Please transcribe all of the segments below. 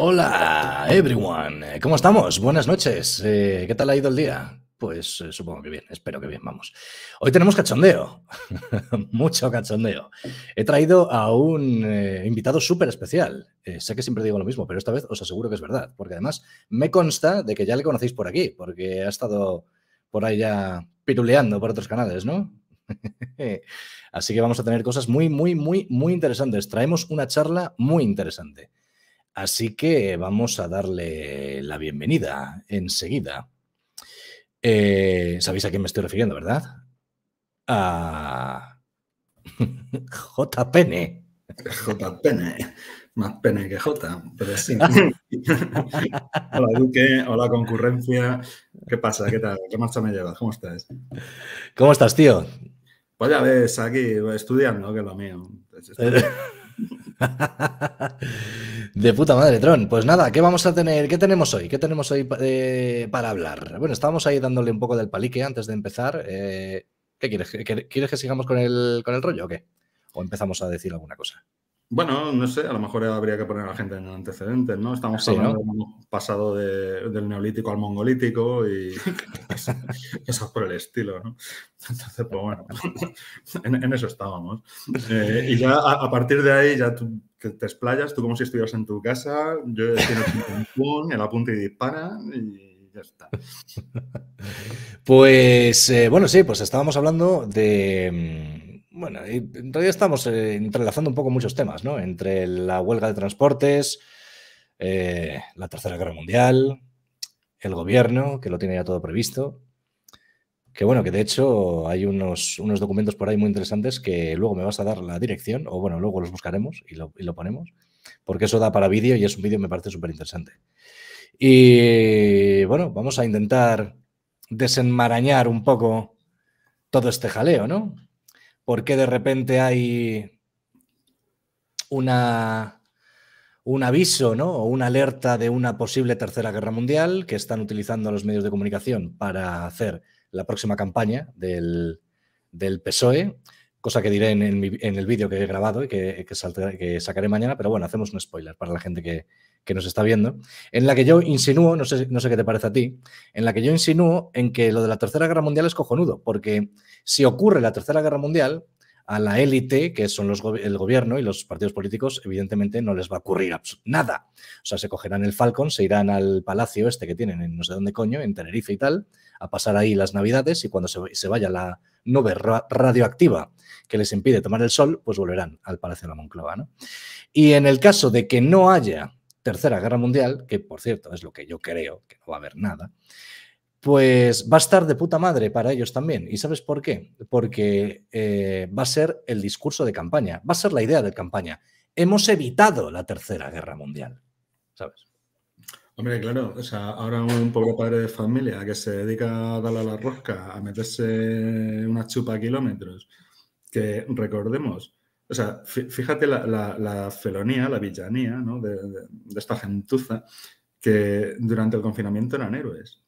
Hola, everyone. ¿Cómo estamos? Buenas noches. Eh, ¿Qué tal ha ido el día? Pues eh, supongo que bien, espero que bien, vamos. Hoy tenemos cachondeo, mucho cachondeo. He traído a un eh, invitado súper especial. sé que siempre digo lo mismo, pero esta vez os aseguro que es verdad, porque además me consta de que ya le conocéis por aquí, porque ha estado por ahí ya piruleando por otros canales, ¿no? Así que vamos a tener cosas muy, muy, muy, muy interesantes. Traemos una charla muy interesante. Así que vamos a darle la bienvenida enseguida. Eh, Sabéis a quién me estoy refiriendo, ¿verdad? A JPN. JPN. Más pene que J, pero sí. hola, Duque. Hola, concurrencia. ¿Qué pasa? ¿Qué tal? ¿Qué marcha me llevas? ¿Cómo estás? ¿Cómo estás, tío? Pues ya ves, aquí estudiando, que es lo mío. De puta madre, Tron. Pues nada, ¿qué vamos a tener? ¿Qué tenemos hoy? ¿Qué tenemos hoy eh, para hablar? Bueno, estábamos ahí dándole un poco del palique antes de empezar. Eh, ¿Qué quieres? ¿Quieres que sigamos con el, con el rollo o qué? ¿O empezamos a decir alguna cosa? Bueno, no sé, a lo mejor habría que poner a la gente en antecedentes, ¿no? Estamos hablando ¿no? pasado del neolítico al mongolítico y cosas por el estilo, ¿no? Entonces, pues bueno, en, eso estábamos. Eh, y ya a, partir de ahí ya tú te, explayas, tú como si estuvieras en tu casa, yo tengo un el apunte y dispara y ya está. Pues eh, bueno, sí, pues estábamos hablando de mm, bueno, en realidad estamos eh, entrelazando un poco muchos temas, ¿no? Entre la huelga de transportes, eh, la Tercera Guerra Mundial, el gobierno, que lo tiene ya todo previsto. Que bueno, que de hecho hay unos, documentos por ahí muy interesantes que luego me vas a dar la dirección, o bueno, luego los buscaremos y lo, y lo ponemos, porque eso da para vídeo y es un vídeo me parece súper interesante. Y bueno, vamos a intentar desenmarañar un poco todo este jaleo, ¿no? por qué de repente hay una, un aviso o una alerta de una posible tercera guerra mundial que están utilizando los medios de comunicación para hacer la próxima campaña del, PSOE, cosa que diré en, el vídeo que he grabado y que, que, sacaré mañana, pero bueno, hacemos un spoiler para la gente que, que nos está viendo, en la que yo insinúo, no sé, no sé qué te parece a ti, en la que yo insinúo en que lo de la Tercera Guerra Mundial es cojonudo, porque si ocurre la Tercera Guerra Mundial, a la élite, que son el gobierno y los partidos políticos, evidentemente no les va a ocurrir nada. O sea, se cogerán el Falcon, se irán al palacio este que tienen en no sé dónde coño, en Tenerife y tal, a pasar ahí las navidades y cuando se, vaya la nube radioactiva que les impide tomar el sol, pues volverán al Palacio de la Moncloa. ¿no? Y en el caso de que no haya Tercera Guerra Mundial, que por cierto es lo que yo creo, que no va a haber nada, pues va a estar de puta madre para ellos también. ¿Y sabes por qué? Porque eh, va a ser el discurso de campaña, va a ser la idea de campaña. Hemos evitado la Tercera Guerra Mundial, ¿sabes? Hombre, claro, o sea, ahora un poco padre de familia que se dedica a darle a la rosca, a meterse una chupa a kilómetros, que recordemos, o sea, fíjate la, felonía, la villanía ¿no? de, esta gentuza que durante el confinamiento eran héroes,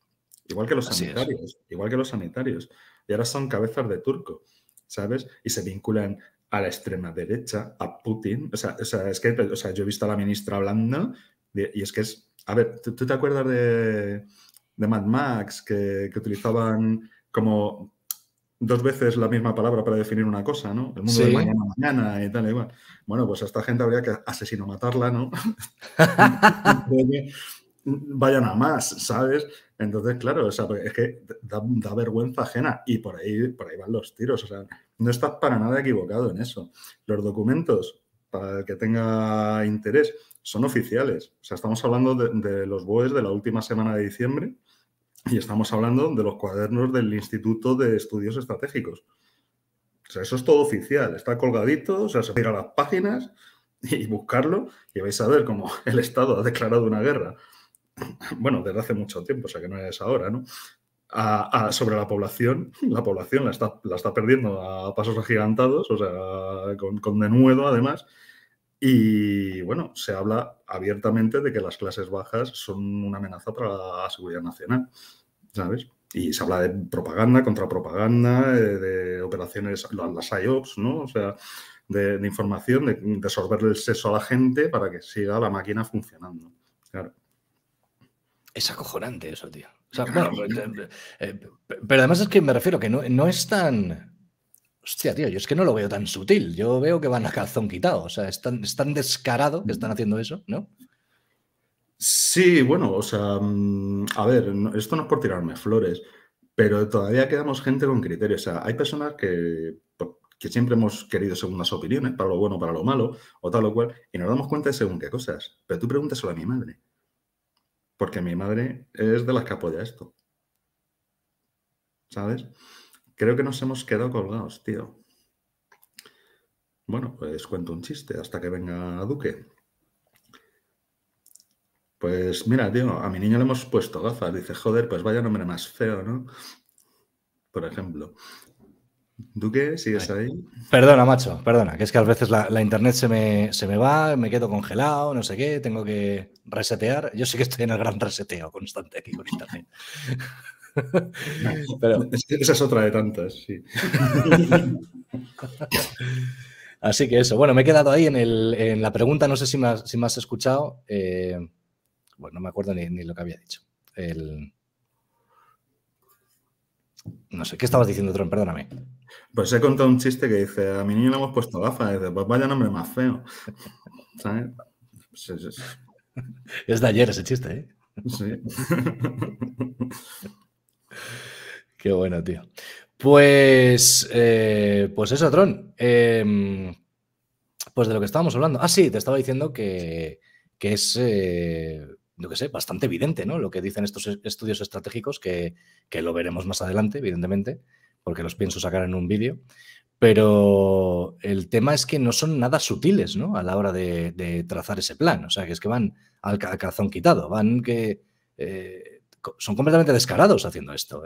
igual que los sanitarios, igual que los sanitarios. Y ahora son cabezas de turco, ¿sabes? Y se vinculan a la extrema derecha, a Putin. O sea, es que o sea, yo he visto a la ministra hablando y es que es... A ver, ¿tú, te acuerdas de, Mad Max que, que utilizaban como dos veces la misma palabra para definir una cosa, ¿no? El mundo de mañana mañana, mañana y tal, igual. Bueno, pues a esta gente habría que asesino matarla, ¿no? Vayan a más, ¿sabes? Entonces, claro, o sea, pues es que da, vergüenza ajena y por ahí, por ahí van los tiros. O sea, no estás para nada equivocado en eso. Los documentos, para el que tenga interés, son oficiales. O sea, estamos hablando de, de los BOEs de la última semana de diciembre y estamos hablando de los cuadernos del Instituto de Estudios Estratégicos. O sea, eso es todo oficial, está colgadito, o sea, se tira las páginas y buscarlo y vais a ver cómo el Estado ha declarado una guerra, bueno, desde hace mucho tiempo, o sea que no es ahora, ¿no? sobre la población, la población la está, la está perdiendo a pasos agigantados, o sea, con, con denuedo además, y bueno, se habla abiertamente de que las clases bajas son una amenaza para la seguridad nacional, ¿sabes? Y se habla de propaganda, contrapropaganda, de, eh, de operaciones, las IOPS, ¿no? O sea, de, información, de, absorberle el seso a la gente para que siga la máquina funcionando. Claro. Es acojonante eso, tío. Eh, eh, pero, además es que me refiero que no, no es tan Hostia, tío, yo es que no lo veo tan sutil. Yo veo que van a calzón quitado. O sea, están tan, descarado que están haciendo eso, ¿no? Sí, bueno, o sea, mm, a ver, esto no es por tirarme flores, pero todavía quedamos gente con criterio. O sea, hay personas que, siempre hemos querido las opiniones, para lo bueno, para lo malo, o tal o cual, y nos damos cuenta de según qué cosas. Pero tú solo a mi madre, porque mi madre es de las que apoya esto. ¿Sabes? Creo que nos hemos quedado colgados, tío. Bueno, pues cuento un chiste hasta que venga Duque. Pues mira, tío, a mi niño le hemos puesto gafas. Dice, joder, pues vaya nombre más feo, ¿no? Por ejemplo. Duque, ¿sigues ahí? Perdona, macho, perdona, que es que a veces la, internet se me, se me, va, me quedo congelado, no sé qué, tengo que resetear. Yo sí que estoy en el gran reseteo constante aquí con internet. Pero... Esa es otra de tantas, Así que eso. Bueno, me he quedado ahí en, la pregunta. No sé si me has, si me has escuchado. Eh, bueno, no me acuerdo ni, lo que había dicho. El... No sé, ¿qué estabas diciendo, Tron? Perdóname. Pues he contado un chiste que dice, a mi niño le hemos puesto gafas. Dice, pues vaya nombre más feo. Pues es, es, de ayer ese chiste, ¿eh? Sí. Qué bueno, tío. Pues, eh, pues eso, Tron. Em, pues de lo que estábamos hablando. Ah, sí, te estaba diciendo que, es, eh, yo que sé, bastante evidente, ¿no? Lo que dicen estos estudios estratégicos, que, lo veremos más adelante, evidentemente, porque los pienso sacar en un vídeo. Pero el tema es que no son nada sutiles, ¿no? A la hora de, trazar ese plan. O sea, que es que van al, al calzón quitado, van que eh, son completamente descarados haciendo esto.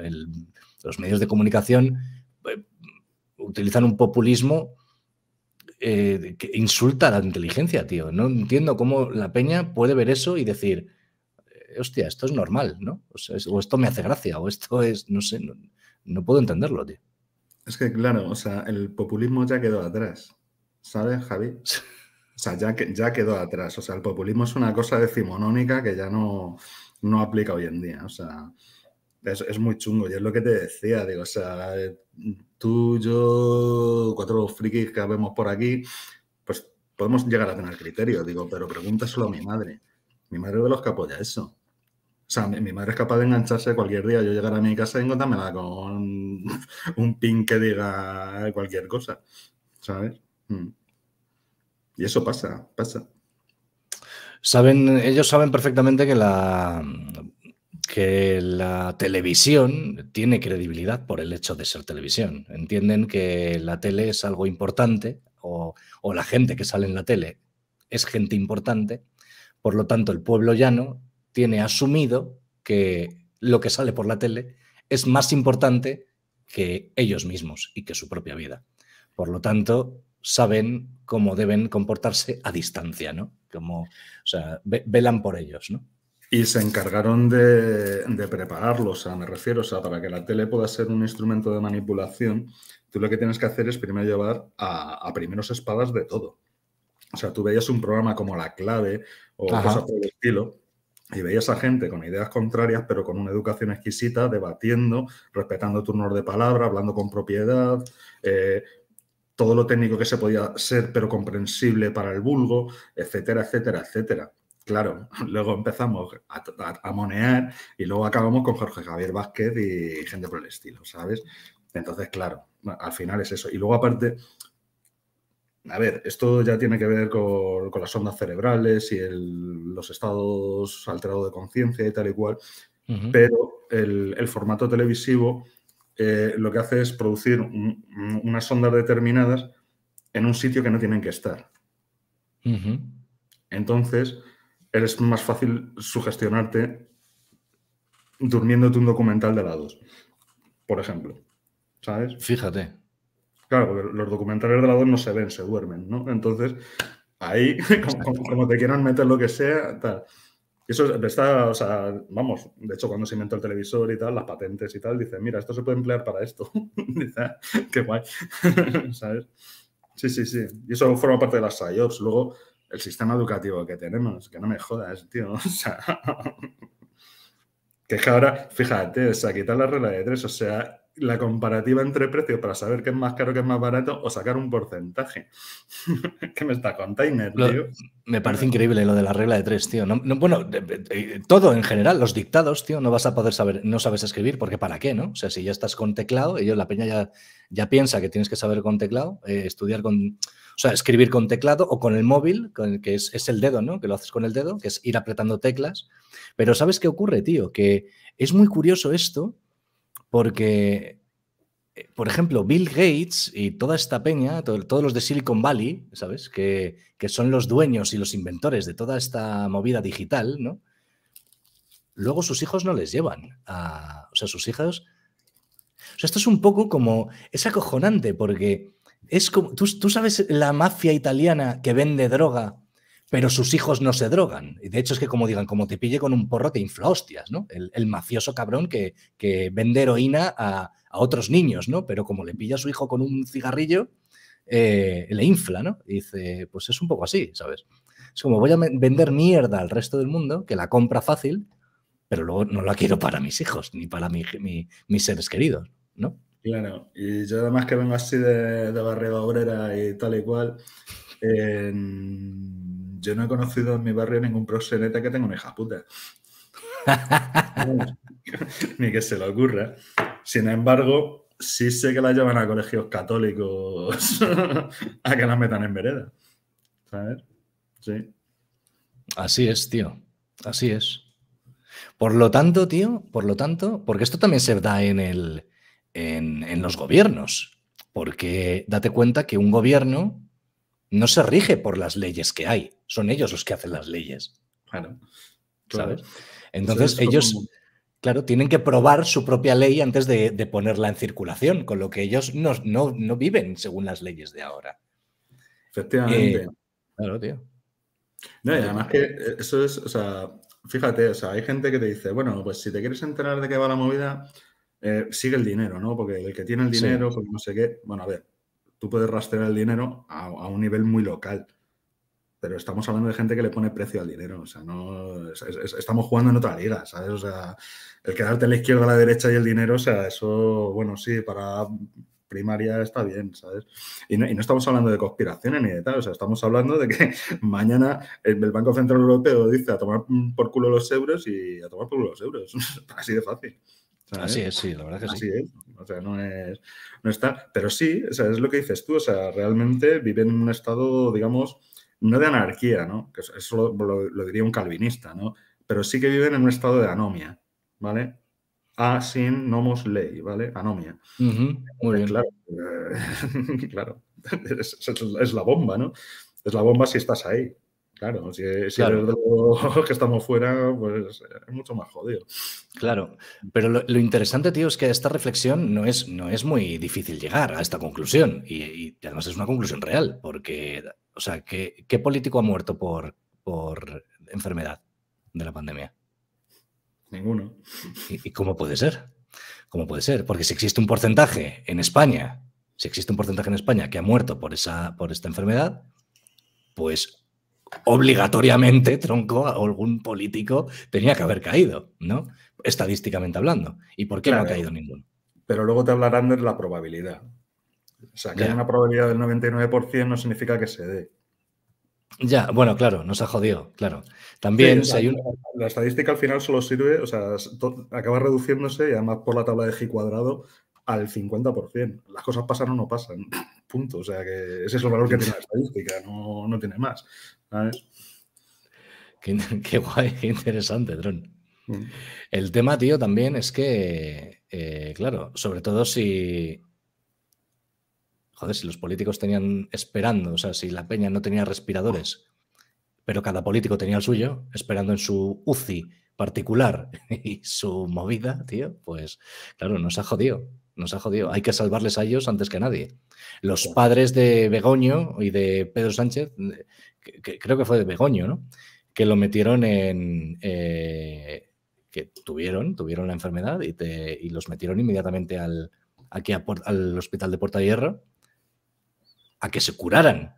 los medios de comunicación eh, utilizan un populismo eh, que insulta a la inteligencia, tío. No entiendo cómo la peña puede ver eso y decir, eh, hostia, esto es normal, ¿no? O, esto me hace gracia, o esto es, no sé, no, puedo entenderlo, tío. Es que, claro, o sea, el populismo ya quedó atrás, ¿sabes, Javi? O sea, ya, ya quedó atrás. O sea, el populismo es una cosa decimonónica que ya no, no aplica hoy en día. O sea, es, es, muy chungo y es lo que te decía, digo, o sea, tú, yo, cuatro frikis que vemos por aquí, pues podemos llegar a tener criterio, digo, pero pregúntaselo a mi madre. Mi madre de los que apoya eso. O sea, mi, madre es capaz de engancharse cualquier día, yo llegar a mi casa y encontrármela con un pin que diga cualquier cosa, ¿sabes? Mm. Y eso pasa, pasa. Saben, ellos saben perfectamente que la, que la televisión tiene credibilidad por el hecho de ser televisión. Entienden que la tele es algo importante o, o, la gente que sale en la tele es gente importante. Por lo tanto, el pueblo llano tiene asumido que lo que sale por la tele es más importante que ellos mismos y que su propia vida. Por lo tanto, saben cómo deben comportarse a distancia, ¿no? como, o sea, velan por ellos, ¿no? Y se encargaron de, de prepararlo, o sea, me refiero, o sea, para que la tele pueda ser un instrumento de manipulación, tú lo que tienes que hacer es primero llevar a, primeros espadas de todo. O sea, tú veías un programa como La Clave o cosas por el estilo, y veías a gente con ideas contrarias, pero con una educación exquisita, debatiendo, respetando turnos de palabra, hablando con propiedad, eh, todo lo técnico que se podía ser, pero comprensible para el vulgo, etcétera, etcétera, etcétera. Claro, luego empezamos a, monear y luego acabamos con Jorge Javier Vázquez y gente por el estilo, ¿sabes? Entonces, claro, al final es eso. Y luego aparte, a ver, esto ya tiene que ver con, las ondas cerebrales y el, los estados alterados de conciencia y tal y cual, pero el, el formato televisivo eh, lo que hace es producir unas ondas determinadas en un sitio que no tienen que estar. Entonces, es más fácil sugestionarte durmiéndote un documental de lados, por ejemplo. ¿Sabes? Fíjate. Claro, porque los documentales de lados no se ven, se duermen, ¿no? Entonces, ahí, como, te quieran meter lo que sea, tal. Eso está, o sea, vamos, de hecho, cuando se inventó el televisor y tal, las patentes y tal, dice, mira, esto se puede emplear para esto. Dice, ah, Qué guay. ¿Sabes? Sí, sí, sí. Y eso forma parte de las IOPS. Luego, el sistema educativo que tenemos, que no me jodas, tío. O sea, que es que ahora, fíjate, o sea, quitar la regla de tres, o sea, la comparativa entre precios para saber qué es más caro, qué es más barato o sacar un porcentaje. ¿Qué me está contando, tío? Me parece increíble lo de la regla de tres, tío. bueno, eh, todo en general, los dictados, tío, no vas a poder saber, no sabes escribir, porque ¿para qué, no? O sea, si ya estás con teclado, ellos, la peña ya, ya piensa que tienes que saber con teclado, eh, estudiar con, o sea, escribir con teclado o con el móvil, con el que es, es el dedo, ¿no? Que lo haces con el dedo, que es ir apretando teclas. Pero ¿sabes qué ocurre, tío? Que es muy curioso esto porque, eh, por ejemplo, Bill Gates y toda esta peña, todos los de Silicon Valley, ¿sabes? Que, son los dueños y los inventores de toda esta movida digital, ¿no? Luego sus hijos no les llevan a... O sea, sus hijos... O sea, esto es un poco como... Es acojonante porque es como... tú sabes la mafia italiana que vende droga pero sus hijos no se drogan. Y de hecho es que como digan, como te pille con un porro te infla hostias, ¿no? El, mafioso cabrón que, vende heroína a, otros niños, ¿no? Pero como le pilla a su hijo con un cigarrillo, eh, le infla, ¿no? dice, pues es un poco así, ¿sabes? Es como voy a vender mierda al resto del mundo, que la compra fácil, pero luego no la quiero para mis hijos, ni para mis seres queridos, ¿no? Claro, y yo además que vengo así de, de obrera y tal y cual, yo no he conocido en mi barrio ningún proxeneta que tenga una hija puta. Ni que se le ocurra. Sin embargo, sí sé que la llevan a colegios católicos a que la metan en vereda. ¿Sabes? Sí. Así es, tío. Así es. Por lo tanto, tío, por lo tanto, porque esto también se da en, el, en, en los gobiernos, porque date cuenta que un gobierno no se rige por las leyes que hay, son ellos los que hacen las leyes. Claro. ¿Sabes? Entonces, ellos, claro, tienen que probar su propia ley antes de, ponerla en circulación, con lo que ellos no, viven según las leyes de ahora. Efectivamente. Eh, claro, tío. No, y además que eh, eso es, o sea, fíjate, o sea, hay gente que te dice, bueno, pues si te quieres enterar de qué va la movida, eh, sigue el dinero, ¿no? Porque el que tiene el dinero, porque no sé qué. Bueno, a ver, tú puedes rastrear el dinero a, un nivel muy local. Pero estamos hablando de gente que le pone precio al dinero. O sea, no estamos jugando en otra liga, ¿sabes? O sea, el quedarte a la izquierda, a la derecha y el dinero, o sea, eso, bueno, sí, para primaria está bien, ¿sabes? Y no, estamos hablando de conspiraciones ni de tal, o sea, estamos hablando de que mañana el, Banco Central Europeo dice a tomar por culo los euros y a tomar por culo los euros. Así de fácil. Así es, sí, la verdad que sí. O sea, no es, no está, pero sí, es lo que dices tú, o sea, realmente viven en un estado, digamos, no de anarquía, ¿no? eso lo, diría un calvinista, ¿no? Pero sí que viven en un estado de anomia, ¿vale? A sin nomos ley, ¿vale? Anomia. muy Claro, eh, claro. es la bomba, ¿no? Es la bomba si estás ahí. Claro, si, es que estamos fuera, pues eh, es mucho más jodido. Claro, pero lo, interesante, tío, es que esta reflexión no es, no es muy difícil llegar a esta conclusión. Y, además es una conclusión real, porque, o sea, ¿qué, qué político ha muerto por, por enfermedad de la pandemia? Ninguno. ¿Y, cómo puede ser? ¿Cómo puede ser? Porque si existe un porcentaje en España, si existe un porcentaje en España que ha muerto por, esa, por esta enfermedad, pues obligatoriamente, tronco, algún político tenía que haber caído, ¿no? Estadísticamente hablando. ¿Y por qué no ha caído ninguno? Pero luego te hablarán de la probabilidad. O sea, que hay una probabilidad del 99% no significa que se dé. Ya, bueno, claro, no se ha jodido, claro. También La estadística al final solo sirve, o sea, acaba reduciéndose y además por la tabla de G cuadrado al 50%. Las cosas pasan o no pasan. O sea, que ese es el valor que tiene la estadística, no, tiene más. Qué, guay, qué interesante, dron. Mm. El tema, tío, también es que, eh, claro, sobre todo si, joder, si los políticos tenían esperando, o sea, si la peña no tenía respiradores, pero cada político tenía el suyo, esperando en su UCI particular y su movida, tío, pues claro, no se ha jodido nos ha jodido. Hay que salvarles a ellos antes que a nadie. Los padres de Begoño y de Pedro Sánchez, que, creo que fue de Begoño, ¿no? Que lo metieron en. Eh, que tuvieron, tuvieron la enfermedad y, los metieron inmediatamente al, aquí al hospital de Porta Hierro a que se curaran.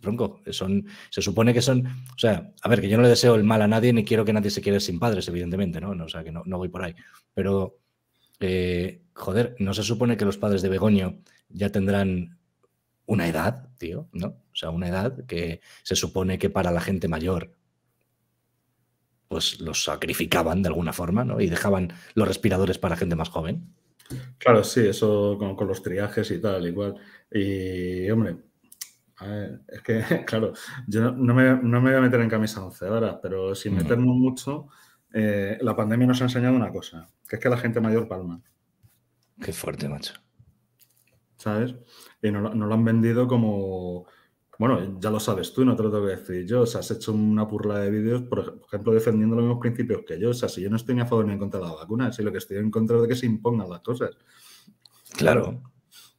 Bronco, son, se supone que son, o sea, a ver, que yo no le deseo el mal a nadie ni quiero que nadie se quede sin padres, evidentemente, ¿no? no o sea, que no, no voy por ahí, pero eh, joder, ¿no se supone que los padres de Begoño ya tendrán una edad, tío? ¿No? O sea, una edad que se supone que para la gente mayor pues los sacrificaban de alguna forma, ¿no? Y dejaban los respiradores para gente más joven. Claro, sí, eso con, los triajes y tal, igual. Y, hombre, es que, claro, yo no, me, voy a meter en camisa once ahora, pero sin metemos mucho, eh, la pandemia nos ha enseñado una cosa, que es que la gente mayor palma. Qué fuerte, macho. ¿Sabes? Y no lo han vendido como... Bueno, ya lo sabes tú, no te lo tengo que decir yo. O sea, has hecho una burla de vídeos, por ejemplo, defendiendo los mismos principios que yo. O sea, si yo no estoy ni a favor ni en contra de la vacuna, si lo que estoy en contra de que se impongan las cosas. Claro.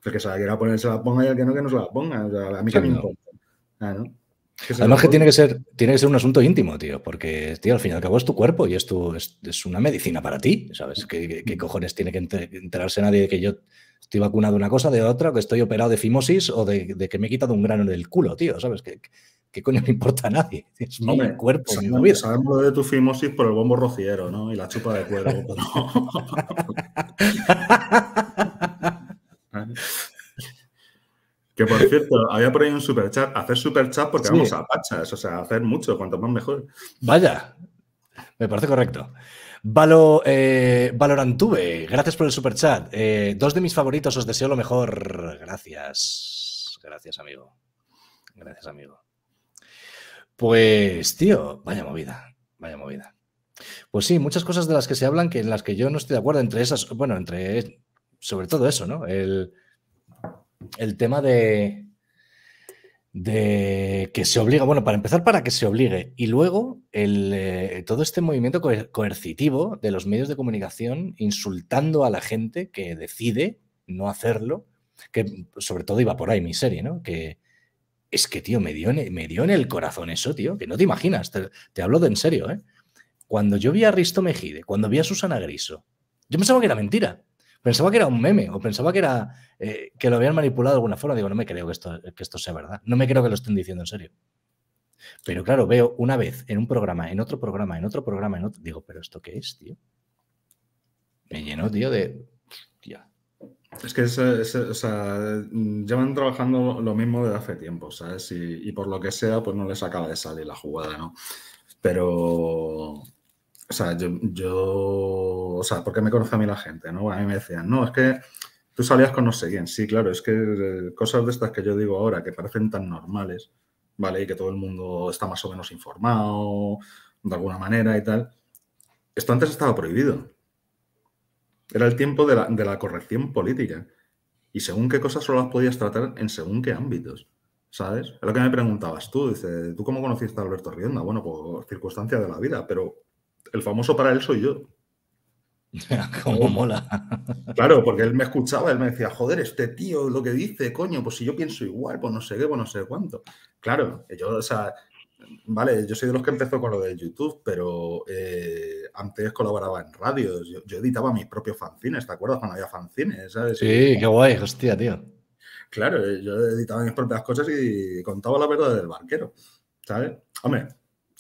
porque El que se la poner la ponga y el que no, que no se la ponga. a mí que me importa. Ah, Además que tiene que, ser, tiene que ser un asunto íntimo, tío, porque, tío, al fin y al cabo es tu cuerpo y esto es, una medicina para ti, ¿sabes? ¿Qué, cojones tiene que enterarse nadie de que yo estoy vacunado de una cosa, de otra, que estoy operado de fimosis o de, que me he quitado un grano en el culo, tío, ¿sabes? ¿Qué, qué coño me importa a nadie? Es mi cuerpo, Sabemos lo de tu fimosis por el bombo rociero, ¿no? Y la chupa de cuero. Que por cierto, había por ahí un super chat Hacer super chat porque vamos a pachas, o sea, hacer mucho, cuanto más mejor. Vaya, me parece correcto. Valo, eh, Valorantube, gracias por el superchat. Eh, dos de mis favoritos, os deseo lo mejor. Gracias. Gracias, amigo. Gracias, amigo. Pues, tío, vaya movida, vaya movida. Pues sí, muchas cosas de las que se hablan que en las que yo no estoy de acuerdo, entre esas, bueno, entre, sobre todo eso, ¿no? El, el tema de, que se obliga, bueno, para empezar, para que se obligue, y luego eh, todo este movimiento coercitivo de los medios de comunicación insultando a la gente que decide no hacerlo, que sobre todo iba por ahí mi serie, ¿no? Que es que, tío, me dio, en, me dio en el corazón eso, tío, que no te imaginas, te, hablo de en serio, ¿eh? Cuando yo vi a Risto Mejide, cuando vi a Susana Griso, yo pensaba que era mentira. Pensaba que era un meme o pensaba que era eh, que lo habían manipulado de alguna forma. Digo, no me creo que esto, que esto sea verdad. No me creo que lo estén diciendo en serio. Pero claro, veo una vez en un programa, en otro programa, en otro programa, en otro. Digo, ¿pero esto qué es, tío? Me llenó, tío, de. Es que es, llevan trabajando lo mismo desde hace tiempo, ¿sabes? y por lo que sea, pues no les acaba de salir la jugada, ¿no? Pero, o sea, yo, o sea, ¿por qué me conoce a mí la gente? ¿no? A mí me decían, no, es que tú salías con no sé quién. Sí, claro, es que eh, cosas de estas que yo digo ahora que parecen tan normales, ¿vale? Y que todo el mundo está más o menos informado de alguna manera y tal. Esto antes estaba prohibido. Era el tiempo de la, de la corrección política. Y según qué cosas solo las podías tratar en según qué ámbitos. ¿Sabes? Es lo que me preguntabas tú. Dice, ¿tú cómo conociste a Alberto Rienda? Bueno, por circunstancias de la vida, pero el famoso para él soy yo. Como mola. Claro, porque él me escuchaba, él me decía, joder, este tío lo que dice, coño, pues si yo pienso igual, pues no sé qué, pues no sé cuánto. Claro, yo, o sea, vale, yo soy de los que empezó con lo de YouTube, pero eh, antes colaboraba en radios, yo, editaba mis propios fanzines, ¿te acuerdas cuando había fanzines? ¿sabes? Sí, qué guay, hostia, tío. Claro, yo editaba mis propias cosas y contaba la verdad del barquero, ¿sabes? Hombre,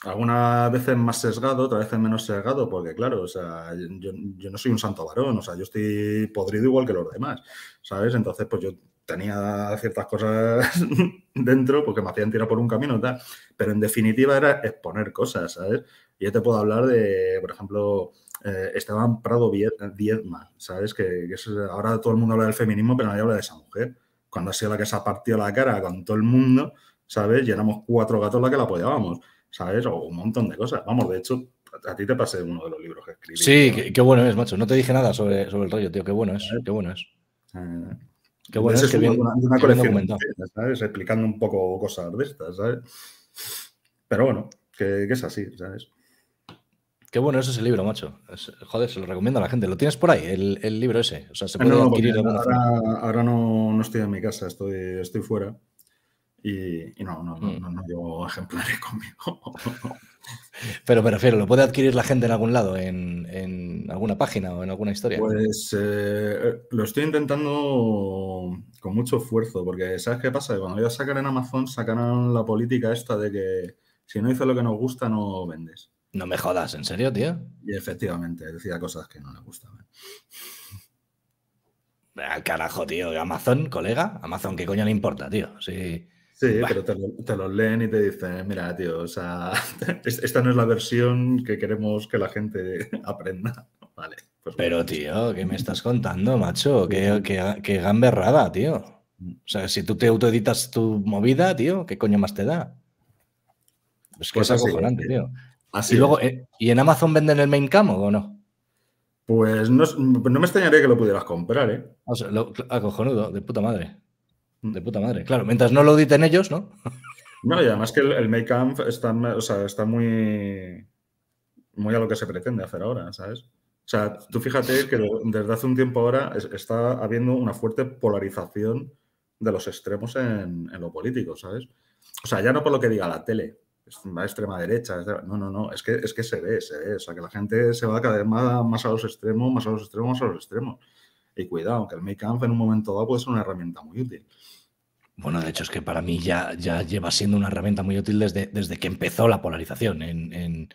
algunas veces más sesgado, otras veces menos sesgado, porque claro, o sea, yo, yo, no soy un santo varón, o sea, yo estoy podrido igual que los demás, ¿sabes? Entonces, pues yo tenía ciertas cosas dentro porque me hacían tirar por un camino, tal. Pero en definitiva era exponer cosas, ¿sabes? Yo te puedo hablar de, por ejemplo, eh, Esteban Prado Diezma, ¿sabes? Que, ahora todo el mundo habla del feminismo, pero nadie habla de esa mujer. Cuando ha sido la que se ha partido la cara con todo el mundo, ¿sabes? Y éramos cuatro gatos la que la apoyábamos. ¿sabes? O un montón de cosas. Vamos, de hecho, a ti te pasé uno de los libros que escribí. Sí, qué, bueno es, macho. No te dije nada sobre, sobre el rollo, tío. Qué bueno es, qué bueno es. Eh, qué bueno es, que viene una, colección, ¿sabes? Explicando un poco cosas de estas, ¿sabes? Pero bueno, que, es así, ¿sabes? Qué bueno es ese libro, macho. joder, se lo recomiendo a la gente. ¿Lo tienes por ahí, el, libro ese? O sea, se ah, puede adquirir ahora, ahora no, no, estoy en mi casa, estoy, estoy fuera y, no, no, mm. llevo ejemplares conmigo. Pero pero, ¿lo puede adquirir la gente en algún lado, en, alguna página o en alguna historia? Pues eh, lo estoy intentando con mucho esfuerzo, porque ¿sabes qué pasa? Que cuando iba a sacar en Amazon, sacaron la política esta de que si no hizo lo que nos gusta, no vendes. No me jodas, ¿en serio, tío? Y efectivamente, decía cosas que no le gustaban. Al ah, carajo, tío. Amazon, colega. Amazon, ¿qué coño le importa, tío? Sí. Sí, pero te lo, leen y te dicen, mira, tío, o sea, esta no es la versión que queremos que la gente aprenda. Vale. Pues pero, tío, ¿qué me estás contando, macho? Qué, qué, qué gamberrada, tío. O sea, si tú te autoeditas tu movida, tío, ¿qué coño más te da? Pues que es pues acojonante, tío. Así y luego, eh, ¿y en Amazon venden el main cam o no? Pues no, me extrañaría que lo pudieras comprar, ¿eh? acojonudo, de puta madre. Mm. De puta madre. Claro, mientras no lo auditen ellos, ¿no? No, y además que el, make up está, está muy, muy a lo que se pretende hacer ahora, ¿sabes? O sea, tú fíjate que desde hace un tiempo ahora está habiendo una fuerte polarización de los extremos en, lo político, ¿sabes? O sea, ya no por lo que diga la tele, la extrema derecha, no, no, no, es que, es que se ve, se ve, o sea, que la gente se va cada vez más, más a los extremos, más a los extremos, más a los extremos. Y cuidado, que el make-up en un momento dado puede ser una herramienta muy útil. Bueno, de hecho es que para mí ya, ya lleva siendo una herramienta muy útil desde, desde que empezó la polarización en,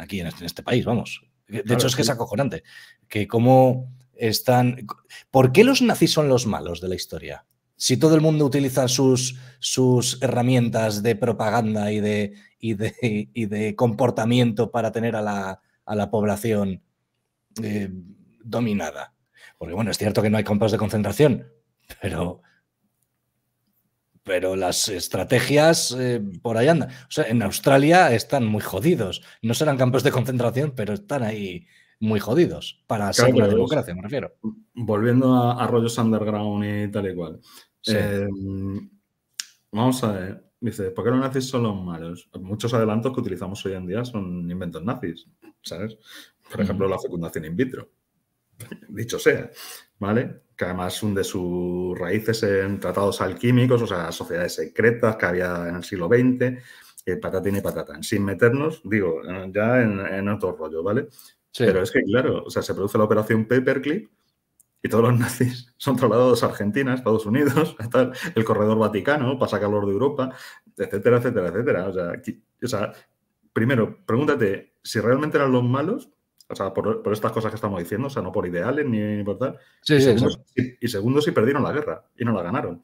aquí este, en este, país, vamos. De hecho es que es acojonante, que cómo están... ¿Por qué los nazis son los malos de la historia? Si todo el mundo utiliza sus, sus herramientas de propaganda y de, y de, comportamiento para tener a la, población eh, dominada. Porque bueno, es cierto que no hay campos de concentración, pero pero las estrategias eh, por ahí andan. O sea, en Australia están muy jodidos. No serán campos de concentración, pero están ahí muy jodidos para ser la democracia, me refiero. Volviendo a, rollos underground y tal y cual. Em, vamos a ver. Dice, ¿por qué los nazis son los malos? Muchos adelantos que utilizamos hoy en día son inventos nazis, ¿sabes? Por ejemplo, la fecundación in vitro. Dicho sea. ¿vale? Que además de sus raíces en tratados alquímicos, o sea, sociedades secretas que había en el siglo XX, eh, patatín y patatán. Sin meternos, digo, eh, ya en, en otro rollo, ¿vale? Pero es que, claro, sea, se produce la operación Paperclip y todos los nazis son trasladados a Argentina, Estados Unidos, hasta el corredor Vaticano pasa calor de Europa, etcétera, etcétera, etcétera. o sea, primero, pregúntate si realmente eran los malos o sea, por, estas cosas que estamos diciendo, o sea, no por ideales ni, por tal. Sí, y, sí, segundo, sí. y, segundo, perdieron la guerra y no la ganaron.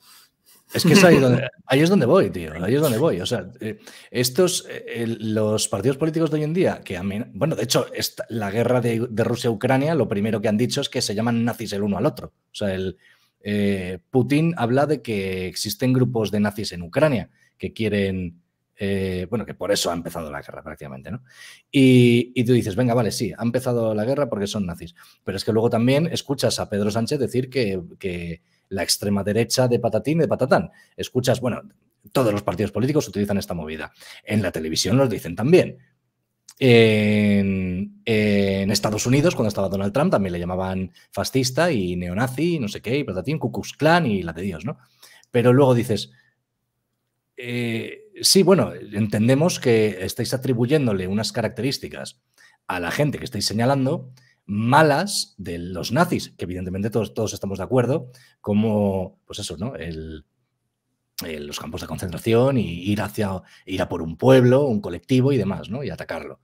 Es que ahí, es donde voy, tío. Ahí es donde voy. O sea, eh, estos, eh, los partidos políticos de hoy en día, que a mí, bueno, de hecho, la guerra de, de Rusia-Ucrania, lo primero que han dicho es que se llaman nazis el uno al otro. O sea, el, eh, Putin habla de que existen grupos de nazis en Ucrania que quieren eh, bueno, que por eso ha empezado la guerra prácticamente, ¿no? Y, tú dices, venga, vale, sí, ha empezado la guerra porque son nazis. Pero es que luego también escuchas a Pedro Sánchez decir que, la extrema derecha de patatín, de patatán. Escuchas, bueno, todos los partidos políticos utilizan esta movida. En la televisión lo dicen también. En, Estados Unidos, cuando estaba Donald Trump, también le llamaban fascista y neonazi, y no sé qué, y patatín, Ku y la de Dios, ¿no? Pero luego dices, eh, sí, bueno, entendemos que estáis atribuyéndole unas características a la gente que estáis señalando malas de los nazis, que evidentemente todos, todos estamos de acuerdo, como, pues eso, ¿no? Eh, los campos de concentración y ir hacia, ir a por un pueblo, un colectivo y demás, ¿no? Y atacarlo.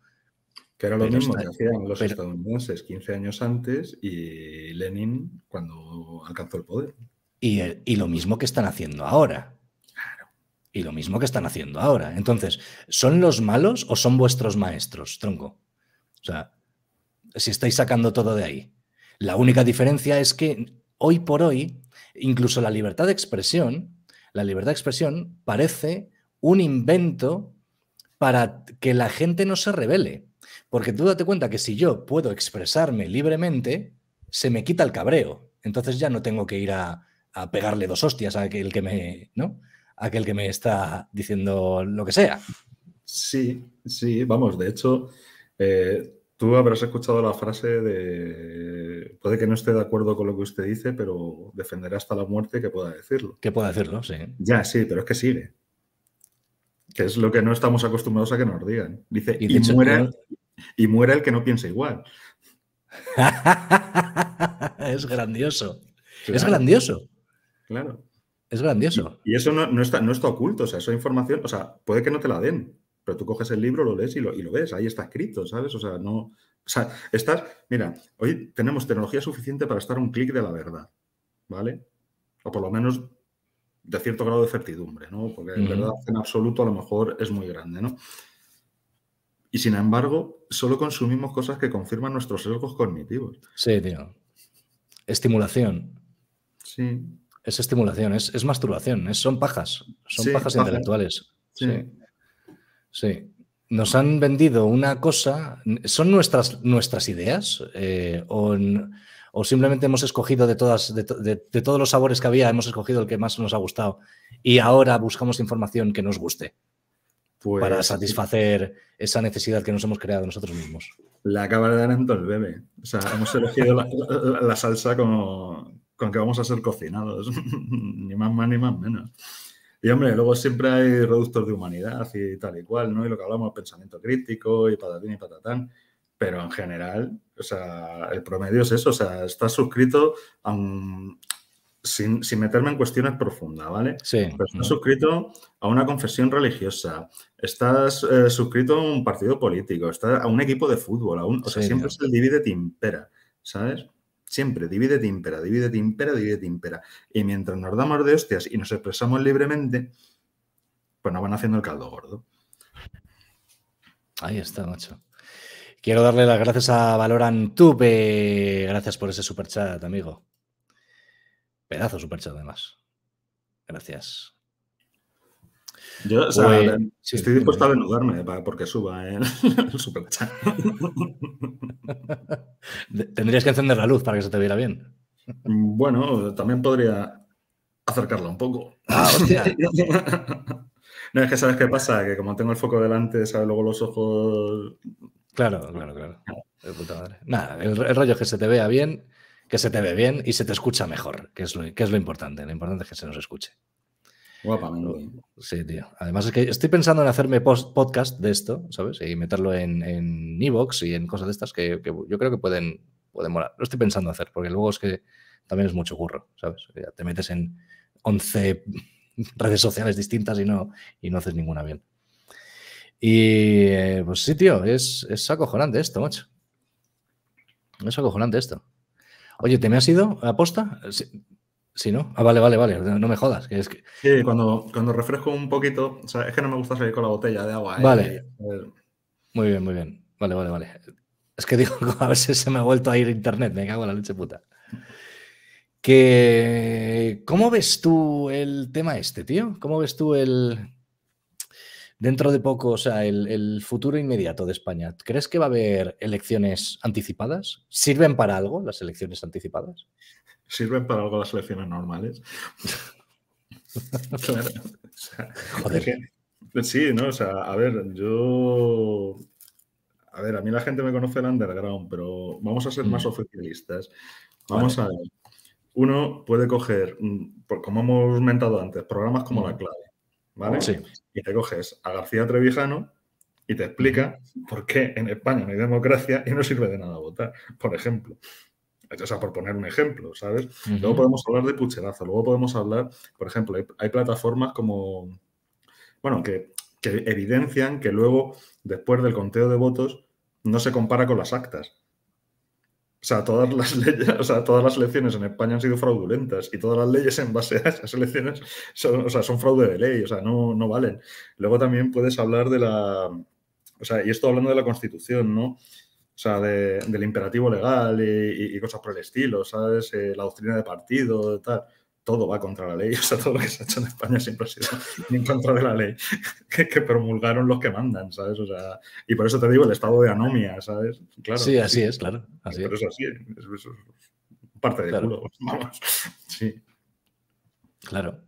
Que era lo mismo que hacían los estadounidenses 15 años antes y Lenin cuando alcanzó el poder. y eh, lo mismo que están haciendo ahora. Y lo mismo que están haciendo ahora. Entonces, ¿son los malos o son vuestros maestros, tronco? O sea, si estáis sacando todo de ahí. La única diferencia es que hoy por hoy, incluso la libertad de expresión, la libertad de expresión parece un invento para que la gente no se revele. Porque tú date cuenta que si yo puedo expresarme libremente, se me quita el cabreo. Entonces ya no tengo que ir a, pegarle dos hostias a aquel que me. ¿No? aquel que me está diciendo lo que sea. Sí, sí, vamos, de hecho, eh, tú habrás escuchado la frase de, puede que no esté de acuerdo con lo que usted dice, pero defenderá hasta la muerte que pueda decirlo. Que pueda decirlo, sí. Ya, sí, pero es que sigue. Que es lo que no estamos acostumbrados a que nos digan. Dice, y, muera, el, que no piensa igual. es grandioso. Es grandioso. Claro. Es grandioso. Y, eso no, está, no está oculto, o sea, esa información, o sea, puede que no te la den, pero tú coges el libro, lo lees y lo, y lo ves, ahí está escrito, ¿sabes? O sea, no, o sea, estás, mira, hoy tenemos tecnología suficiente para estar un clic de la verdad, ¿vale? O por lo menos de cierto grado de certidumbre, ¿no? Porque en verdad en absoluto a lo mejor es muy grande, ¿no? Y sin embargo, solo consumimos cosas que confirman nuestros sesgos cognitivos. Sí, tío. Estimulación. Sí es estimulación, es, masturbación, es, son pajas, son pajas intelectuales. Sí. Nos han vendido una cosa, ¿son nuestras, nuestras ideas? Eh, o, simplemente hemos escogido de, todas, de, todos los sabores que había, hemos escogido el que más nos ha gustado y ahora buscamos información que nos guste? para pues satisfacer esa necesidad que nos hemos creado nosotros mismos. La cámara de el bebé. O sea, hemos elegido la salsa como, con que vamos a ser cocinados, ni más más ni más menos. Y hombre, luego siempre hay reductos de humanidad y tal y cual, ¿no? Y lo que hablamos, pensamiento crítico y patatín y patatán. Pero en general, o sea, el promedio es eso, o sea, estás suscrito a sin, meterme en cuestiones profundas, ¿vale? Sí. estás suscrito a una confesión religiosa, estás eh, suscrito a un partido político, estás a un equipo de fútbol, a o sea, siempre se divide, el divide impera, ¿sabes? Siempre divídete impera, divídete impera, divídete impera. Y mientras nos damos de hostias y nos expresamos libremente, pues nos van haciendo el caldo gordo. Ahí está, macho. Quiero darle las gracias a Valoran Tupe. Gracias por ese superchat, amigo. Pedazo superchat, además. Gracias. Yo, si pues, estoy dispuesto a denudarme porque suba ¿eh? el, superchat. Tendrías que encender la luz para que se te viera bien. Bueno, también podría acercarla un poco. Ah, no, es que sabes qué pasa, que como tengo el foco delante, sabes, luego los ojos. Claro, claro, claro. Nada, el, el rollo es que se te vea bien, que se te ve bien y se te escucha mejor, que es lo, que es lo importante. Lo importante es que se nos escuche. Guapamente. Sí, tío. Además es que estoy pensando en hacerme podcast de esto, ¿sabes? Y meterlo en, en box y en cosas de estas que, yo creo que pueden, pueden molar. Lo estoy pensando hacer, porque luego es que también es mucho curro, ¿sabes? Ya te metes en 11 redes sociales distintas y no, y no haces ninguna bien. Y eh, pues sí, tío, es, es acojonante esto, macho. Es acojonante esto. Oye, ¿te me has ido a posta? Sí, ¿no? Ah, vale, vale, vale. No me jodas. es Sí, cuando, cuando refresco un poquito, o sea, es que no me gusta salir con la botella de agua. ¿eh? Vale. Muy bien, muy bien. Vale, vale, vale. Es que digo, a ver se me ha vuelto a ir internet. Me cago en la leche puta. Que, ¿Cómo ves tú el tema este, tío? ¿Cómo ves tú el... Dentro de poco, o sea, el futuro inmediato de España. ¿Crees que va a haber elecciones anticipadas? ¿Sirven para algo las elecciones anticipadas? sirven para algo las elecciones normales. sí, ¿no? O sea, a ver, yo. A ver, a mí la gente me conoce el underground, pero vamos a ser más mm. oficialistas. Vamos a ver. Uno puede coger, mm, como hemos mentado antes, programas como mm. La Clave, ¿vale? Sí. Y te coges a García Trevijano y te explica por qué en España no hay democracia y no sirve de nada votar, por ejemplo. O sea, por poner un ejemplo, ¿sabes? Luego podemos hablar de pucherazo, luego podemos hablar, por ejemplo, hay, plataformas como, bueno, que, evidencian que luego, después del conteo de votos, no se compara con las actas. O sea, todas las leyes, o sea, todas las elecciones en España han sido fraudulentas y todas las leyes en base a esas elecciones son, o sea, son fraude de ley, o sea, no, no valen. Luego también puedes hablar de la, o sea, y esto hablando de la Constitución, ¿no? O sea, del imperativo legal y, cosas por el estilo, ¿sabes? Eh, la doctrina de partido, Todo va contra la ley. O sea, todo lo que se ha hecho en España siempre ha sido en contra de la ley que, promulgaron los que mandan, ¿sabes? O sea, y por eso te digo el estado de anomia, ¿sabes? Sí, así es, claro. Pero es, parte de claro. Claro,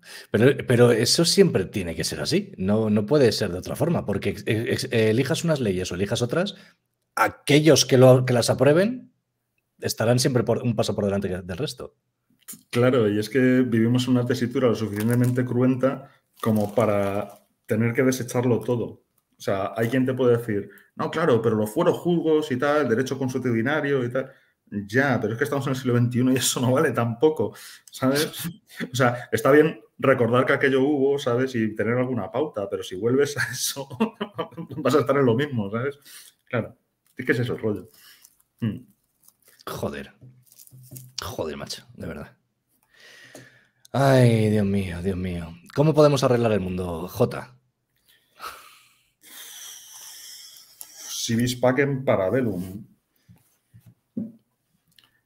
pero, eso siempre tiene que ser así, no, no puede ser de otra forma, porque elijas unas leyes o elijas otras, aquellos que, las aprueben estarán siempre por, un paso por delante del resto. Claro, y es que vivimos una tesitura lo suficientemente cruenta como para tener que desecharlo todo. O sea, hay quien te puede decir, no, claro, pero los fueros juzgos y tal, derecho consuetudinario y tal. Ya, pero es que estamos en el siglo XXI y eso no vale tampoco, ¿sabes? O sea, está bien recordar que aquello hubo, ¿sabes? Y tener alguna pauta, pero si vuelves a eso, vas a estar en lo mismo, ¿sabes? Claro. Es que es el rollo. Mm. Joder. Joder, macho, de verdad. Ay, Dios mío, Dios mío. ¿Cómo podemos arreglar el mundo, J? Si vis pacem para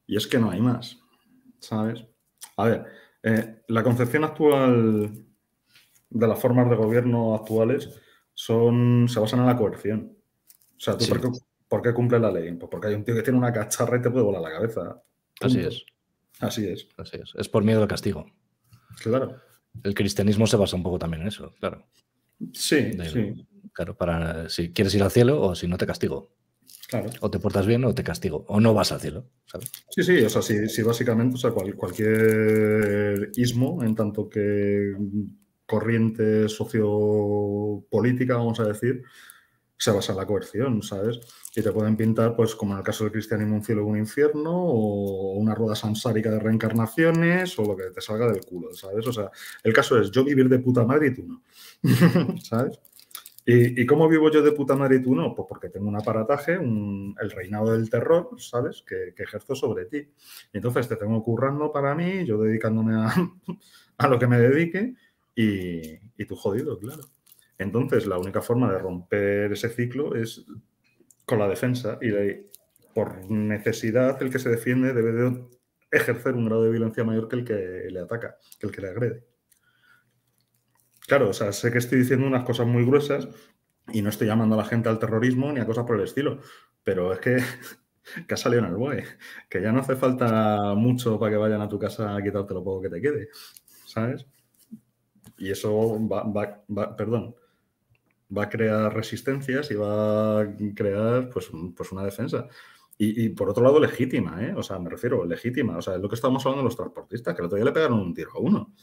Y es que no hay más, ¿sabes? A ver, eh, la concepción actual de las formas de gobierno actuales son, se basan en la coerción. O sea, tú sí. ¿Por qué cumple la ley? Pues porque hay un tío que tiene una cacharra y te puede volar la cabeza. Así es. Así es. Así es. Es por miedo al castigo. Claro. El cristianismo se basa un poco también en eso, claro. Sí, sí. Claro, para si quieres ir al cielo o si no te castigo. Claro. O te portas bien o te castigo. O no vas al cielo, Sí, sí, o sea, si básicamente, o sea, cualquier ismo, en tanto que corriente sociopolítica, vamos a decir, se basa en la coerción, ¿sabes? Y te pueden pintar, pues como en el caso del cristianismo, un cielo o un infierno, o una rueda samsárica de reencarnaciones, o lo que te salga del culo, ¿sabes? O sea, el caso es yo vivir de puta madre y tú no, ¿sabes? ¿Y, cómo vivo yo de puta madre y tú no? Pues porque tengo un aparataje, el reinado del terror, ¿sabes? Que, ejerzo sobre ti. entonces te tengo currando para mí, yo dedicándome a, lo que me dedique, y, y tú jodido, claro. Entonces, la única forma de romper ese ciclo es con la defensa y por necesidad el que se defiende debe de ejercer un grado de violencia mayor que el que le ataca, que el que le agrede. Claro, o sea, sé que estoy diciendo unas cosas muy gruesas y no estoy llamando a la gente al terrorismo ni a cosas por el estilo, pero es que, que ha salido en el que ya no hace falta mucho para que vayan a tu casa a quitarte lo poco que te quede, ¿sabes? Y eso va perdón, va a crear resistencias y va a crear pues, pues una defensa. Y, por otro lado, legítima, ¿eh? O sea, me refiero, legítima. O sea, es lo que estábamos hablando los transportistas, que el otro día le pegaron un tiro a uno.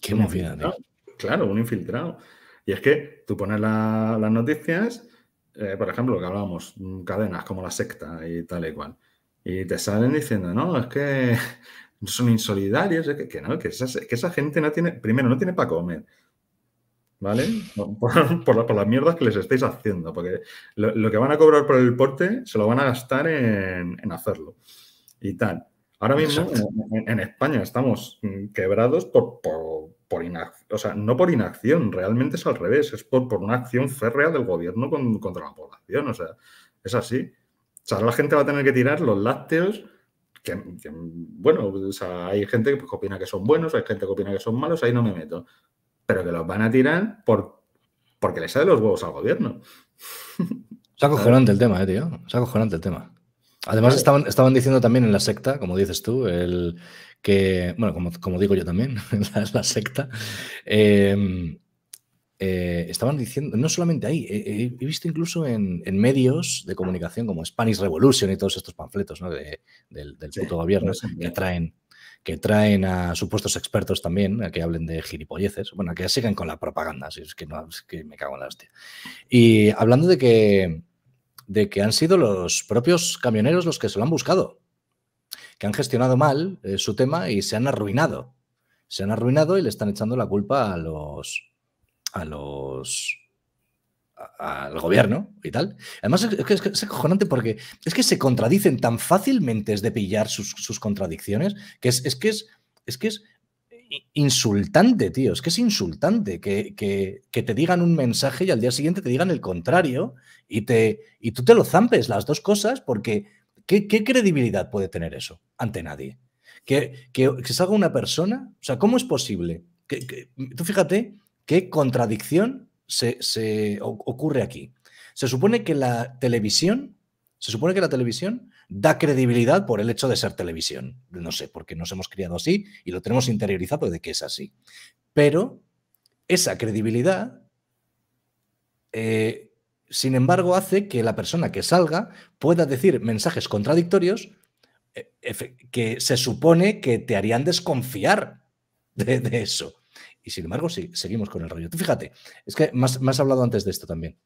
Qué movida, Claro, un infiltrado. Y es que tú pones las noticias, eh, por ejemplo, que hablábamos, mm, cadenas como la secta y tal y cual. Y te salen diciendo, no, es que son insolidarios, que, no, que esa, que esa, gente no tiene, primero, no tiene para comer, ¿vale? Por, las mierdas que les estáis haciendo, porque lo, que van a cobrar por el porte se lo van a gastar en, hacerlo y tal. Ahora mismo en, España estamos mm, quebrados por, por, inacción, o sea, no por inacción, realmente es al revés, es por, una acción férrea del gobierno contra la población, o sea, es así. O sea, la gente va a tener que tirar los lácteos bueno, hay gente pues, que opina que son buenos, hay gente que opina que son malos, ahí no me meto. Pero que los van a tirar por, porque les sale los huevos al gobierno. Es acojonante el tema, eh, tío. Es acojonante el tema. Además, estaban, estaban diciendo también en la secta, como dices tú, el que, bueno, como, digo yo también, es la secta, em, eh, estaban diciendo, no solamente ahí, he, visto incluso en, medios de comunicación como Spanish Revolution y todos estos panfletos del, puto gobierno que traen que traen a supuestos expertos también a que hablen de gilipolleces, bueno, que sigan con la propaganda, si es que, no, que me cago en la hostia. Y hablando de que, de que han sido los propios camioneros los que se lo han buscado, que han gestionado mal eh, su tema y se han arruinado. Se han arruinado y le están echando la culpa a los, a los al gobierno y tal. Además, es, es, es, acojonante porque es que se contradicen tan fácilmente es de pillar sus, contradicciones que es, que es, es que es insultante, tío. Es que es insultante que, que, te digan un mensaje y al día siguiente te digan el contrario y, te, y tú te lo zampes las dos cosas porque ¿qué, credibilidad puede tener eso ante nadie? Que, que, salga una persona, o sea, ¿cómo es posible? Que, tú fíjate ¿Qué contradicción se, ocurre aquí? Se supone que la televisión, se supone que la televisión da credibilidad por el hecho de ser televisión. No sé, porque nos hemos criado así y lo tenemos interiorizado de que es así. Pero esa credibilidad, eh, sin embargo, hace que la persona que salga pueda decir mensajes contradictorios eh, que se supone que te harían desconfiar de eso. Y sin embargo, sí, seguimos con el rollo. Tú fíjate, es que más, has hablado antes de esto también.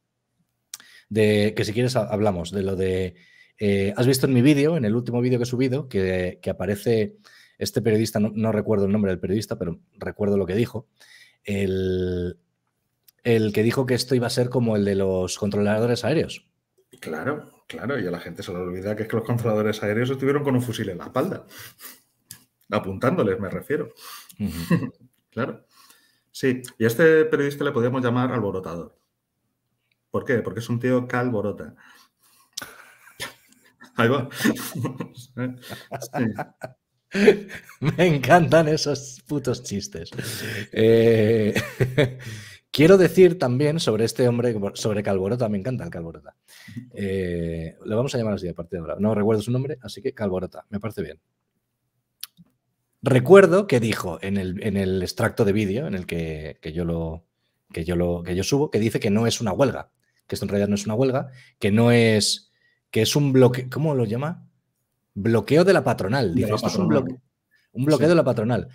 De que si quieres hablamos de lo de. Eh, has visto en mi vídeo, en el último vídeo que he subido, que, aparece este periodista, no, recuerdo el nombre del periodista, pero recuerdo lo que dijo. El, que dijo que esto iba a ser como el de los controladores aéreos. Claro, claro, y a la gente se le olvida que es que los controladores aéreos estuvieron con un fusil en la espalda. Apuntándoles, me refiero. claro. Sí, y a este periodista le podríamos llamar alborotador. ¿Por qué? Porque es un tío calborota. Ahí va. Me encantan esos putos chistes. Eh, quiero decir también sobre este hombre, sobre Calborota, me encanta el Calborota. Eh, le vamos a llamar así a partir de ahora. No recuerdo su nombre, así que Calborota, me parece bien. Recuerdo que dijo en el, en el extracto de vídeo en el que, yo lo, que, yo lo, que yo subo, que dice que no es una huelga, que esto en realidad no es una huelga, que no es, que es un bloqueo, ¿cómo lo llama? Bloqueo de la patronal. Dice, es un, bloque, un bloqueo de la patronal.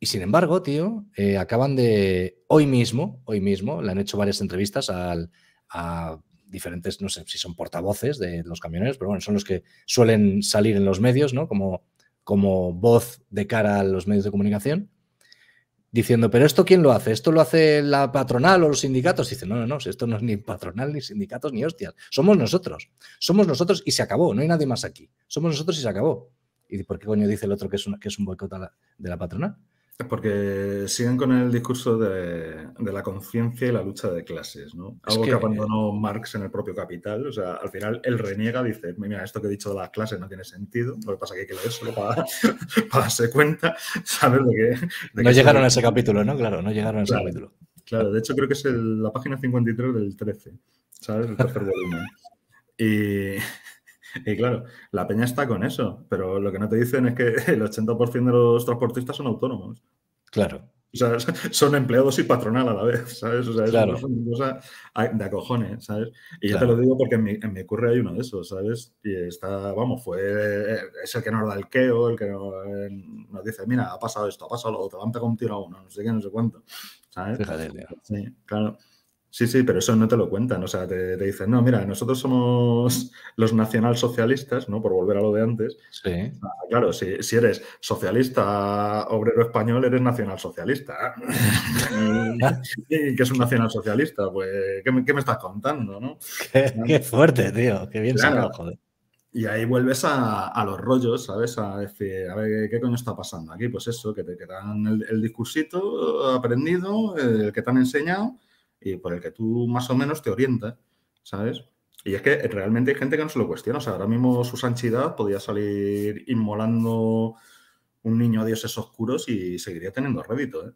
Y sin embargo, tío, eh, acaban de, hoy mismo, hoy mismo, le han hecho varias entrevistas a diferentes, no sé si son portavoces de los camioneros, pero bueno, son los que suelen salir en los medios, ¿no? Como como voz de cara a los medios de comunicación, diciendo, pero ¿esto quién lo hace? ¿Esto lo hace la patronal o los sindicatos? dice, no, no, no, esto no es ni patronal, ni sindicatos, ni hostias. Somos nosotros. Somos nosotros y se acabó. No hay nadie más aquí. Somos nosotros y se acabó. ¿Y por qué coño dice el otro que es, que es un boicot de la patronal? Porque siguen con el discurso de, la conciencia y la lucha de clases, ¿no? Algo que, abandonó Marx en el propio Capital. O sea, al final él reniega, dice, mira, esto que he dicho de las clases no tiene sentido. Lo que pasa es que hay que leer solo para, darse cuenta, saber de no llegaron a ese capítulo, ¿no? Claro, no llegaron a ese capítulo. Claro, de hecho creo que es la página 53 del 13, ¿sabes? El tercer volumen. Y... Y claro, la peña está con eso, pero lo que no te dicen es que el 80% de los transportistas son autónomos. Claro. O sea, son empleados y patronal a la vez, ¿sabes? O sea, es una cosa de acojones, ¿sabes? Y ya yo te lo digo porque en mi, en hay uno de esos, ¿sabes? Y está, vamos, fue, es el que nos da el queo, el que nos, dice, mira, ha pasado esto, ha pasado lo otro, te a un tiro a uno, no sé qué, no sé cuánto, ¿sabes? Sí, claro. Sí, sí, pero eso no te lo cuentan. O sea, te, dicen, no, mira, nosotros somos los nacionalsocialistas, ¿no? Por volver a lo de antes. Sí. claro, si, eres socialista, obrero español, eres nacionalsocialista. ¿Y qué es un nacionalsocialista? Pues, ¿qué me, estás contando, no? Qué, fuerte, tío. Qué bien joder. Y ahí vuelves a, los rollos, ¿sabes? A decir, a ver, ¿qué coño está pasando aquí? Pues eso, que te, quedan dan el, el, discursito aprendido, el que te han enseñado y por el que tú más o menos te orientas, ¿sabes? Y es que realmente hay gente que no se lo cuestiona. O sea, ahora mismo su sanchidad podría salir inmolando un niño a dioses oscuros y seguiría teniendo rédito, ¿eh?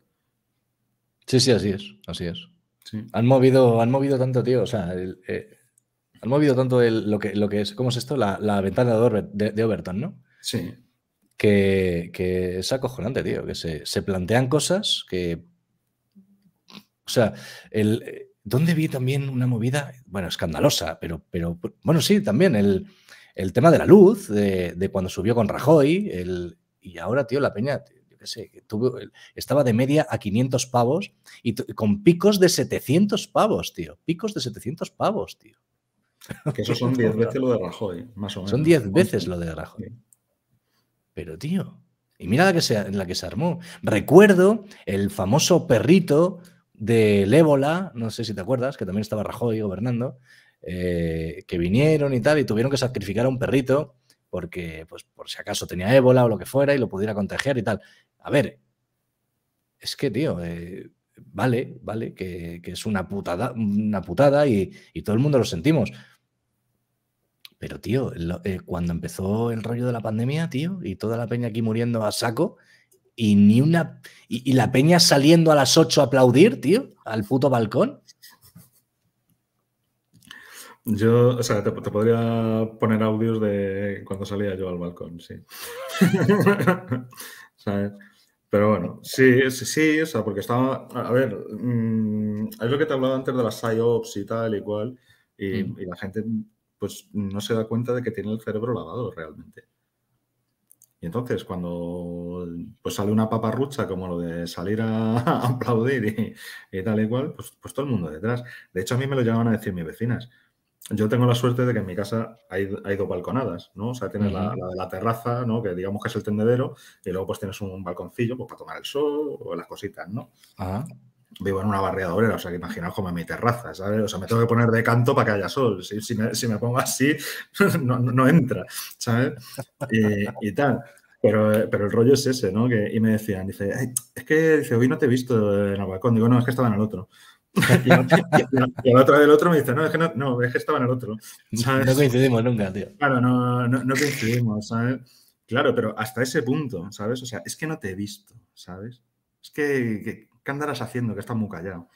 Sí, sí, así es, así es. Han movido, han movido tanto, tío. O sea, eh, han movido tanto el, lo, que, lo que es, ¿cómo es esto? La, ventana de, Overton, ¿no? Sí. Que, es acojonante, tío. Que se, se plantean cosas que o sea, el, ¿dónde vi también una movida? Bueno, escandalosa, pero, pero bueno, sí, también el, tema de la luz, de, cuando subió con Rajoy, el, y ahora, tío, la peña, yo qué sé, estaba de media a 500 pavos y con picos de 700 pavos, tío, picos de 700 pavos, tío. Que eso son 10 veces lo de Rajoy, más o menos. Son 10 veces lo de Rajoy. Pero, tío, y mira la que la que se armó. Recuerdo el famoso perrito del ébola, no sé si te acuerdas, que también estaba Rajoy gobernando, eh, que vinieron y tal, y tuvieron que sacrificar a un perrito porque, pues, por si acaso tenía ébola o lo que fuera y lo pudiera contagiar y tal. A ver, es que, tío, eh, vale, vale, que, es una putada, una putada y, todo el mundo lo sentimos. Pero, tío, eh, cuando empezó el rollo de la pandemia, tío, y toda la peña aquí muriendo a saco, y ni una. Y, la peña saliendo a las 8 a aplaudir, tío, al puto balcón. Yo, o sea, te, podría poner audios de cuando salía yo al balcón, sí. ¿Sabes? Pero bueno, sí, sí, o sea, porque estaba, a ver, mm, es lo que te hablaba antes de las IOPS y tal y cual, mm. y, la gente pues no se da cuenta de que tiene el cerebro lavado realmente. Y entonces cuando pues, sale una paparrucha como lo de salir a, aplaudir y, tal y cual, pues, pues, todo el mundo detrás. De hecho, a mí me lo llegaban a decir mis vecinas. Yo tengo la suerte de que en mi casa hay, dos balconadas, ¿no? O sea, tienes la, terraza, ¿no? Que digamos que es el tendedero, y luego pues tienes un balconcillo pues, para tomar el sol o las cositas, ¿no? Ajá vivo en una barriada obrera, o sea que imaginaos como en mi terraza, ¿sabes? O sea, me tengo que poner de canto para que haya sol. Si, me, si me, pongo así, no, no entra, ¿sabes? Y, tal. Pero, pero, el rollo es ese, ¿no? Que, y me decían, dice, es que hoy no te he visto en el balcón. Digo, no, es que estaba en el otro. y, a, la del otro me dice, no, es que no, no es que estaba en el otro. No coincidimos nunca, tío. Claro, no, no, no coincidimos, ¿sabes? Claro, pero hasta ese punto, ¿sabes? O sea, es que no te he visto, ¿sabes? Es que ¿qué andarás haciendo? Que estás muy callado.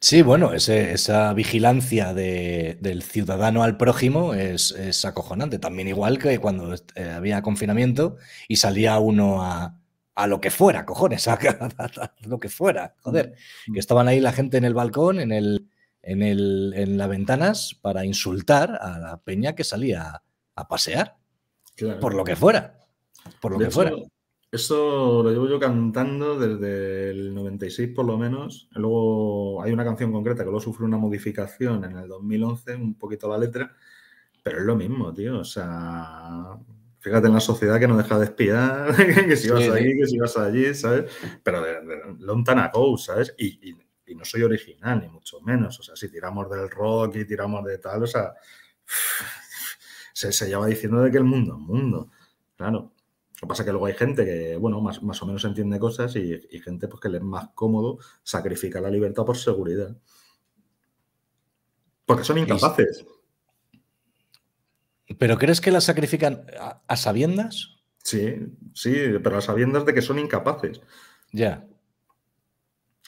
Sí, bueno, esa vigilancia del ciudadano al prójimo es, acojonante. También igual que cuando eh, había confinamiento y salía uno a, lo que fuera, cojones, a, lo que fuera, joder. Mm. Que estaban ahí la gente en el balcón, en, el, en, el, en las ventanas, para insultar a la peña que salía a pasear. Por lo que fuera. Por lo que fuera. Eso lo llevo yo cantando desde el 96 por lo menos. Luego hay una canción concreta que luego sufre una modificación en el 2011, un poquito la letra, pero es lo mismo, tío. O sea, fíjate en la sociedad que no deja de espiar, que si vas allí, que si vas allí, ¿sabes? Pero de, lontana ¿sabes? Y, no soy original, ni mucho menos. O sea, si tiramos del rock y tiramos de tal, o sea, se, se lleva diciendo de que el mundo es mundo. Claro, lo que pasa es que luego hay gente que, bueno, más, más o menos entiende cosas y, gente pues, que le es más cómodo sacrificar la libertad por seguridad. Porque son incapaces. ¿Pero crees que la sacrifican a, sabiendas? Sí, sí, pero a sabiendas de que son incapaces. Ya.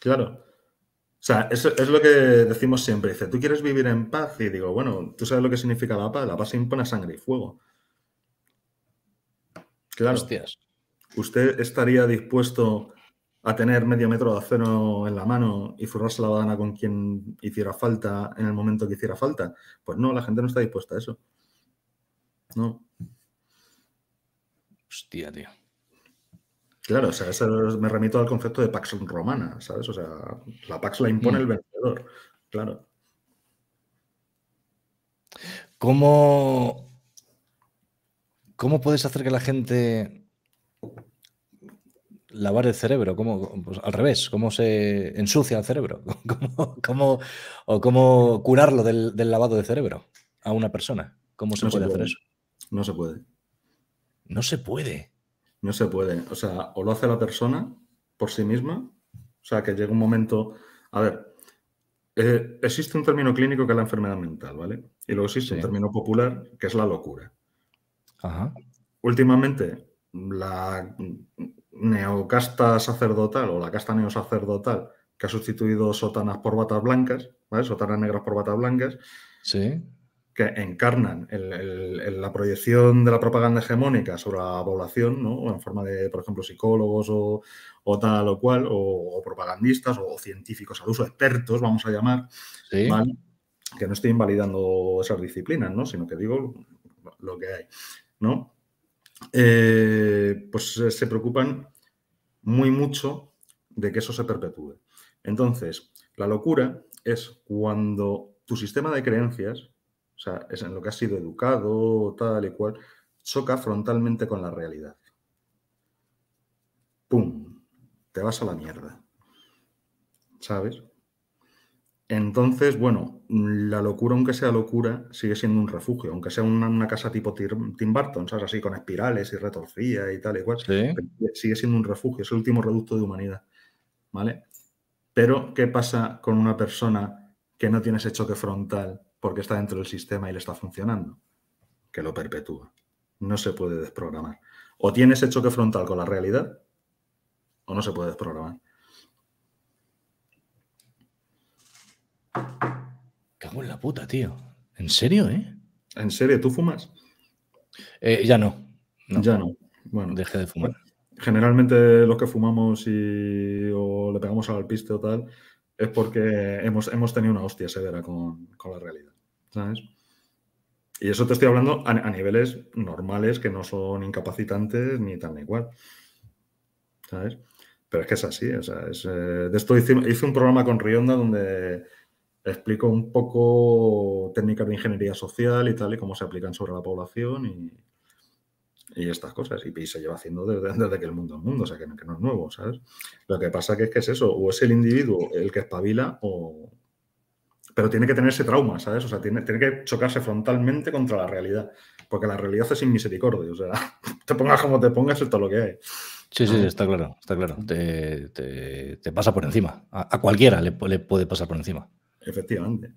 Claro. O sea, eso es lo que decimos siempre. Dice, tú quieres vivir en paz y digo, bueno, tú sabes lo que significa la paz. La paz se impone sangre y fuego. Claro. ¿Usted estaría dispuesto a tener medio metro de acero en la mano y forrarse la badana con quien hiciera falta en el momento que hiciera falta? Pues no, la gente no está dispuesta a eso. No. Hostia, tío. Claro, o sea, eso me remito al concepto de Pax Romana, ¿sabes? O sea, la Pax la impone mm. el vencedor, claro. ¿Cómo, ¿Cómo puedes hacer que la gente lavar el cerebro? ¿Cómo, pues, al revés, ¿cómo se ensucia el cerebro? ¿Cómo, o cómo curarlo del, lavado de cerebro a una persona? ¿Cómo se puede hacer eso? No se puede. No se puede. No se puede. O sea, o lo hace la persona por sí misma. O sea, que llega un momento. A ver, eh, existe un término clínico que es la enfermedad mental, ¿vale? Y luego existe un término popular que es la locura. Últimamente, la neocasta sacerdotal o la casta neosacerdotal que ha sustituido sotanas por batas blancas, Sotanas negras por batas blancas. Sí. Que encarnan la proyección de la propaganda hegemónica sobre la población, En forma de, por ejemplo, psicólogos o, tal o cual, o, propagandistas o, científicos al uso, expertos, vamos a llamar. Que no estoy invalidando esas disciplinas, Sino que digo lo que hay. ¿no? Eh, pues eh, se preocupan muy mucho de que eso se perpetúe. Entonces, la locura es cuando tu sistema de creencias, o sea, es en lo que has sido educado, tal y cual, choca frontalmente con la realidad. ¡Pum! Te vas a la mierda. ¿Sabes? Entonces, bueno, la locura, aunque sea locura, sigue siendo un refugio, aunque sea una, casa tipo Tim, Burton, ¿sabes? Así con espirales y retorcía y tal y Sigue siendo un refugio, es el último reducto de humanidad, ¿vale? Pero, ¿qué pasa con una persona que no tiene ese choque frontal porque está dentro del sistema y le está funcionando? Que lo perpetúa. No se puede desprogramar. O tienes ese choque frontal con la realidad, o no se puede desprogramar. Cago en la puta, tío. ¿En serio, eh? ¿En serio? ¿Tú fumas? Eh, ya no, Ya no. Bueno. Dejé de fumar. Generalmente los que fumamos y o le pegamos al piste o tal es porque hemos, hemos tenido una hostia severa con, la realidad, ¿sabes? Y eso te estoy hablando a, niveles normales que no son incapacitantes ni tal ni cual, ¿sabes? Pero es que es así, o sea, eh, de esto hice, hice un programa con Rionda donde explico un poco técnicas de ingeniería social y tal, y cómo se aplican sobre la población y, estas cosas. Y, se lleva haciendo desde, desde, que el mundo es mundo, o sea, que, no es nuevo, ¿sabes? Lo que pasa que es que es eso, o es el individuo el que espabila o... Pero tiene que tener ese trauma, ¿sabes? O sea, tiene, que chocarse frontalmente contra la realidad, porque la realidad es sin misericordia, o sea, te pongas como te pongas, esto es lo que hay. Sí, sí, está claro, está claro. Te, pasa por encima. A, cualquiera le puede pasar por encima. Efectivamente.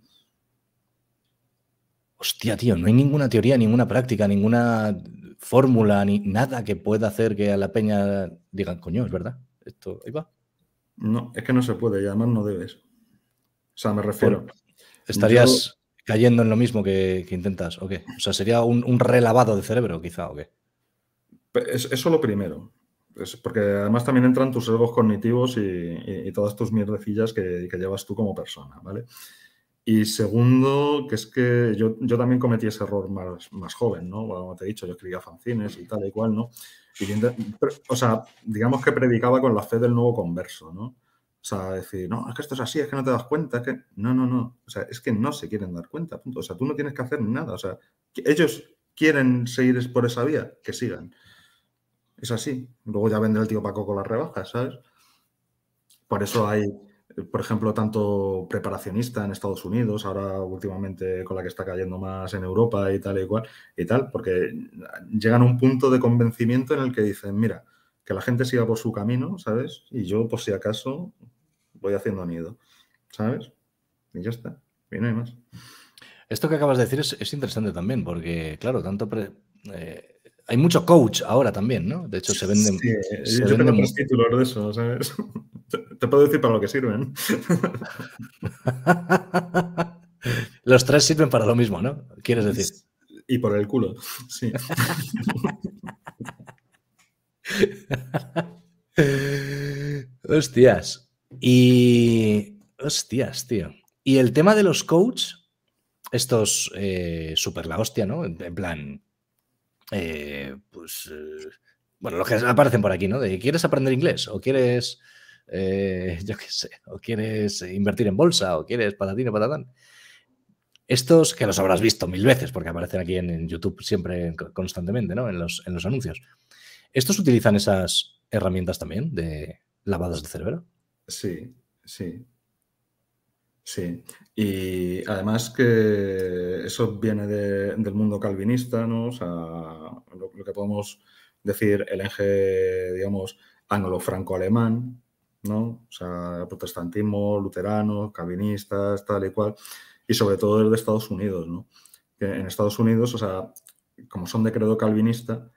Hostia, tío, no hay ninguna teoría, ninguna práctica, ninguna fórmula, ni nada que pueda hacer que a la peña digan, coño, es verdad, esto ahí va. No, es que no se puede y además no debes. O sea, me refiero. estarías cayendo en lo mismo que, intentas, ¿o qué? O sea, sería un, relavado de cerebro, quizá, ¿o qué? Eso lo primero. Es porque además también entran tus egos cognitivos y, todas tus mierdecillas que, que, llevas tú como persona, ¿vale? Y segundo, que es que yo, yo también cometí ese error más, más joven, ¿no? como te he dicho, yo escribía fanzines y tal y cual, ¿no? o sea, digamos que predicaba con la fe del nuevo converso, ¿no? O sea, decir, no, es que esto es así, es que no te das cuenta, que. No, no, no. O sea, es que no se quieren dar cuenta, punto. O sea, tú no tienes que hacer nada. O sea, ellos quieren seguir por esa vía, que sigan. Es así. Luego ya vendrá el tío Paco con las rebajas, ¿sabes? Por eso hay, por ejemplo, tanto preparacionista en Estados Unidos, ahora últimamente con la que está cayendo más en Europa y tal y cual, y tal, porque llegan a un punto de convencimiento en el que dicen, mira, que la gente siga por su camino, ¿sabes? Y yo, por si acaso, voy haciendo nido, ¿sabes? Y ya está, y no hay más. Esto que acabas de decir es, interesante también, porque, claro, tanto eh, hay mucho coach ahora también, ¿no? De hecho, se venden. Sí, se yo tengo títulos de eso, ¿sabes? Te puedo decir para lo que sirven. Los tres sirven para lo mismo, ¿no? Quieres decir. Y por el culo, sí. Hostias. Y. Hostias, tío. Y el tema de los coach, estos eh, super la hostia, ¿no? En plan, eh, pues, eh, bueno, los que aparecen por aquí, ¿no? De quieres aprender inglés o quieres, eh, yo qué sé, o quieres invertir en bolsa o quieres patatín o patatán. Estos que los habrás visto mil veces porque aparecen aquí en, en YouTube siempre constantemente, ¿no? En los, en los anuncios. ¿Estos utilizan esas herramientas también de lavadas de cerebro? Sí, sí. Sí, y además que eso viene del mundo calvinista, ¿no? O lo, que podemos decir el eje, digamos, anglo-franco-alemán, ¿no? O sea, protestantismo, luterano, calvinistas, tal y cual, y sobre todo el de Estados Unidos, ¿no? Que en Estados Unidos, o sea, como son de credo calvinista,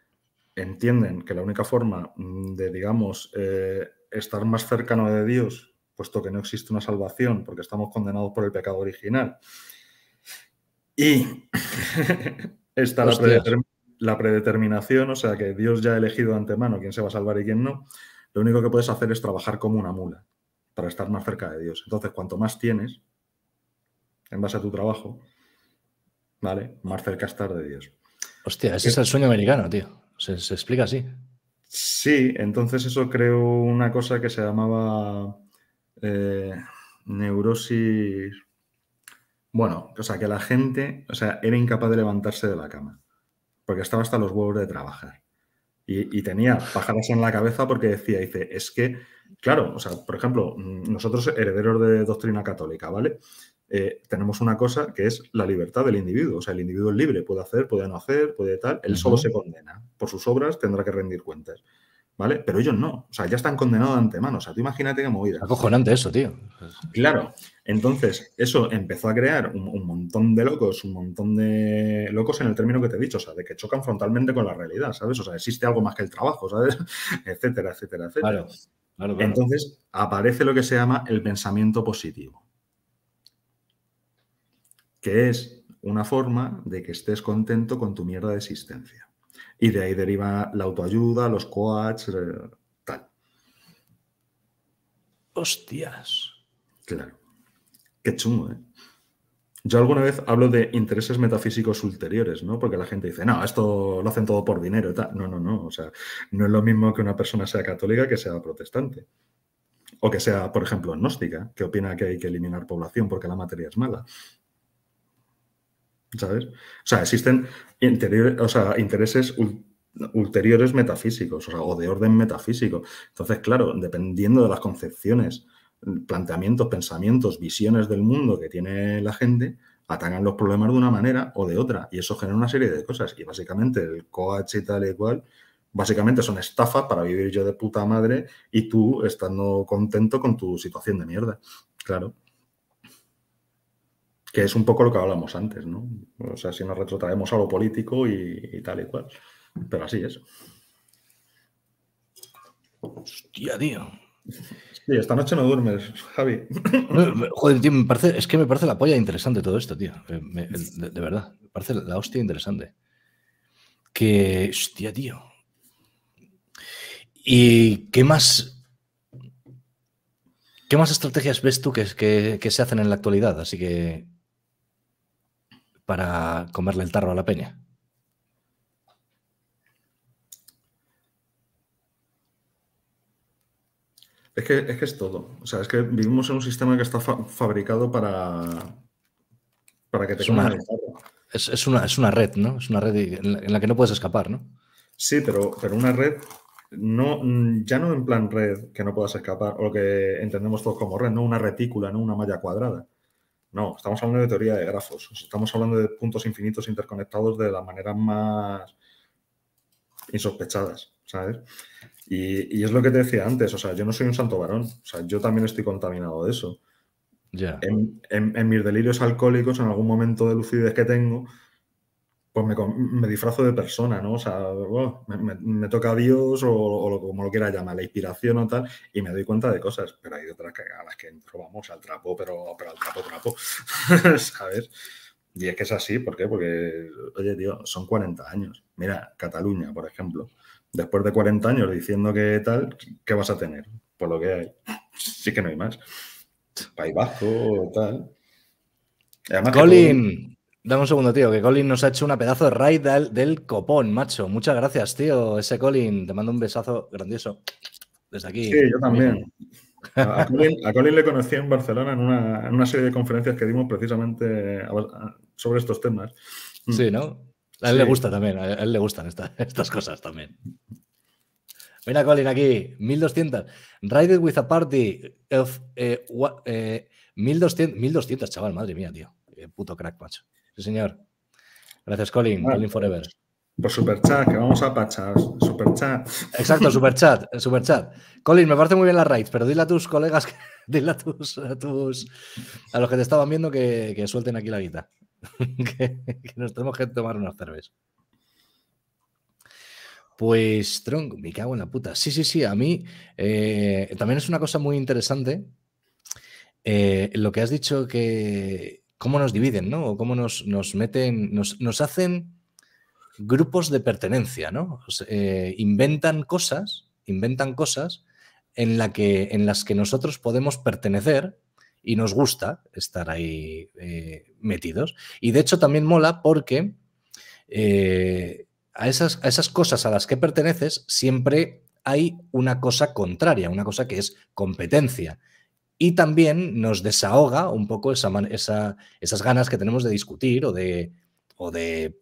entienden que la única forma de, digamos, eh, estar más cercano de Dios puesto que no existe una salvación porque estamos condenados por el pecado original. Y está la, predeterminación, o sea que Dios ya ha elegido de antemano quién se va a salvar y quién no. Lo único que puedes hacer es trabajar como una mula para estar más cerca de Dios. Entonces, cuanto más tienes en base a tu trabajo, ¿vale? Más cerca estar de Dios. Hostia, ese eh, es el sueño americano, tío. Se, explica así. Sí, entonces eso creo una cosa que se llamaba eh, neurosis. Bueno, o sea, que la gente, o sea, era incapaz de levantarse de la cama, porque estaba hasta los huevos de trabajar. Y, tenía pájaras en la cabeza porque decía, dice, es que, claro, o sea, por ejemplo, mm, nosotros herederos de doctrina católica, ¿vale? Eh, tenemos una cosa que es la libertad del individuo. O sea, el individuo es libre, puede hacer, puede no hacer, puede tal. Él solo se condena. Por sus obras tendrá que rendir cuentas. ¿vale? Pero ellos no, o sea, ya están condenados de antemano, o sea, tú imagínate qué movida. Acojonante eso, tío. Claro, entonces eso empezó a crear un, montón de locos, un montón de locos en el término que te he dicho, o sea, de que chocan frontalmente con la realidad, ¿sabes? O sea, existe algo más que el trabajo, ¿sabes? etcétera, etcétera, etcétera. claro, claro. Entonces aparece lo que se llama el pensamiento positivo, que es una forma de que estés contento con tu mierda de existencia. Y de ahí deriva la autoayuda, los coaches, eh, tal. Hostias. Claro. Qué chungo, ¿eh? Yo alguna vez hablo de intereses metafísicos ulteriores, ¿no? Porque la gente dice, no, esto lo hacen todo por dinero y tal. No, no, no. O sea, no es lo mismo que una persona sea católica que sea protestante. O que sea, por ejemplo, gnóstica, que opina que hay que eliminar población porque la materia es mala. ¿sabes? O sea, existen o intereses ulteriores metafísicos o, o de orden metafísico. Entonces, claro, dependiendo de las concepciones, planteamientos, pensamientos, visiones del mundo que tiene la gente, atacan los problemas de una manera o de otra. Y eso genera una serie de cosas. Y básicamente el coach y tal y cual, básicamente son estafas para vivir yo de puta madre y tú estando contento con tu situación de mierda. Claro que es un poco lo que hablamos antes, ¿no? O sea, si nos retrotraemos a lo político y, tal y cual. Pero así es. Hostia, tío. Sí, esta noche no duermes, Javi. joder, tío, me parece, es que me parece la polla interesante todo esto, tío. Eh, de, verdad, me parece la hostia interesante. Que, hostia, tío. ¿Y qué más? ¿Qué más estrategias ves tú que se hacen en la actualidad? Así que para comerle el tarro a la peña. Es que, es todo. O sea, es que vivimos en un sistema que está fabricado para, para que te es una, Es, una, red, ¿no? Es una red en la, que no puedes escapar, ¿no? Sí, pero, pero una red no, ya no en plan red que no puedas escapar, o lo que entendemos todos como red, no una retícula, no una malla cuadrada. No, estamos hablando de teoría de grafos, estamos hablando de puntos infinitos interconectados de las maneras más insospechadas, Y, es lo que te decía antes, o sea, yo no soy un santo varón, o sea, yo también estoy contaminado de eso. Ya. En, en, mis delirios alcohólicos, en algún momento de lucidez que tengo, pues me, disfrazo de persona, ¿no? O sea, me, toca toca Dios o, como lo quiera llamar, la inspiración o tal, y me doy cuenta de cosas, pero hay otras que, a las que entro, al trapo, pero, al trapo, trapo, ¿sabes? Y es que es así, ¿por qué? Porque, oye, tío, son 40 años. Mira, Cataluña, por ejemplo, después de 40 años diciendo que tal, ¿qué vas a tener? Por lo que hay. Sí que no hay más. País Vasco, tal. Colin. Dame un segundo, tío, que Colin nos ha hecho una pedazo de raid del, copón, macho. Muchas gracias, tío. Ese Colin, te mando un besazo grandioso desde aquí. Sí, yo también. A Colin, le conocí en Barcelona en una, serie de conferencias que dimos precisamente sobre estos temas. Mm. Sí, ¿no? A él le gusta también, a él le gustan estas cosas también. Mira, Colin, aquí, 1200. Rided with a party of 1200, eh, eh, chaval, madre mía, tío. puto crack, macho. Sí, señor. Gracias, Colin. Colin Forever. Por pues superchat, que vamos a pachar. Superchat. Exacto, superchat, superchat. Colin, me parece muy bien la raíz, pero dile a tus colegas, dile a a los que te estaban viendo que, suelten aquí la guita. que, nos tenemos que tomar unas cervezas. Pues, Tronco, me cago en la puta. Sí, sí, sí, a mí eh, también es una cosa muy interesante eh, lo que has dicho que, cómo nos dividen, ¿no? O cómo nos, nos meten, nos, hacen grupos de pertenencia, ¿no? Eh, inventan cosas, inventan cosas en, la que, en las que nosotros podemos pertenecer y nos gusta estar ahí eh, metidos. Y de hecho también mola porque eh, a, esas, a esas cosas a las que perteneces siempre hay una cosa contraria, una cosa que es competencia y también nos desahoga un poco esa, esa, esas ganas que tenemos de discutir o de, o de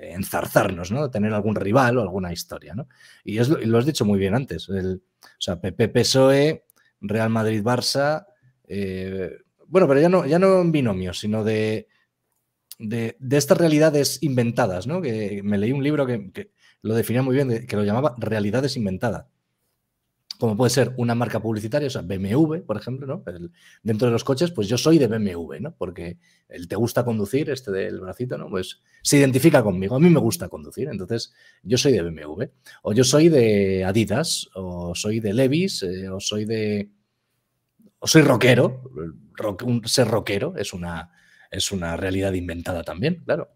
enzarzarnos, ¿no? Tener algún rival o alguna historia, Y lo has dicho muy bien antes. El, o PP-PSOE, Real Madrid-Barça... Eh, bueno, pero ya no, ya no en binomio, sino de, de, de, estas realidades inventadas, ¿no? Que me leí un libro que lo definía muy bien, que lo llamaba realidades inventadas como puede ser una marca publicitaria, o sea, BMW, por ejemplo, ¿no? dentro de los coches, pues yo soy de BMW, ¿no? Porque el te gusta conducir, este del bracito, ¿no? Pues se identifica conmigo, a mí me gusta conducir, entonces yo soy de BMW, o yo soy de Adidas, o soy de Levis, eh, o soy de... o soy rockero, un, ser rockero es una, es una realidad inventada también, claro.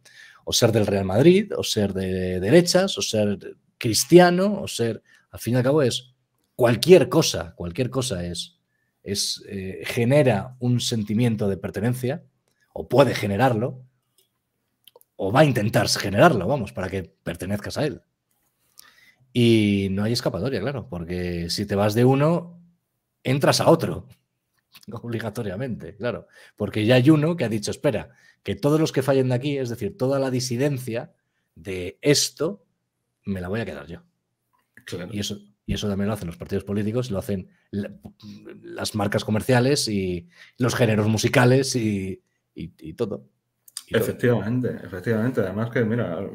O ser del Real Madrid, o ser de derechas, o ser cristiano, o ser... Al fin y al cabo es cualquier cosa, cualquier cosa es, es eh, genera un sentimiento de pertenencia, o puede generarlo, o va a intentar generarlo, vamos, para que pertenezcas a él. Y no hay escapatoria, claro, porque si te vas de uno, entras a otro, obligatoriamente, claro, porque ya hay uno que ha dicho, espera, que todos los que fallen de aquí, es decir, toda la disidencia de esto, me la voy a quedar yo. Y eso, y eso también lo hacen los partidos políticos, lo hacen las marcas comerciales y los géneros musicales y, todo. efectivamente, efectivamente. Además que, mira,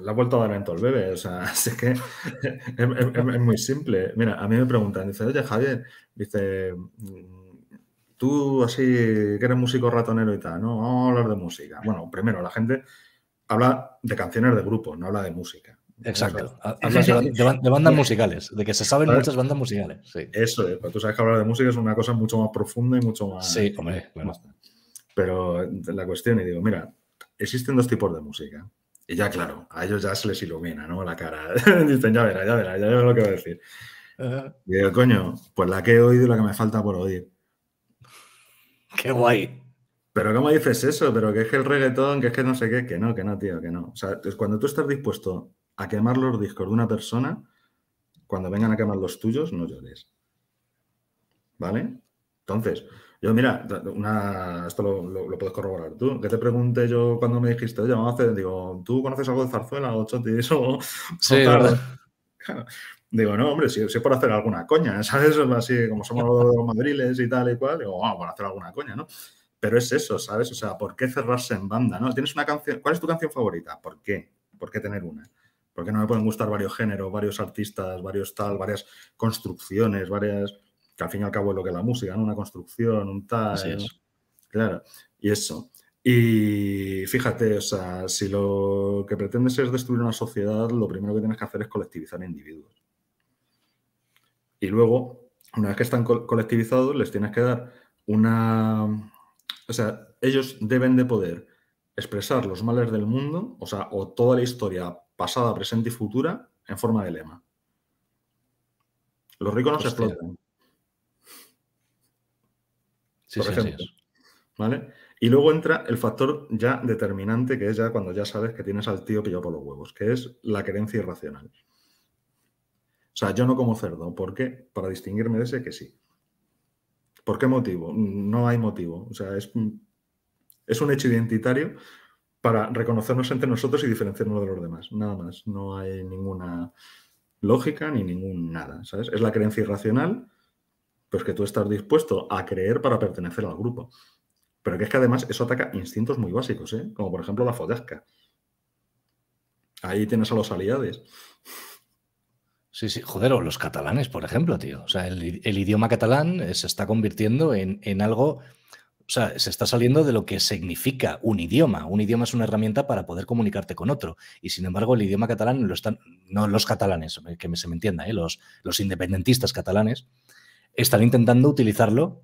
la ha vuelto a dar en todo el bebé. O sea, así que es, muy simple. Mira, a mí me preguntan, dice, oye, Javier, dice, mm, tú así que eres músico ratonero y tal, ¿no? Vamos a hablar de música. Bueno, primero, la gente habla de canciones de grupo, no habla de música. Exacto. de, bandas musicales, de que se saben muchas bandas musicales. Eso eh, pues tú sabes que hablar de música es una cosa mucho más profunda y mucho más. Sí, hombre, Pero eh, la cuestión, y digo, mira, existen dos tipos de música. Y ya, claro, a ellos ya se les ilumina, ¿no? La cara. Dicen, ya verá, ya verá, ya verá lo que voy a decir. Y digo, coño, pues la que he oído y la que me falta por oír. Qué guay. Pero ¿cómo dices eso? Pero que es que el reggaetón, que es que no sé qué, que no, que no, tío, que no. O sea, cuando tú estás dispuesto a quemar los discos de una persona, cuando vengan a quemar los tuyos, no llores. ¿Vale? Entonces, yo, mira, esto lo, puedes corroborar tú. Que te pregunté yo cuando me dijiste, oye, vamos a hacer, digo, ¿tú conoces algo de zarzuela o chotis o, Digo, no, hombre, si, es por hacer alguna coña, ¿sabes? Así como somos los madriles y tal y cual, digo, vamos, por hacer alguna coña, ¿no? Pero es eso, ¿sabes? O sea, ¿por qué cerrarse en banda, no? ¿Tienes una canción? ¿Cuál es tu canción favorita? ¿Por qué? ¿Por qué tener una? Porque no me pueden gustar varios géneros, varios artistas, varios tal, varias construcciones, varias. que al fin y al cabo es lo que es la música, ¿no? Una construcción, un tal. Claro, y eso. Y fíjate, o sea, si lo que pretendes es destruir una sociedad, lo primero que tienes que hacer es colectivizar individuos. Y luego, una vez que están colectivizados, les tienes que dar una... O sea, ellos deben de poder expresar los males del mundo, o sea, o toda la historia pasada, presente y futura en forma de lema. Los ricos no se explotan. por ejemplo. ¿Vale? Y luego entra el factor ya determinante, que es ya cuando ya sabes que tienes al tío pillado por los huevos, que es la creencia irracional. O sea, yo no como cerdo. ¿Por qué? Para distinguirme de ese que sí. ¿Por qué motivo? No hay motivo. O sea, es, es un hecho identitario para reconocernos entre nosotros y diferenciarnos de los demás. Nada más. No hay ninguna lógica ni ningún nada. ¿sabes? Es la creencia irracional, pues que tú estás dispuesto a creer para pertenecer al grupo. Pero que es que además eso ataca instintos muy básicos, ¿eh? como por ejemplo la follasca. Ahí tienes a los aliados. Sí, sí, joder, o los catalanes, por ejemplo, tío. O sea, el, idioma catalán se está convirtiendo en, en algo o sea, se está saliendo de lo que significa un idioma. Un idioma es una herramienta para poder comunicarte con otro. Y sin embargo, el idioma catalán lo están, no los catalanes, eh, que se me entienda, eh, los, independentistas catalanes, están intentando utilizarlo.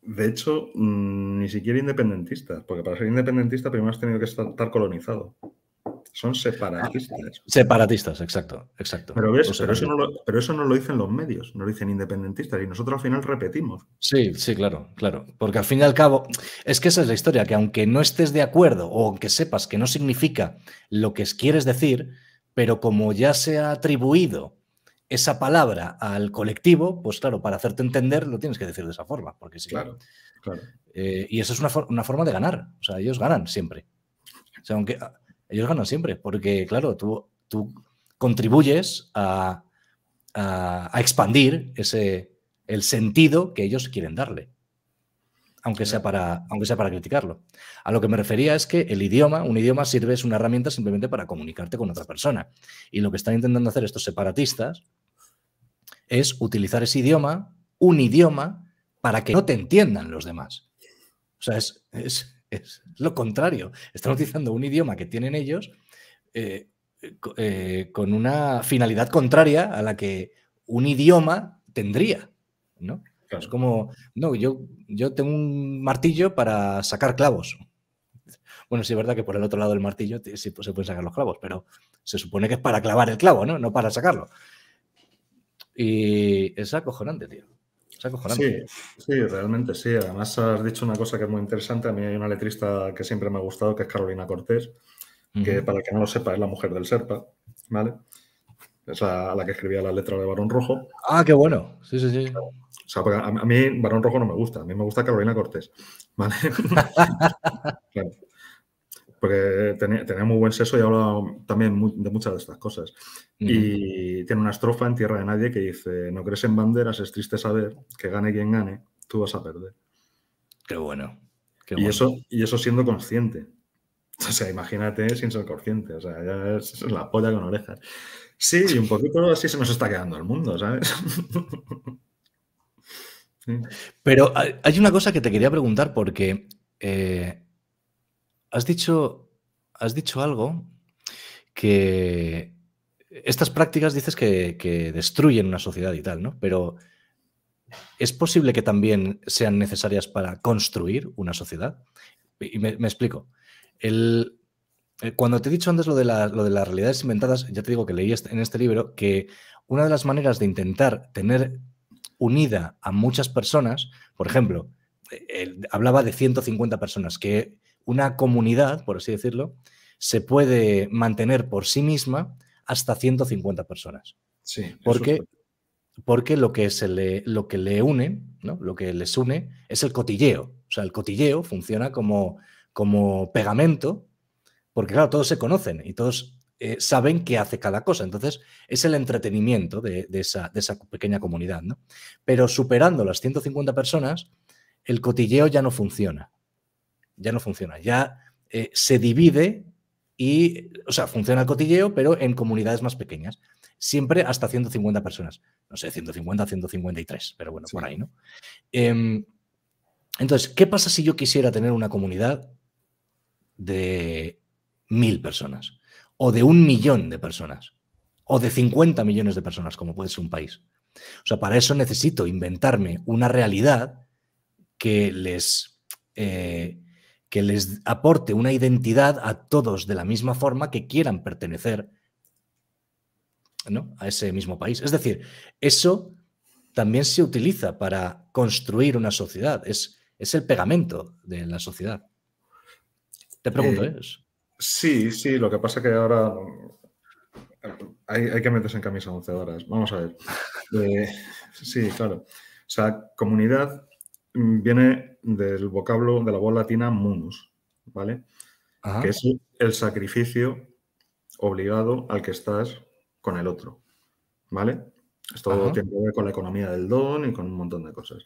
De hecho, mm, ni siquiera independentistas, porque para ser independentista primero has tenido que estar colonizado. Son separatistas. Ah, separatistas, exacto, exacto. Pero, pero, eso no lo, dicen los medios, no lo dicen independentistas y nosotros al final repetimos. Sí, sí, claro, claro. Porque al fin y al cabo, es que esa es la historia, que aunque no estés de acuerdo o aunque sepas que no significa lo que quieres decir, pero como ya se ha atribuido esa palabra al colectivo, pues claro, para hacerte entender lo tienes que decir de esa forma, porque sí. Claro, claro. Eh, y esa es una, una, forma de ganar, o sea, ellos ganan siempre. O sea, aunque, ellos ganan siempre, porque claro, tú, contribuyes a, a, expandir ese, el sentido que ellos quieren darle, aunque sea, para, aunque sea para criticarlo. A lo que me refería es que el idioma, un idioma sirve, es una herramienta simplemente para comunicarte con otra persona. Y lo que están intentando hacer estos separatistas es utilizar ese idioma, un idioma, para que no te entiendan los demás. O sea, es, es es lo contrario. Están utilizando un idioma que tienen ellos eh, eh, con una finalidad contraria a la que un idioma tendría. ¿no? Es como, no, yo, yo tengo un martillo para sacar clavos. Bueno, sí es verdad que por el otro lado del martillo sí pues se pueden sacar los clavos, pero se supone que es para clavar el clavo, ¿no? No para sacarlo. Y es acojonante, tío. Sí, realmente sí. Además, has dicho una cosa que es muy interesante. A mí hay una letrista que siempre me ha gustado, que es Carolina Cortés, que para el que no lo sepa es la mujer del Serpa, ¿vale? Es la, la que escribía la letra de Barón Rojo. Ah, qué bueno. Sí, sí, sí. O sea, a, a mí Barón Rojo no me gusta, a mí me gusta Carolina Cortés, ¿vale? claro porque tenía, muy buen seso y hablaba también de muchas de estas cosas. Y tiene una estrofa en Tierra de Nadie que dice, no crees en banderas, es triste saber que gane quien gane, tú vas a perder. Qué bueno. y, Eso, y eso siendo consciente. O sea, imagínate sin ser consciente. O sea, es la polla con orejas. Sí, y un poquito así se nos está quedando el mundo, ¿sabes? Pero hay una cosa que te quería preguntar porque eh, has dicho, has dicho algo que estas prácticas dices que, destruyen una sociedad y tal, ¿no? Pero ¿es posible que también sean necesarias para construir una sociedad? Y me, explico. El, eh, cuando te he dicho antes lo de, lo de, las realidades inventadas, ya te digo que leí en este libro que una de las maneras de intentar tener unida a muchas personas, por ejemplo, eh, hablaba de 150 personas, que una comunidad, por así decirlo, se puede mantener por sí misma hasta 150 personas. Sí, porque, porque lo que es lo que le une, ¿no? lo que les une es el cotilleo. O sea, el cotilleo funciona como, como pegamento, porque claro, todos se conocen y todos eh, saben qué hace cada cosa. Entonces, es el entretenimiento de, de, esa, de esa, pequeña comunidad, ¿no? Pero superando las 150 personas, el cotilleo ya no funciona ya no funciona, ya eh, se divide y, o sea, funciona el cotilleo, pero en comunidades más pequeñas, siempre hasta 150 personas, no sé, 150, 153, pero bueno, por ahí, ¿no? Em, entonces, ¿qué pasa si yo quisiera tener una comunidad de mil personas o de un millón de personas? o de 50 millones de personas, como puede ser un país. O sea, para eso necesito inventarme una realidad que les eh, que les aporte una identidad a todos de la misma forma que quieran pertenecer ¿no? a ese mismo país. Es decir, eso también se utiliza para construir una sociedad, es, es el pegamento de la sociedad. Te pregunto, eh, ¿eh? Sí, sí, lo que pasa es que ahora hay, que meterse en camisa 11 horas. Vamos a ver. Eh, sí, claro. O sea, comunidad mm, viene del vocablo, de la voz latina munus, ¿vale? Que es el sacrificio obligado al que estás con el otro, ¿vale? Esto tiene que ver con la economía del don y con un montón de cosas.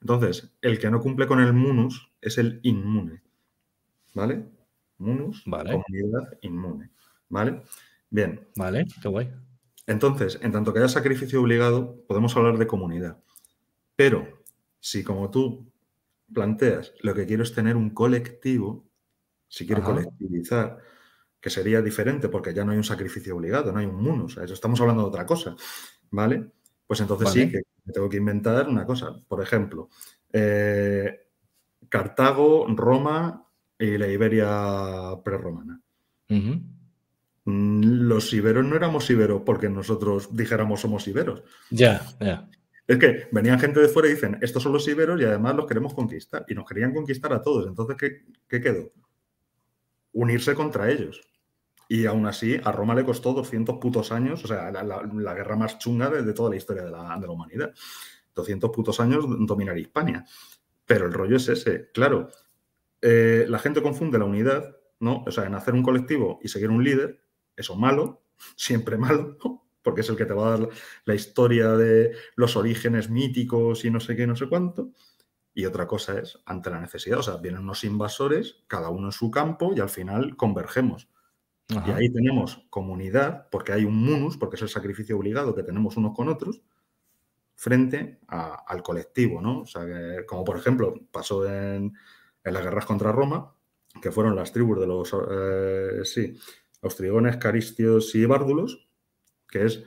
Entonces, el que no cumple con el munus es el inmune, ¿vale? Munus, comunidad inmune, ¿vale? Bien. Vale, qué guay. Entonces, en tanto que haya sacrificio obligado, podemos hablar de comunidad. Pero si como tú planteas, lo que quiero es tener un colectivo, si quiero colectivizar, que sería diferente porque ya no hay un sacrificio obligado, no hay un munus, o estamos hablando de otra cosa, ¿vale? Pues entonces sí que tengo que inventar una cosa. Por ejemplo, eh, Cartago, Roma y la Iberia prerromana. Mm, los iberos no éramos iberos porque nosotros dijéramos somos iberos. Ya, ya. Es que venían gente de fuera y dicen, estos son los iberos y además los queremos conquistar. Y nos querían conquistar a todos. Entonces, ¿qué, quedó? Unirse contra ellos. Y aún así, a Roma le costó 200 putos años, o sea, la, guerra más chunga de, toda la historia de la, humanidad. 200 putos años dominar Hispania. Pero el rollo es ese, claro. Eh, la gente confunde la unidad, ¿no? O sea, en hacer un colectivo y seguir un líder, eso malo, siempre malo, porque es el que te va a dar la historia de los orígenes míticos y no sé qué, no sé cuánto. Y otra cosa es ante la necesidad. O sea, vienen unos invasores, cada uno en su campo, y al final convergemos. Y ahí tenemos comunidad, porque hay un munus, porque es el sacrificio obligado que tenemos unos con otros, frente al colectivo, ¿no? O sea, como por ejemplo pasó en, en, las guerras contra Roma, que fueron las tribus de los, eh, sí los austrigones, caristios y bárdulos, que es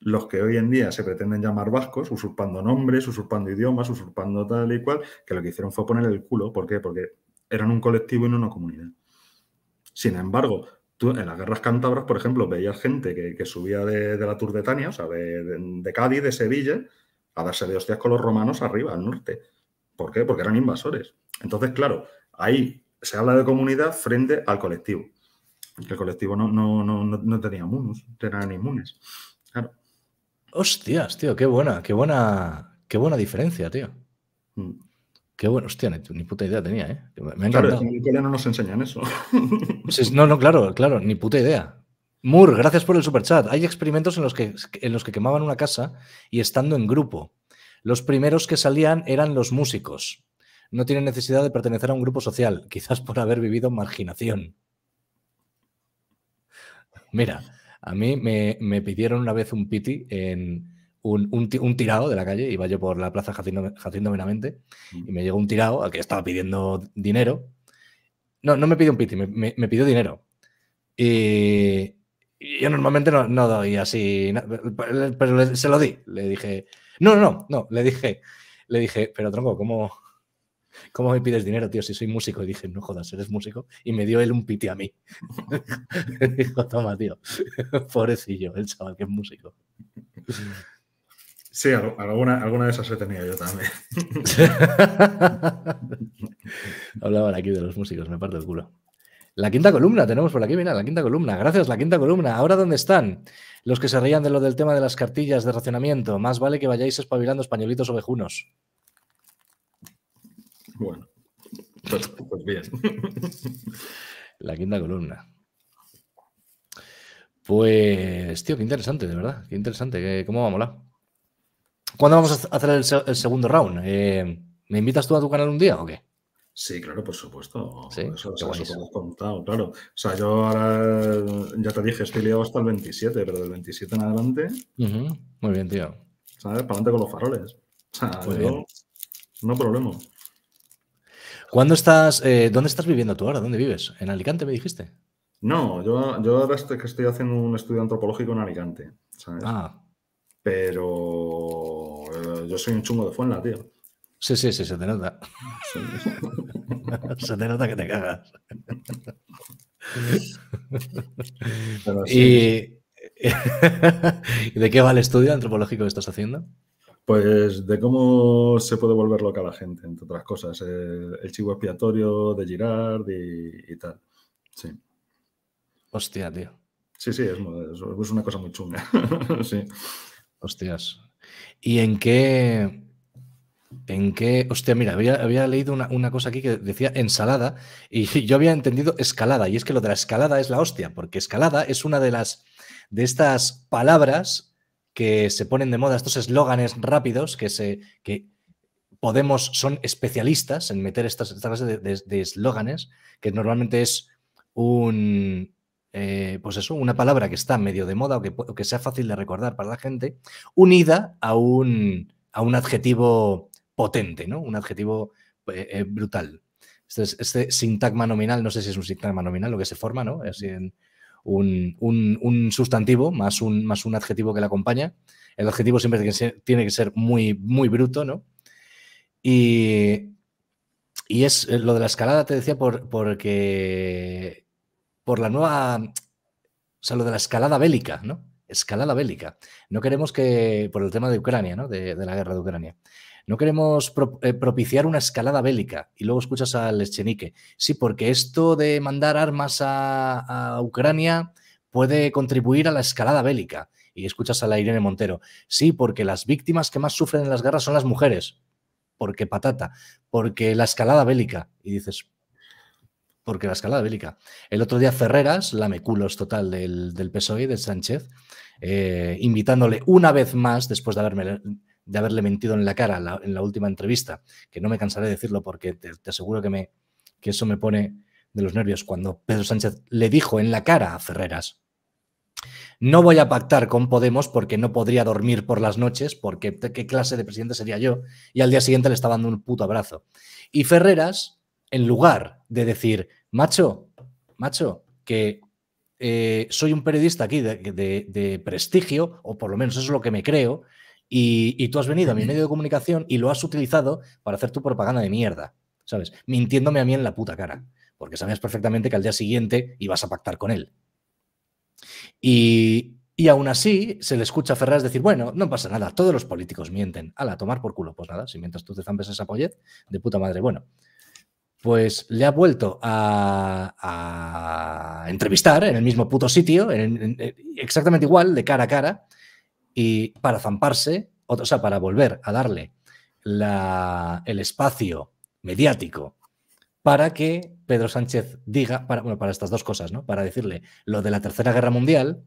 los que hoy en día se pretenden llamar vascos, usurpando nombres, usurpando idiomas, usurpando tal y cual, que lo que hicieron fue poner el culo. ¿Por qué? Porque eran un colectivo y no una comunidad. Sin embargo, tú en las guerras cántabras, por ejemplo, veías gente que, subía de, la Tour de Tania, o sea, de, de, Cádiz, de Sevilla, a darse de hostias con los romanos arriba, al norte. ¿Por qué? Porque eran invasores. Entonces, claro, ahí se habla de comunidad frente al colectivo. El colectivo no, no, no, no tenía inmunos, eran inmunes. Hostias, tío, qué buena, qué buena, qué buena diferencia, tío. Mm. Qué bueno, hostia, ni, puta idea tenía, ¿eh? Me ha encantado. Claro, en no nos enseñan eso. no, no, claro, claro, ni puta idea. Mur, gracias por el superchat. Hay experimentos en los, que, en los que quemaban una casa y estando en grupo. Los primeros que salían eran los músicos. No tienen necesidad de pertenecer a un grupo social, quizás por haber vivido marginación. Mira, a mí me, pidieron una vez un piti en un, tirado de la calle, iba yo por la plaza Jacinto, Jacinto mm. y me llegó un tirado al que estaba pidiendo dinero. No, no me pidió un piti, me, pidió dinero. Y, yo normalmente no, no doy así, pero, se lo di. Le dije, no, no, no, no, le dije, le dije, pero tronco, ¿cómo, ¿Cómo me pides dinero, tío? Si soy músico. Y dije, no jodas, eres músico. Y me dio él un piti a mí. dijo, toma, tío. Pobrecillo, el chaval que es músico. Sí, alguna, alguna de esas he tenido yo también. Hablaban aquí de los músicos, me parto el culo. La quinta columna, tenemos por aquí, mira, la quinta columna. Gracias, la quinta columna. Ahora, ¿dónde están? Los que se reían de lo del tema de las cartillas de racionamiento. Más vale que vayáis espabilando españolitos ovejunos. Bueno, pues, pues bien. La quinta columna. Pues, tío, qué interesante, de verdad. Qué interesante. ¿Cómo va a ¿Cuándo vamos a hacer el, segundo round? Eh, ¿Me invitas tú a tu canal un día o qué? Sí, claro, por supuesto. ¿Sí? Eso, eso contado, claro. O sea, yo ahora, ya te dije, estoy liado hasta el 27, pero del 27 en adelante. Muy bien, tío. ¿Sabes? Para adelante con los faroles. O sea, no problema. ¿Cuándo estás, eh, ¿Dónde estás viviendo tú ahora? ¿Dónde vives? ¿En Alicante me dijiste? No, yo, yo ahora estoy, que estoy haciendo un estudio antropológico en Alicante. Ah. Pero eh, yo soy un chungo de Fuenla, tío. Sí, sí, sí, se te nota. se te nota que te cagas. ¿Y de qué va el estudio antropológico que estás haciendo? Pues de cómo se puede volver loca la gente, entre otras cosas. Eh, el, chivo expiatorio de Girard y, tal. Sí. Hostia, tío. Sí, sí, es, una cosa muy chunga. sí. Hostias. ¿Y en qué? ¿En qué? Hostia, mira, había, leído una, una, cosa aquí que decía ensalada y yo había entendido escalada. Y es que lo de la escalada es la hostia, porque escalada es una de las de estas palabras que se ponen de moda estos eslóganes rápidos que se que Podemos son especialistas en meter estas, esta clase de eslóganes, que normalmente es un, eh, pues una palabra que está medio de moda o que, sea fácil de recordar para la gente, unida a un, a un adjetivo potente, ¿no? Un adjetivo eh, eh, brutal. Este, este, sintagma nominal, no sé si es un sintagma nominal lo que se forma, ¿no? un, sustantivo más un, más un adjetivo que le acompaña. El adjetivo siempre tiene que ser, muy, muy bruto, ¿no? Y, es eh, lo de la escalada, te decía, por, porque por la nueva, o sea, lo de la escalada bélica, ¿no? Escalada bélica. No queremos que, por el tema de Ucrania, ¿no? de la guerra de Ucrania. No queremos eh, propiciar una escalada bélica. Y luego escuchas al Echenique. Sí, porque esto de mandar armas a, Ucrania puede contribuir a la escalada bélica. Y escuchas a la Irene Montero. Sí, porque las víctimas que más sufren en las guerras son las mujeres. Porque patata. Porque la escalada bélica. Y dices, porque la escalada bélica. El otro día Ferreras, lameculos total del, PSOE, de Sánchez, eh, invitándole una vez más, después de haberme de haberle mentido en la cara en la última entrevista, que no me cansaré de decirlo porque te, aseguro que, me, que eso me pone de los nervios cuando Pedro Sánchez le dijo en la cara a Ferreras, no voy a pactar con Podemos porque no podría dormir por las noches, porque qué clase de presidente sería yo. Y al día siguiente le estaba dando un puto abrazo. Y Ferreras, en lugar de decir, macho, macho, que eh, soy un periodista aquí de, de prestigio, o por lo menos eso es lo que me creo, y, tú has venido a mi medio de comunicación y lo has utilizado para hacer tu propaganda de mierda, ¿sabes? Mintiéndome a mí en la puta cara, porque sabías perfectamente que al día siguiente ibas a pactar con él. Y, aún así se le escucha a Ferraz decir, bueno, no pasa nada, todos los políticos mienten. Ala, tomar por culo, pues nada, si mientras tú te zambes esa pollez, de puta madre, bueno. Pues le ha vuelto a, entrevistar en el mismo puto sitio, exactamente igual, de cara a cara, y para zamparse, o sea, para volver a darle el espacio mediático para que Pedro Sánchez diga, para, bueno, para estas dos cosas, ¿no? Para decirle lo de la Tercera Guerra Mundial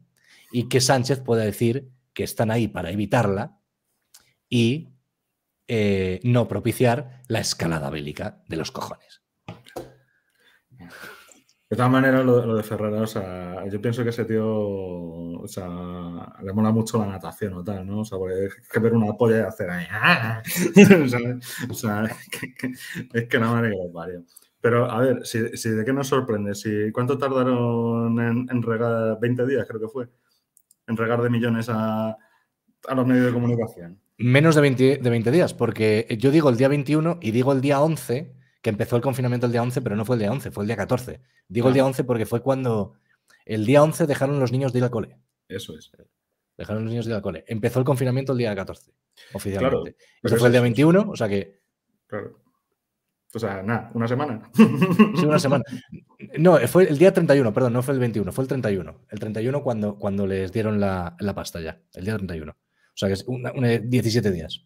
y que Sánchez pueda decir que están ahí para evitarla y eh, no propiciar la escalada bélica de los cojones. De todas maneras, lo, de Ferrara, yo pienso que ese tío, le mola mucho la natación o tal, ¿no? O sea, porque es que ver una polla y hacer ahí, ¡ah! o sea, es que, es que no varios. Pero, a ver, si, ¿de qué nos sorprende? Si, ¿Cuánto tardaron en, regar 20 días, creo que fue? En regar de millones a, los medios de comunicación. Menos de 20, de 20 días, porque yo digo el día 21 y digo el día 11 que empezó el confinamiento el día 11, pero no fue el día 11, fue el día 14. Digo el día 11 porque fue cuando el día 11 dejaron los niños de ir al cole. Eso es. Dejaron los niños de ir al cole. Empezó el confinamiento el día 14, oficialmente. eso fue el día 21, o sea que... Claro. O sea, nada, una semana. Sí, una semana. No, fue el día 31, perdón, no fue el 21, fue el 31. El 31 cuando, les dieron la, pasta ya, el día 31. O sea que es 17 días.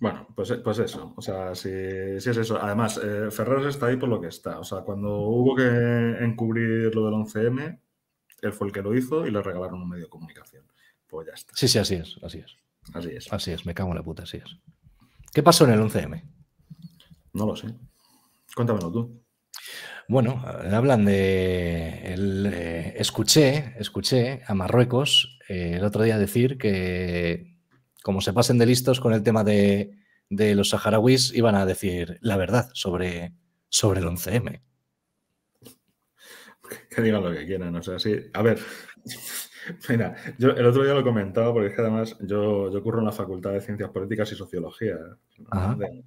Bueno, pues, eh, pues eso, o sea, si, es eso. Además, eh, está ahí por lo que está. O sea, cuando hubo que encubrir lo del 11M, él fue el que lo hizo y le regalaron un medio de comunicación. Pues ya está. Sí, sí, así es, así es. Así es. Así es, me cago en la puta, así es. ¿Qué pasó en el 11M? No lo sé. Cuéntamelo tú. Bueno, eh, hablan de. Eh, escuché, escuché a Marruecos el otro día decir que como se pasen de listos con el tema de, los saharauis, iban a decir la verdad sobre, sobre el 11M. Que digan lo que quieran, o sea, sí. A ver, mira, yo el otro día lo he comentado porque es que además yo, curro en la Facultad de Ciencias Políticas y Sociología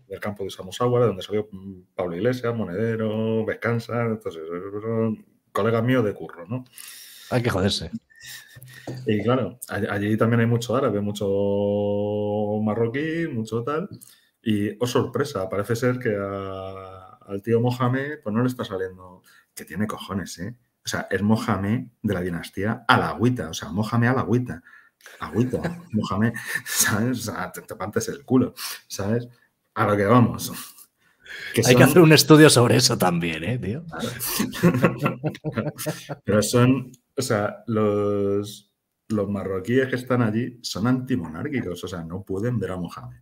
del campo de Samusáhuara, donde salió Pablo Iglesias, Monedero, Vescanza, entonces, colegas míos de curro, ¿no? Hay que joderse. Y claro, allí también hay mucho árabe, mucho marroquí, mucho tal. Y, oh sorpresa, parece ser que al tío Mohamed pues no le está saliendo. Que tiene cojones, ¿eh? O sea, es Mohamed de la dinastía agüita, O sea, Mohamed Alagüita. Agüita, Mohamed, ¿sabes? O sea, te, tapantes el culo, ¿sabes? A lo que vamos. Hay que hacer un estudio sobre eso también, ¿eh, tío? Pero son o sea, los, los marroquíes que están allí son antimonárquicos, o sea, no pueden ver a Mohamed.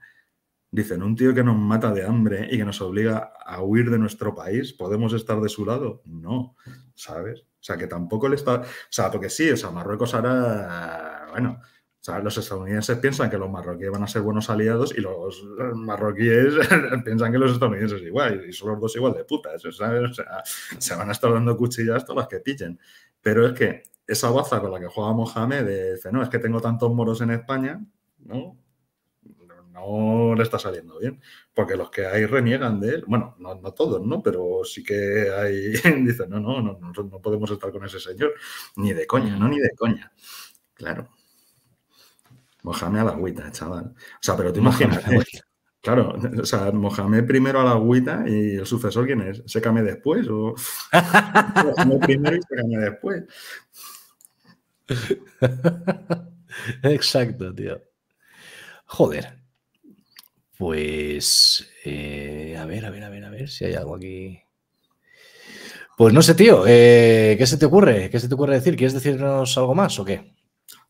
Dicen, un tío que nos mata de hambre y que nos obliga a huir de nuestro país, ¿podemos estar de su lado? No, ¿sabes? O sea, que tampoco le está... O sea, porque sí, o sea, Marruecos ahora, bueno, o sea, los estadounidenses piensan que los marroquíes van a ser buenos aliados y los marroquíes piensan que los estadounidenses igual, y son los dos igual de putas, ¿sabes? O sea, se van a estar dando cuchillas todas las que pillen. Pero es que esa baza con la que juega Mohamed, dice, no, es que tengo tantos moros en España, ¿no? le está saliendo bien, porque los que hay reniegan de él, bueno, no, todos, ¿no? Pero sí que hay, dicen, no, no, no, no podemos estar con ese señor, ni de coña, no, ni de coña. Claro. Mohamed a la agüita, chaval. O sea, pero tú imaginas Claro, o sea, mojame primero a la agüita y el sucesor, ¿quién es? ¿Sécame después? O... Mojame primero y sécame después. Exacto, tío. Joder. Pues. Eh, a ver, a ver, a ver, a ver si hay algo aquí. Pues no sé, tío. Eh, ¿Qué se te ocurre? ¿Qué se te ocurre decir? ¿Quieres decirnos algo más o qué?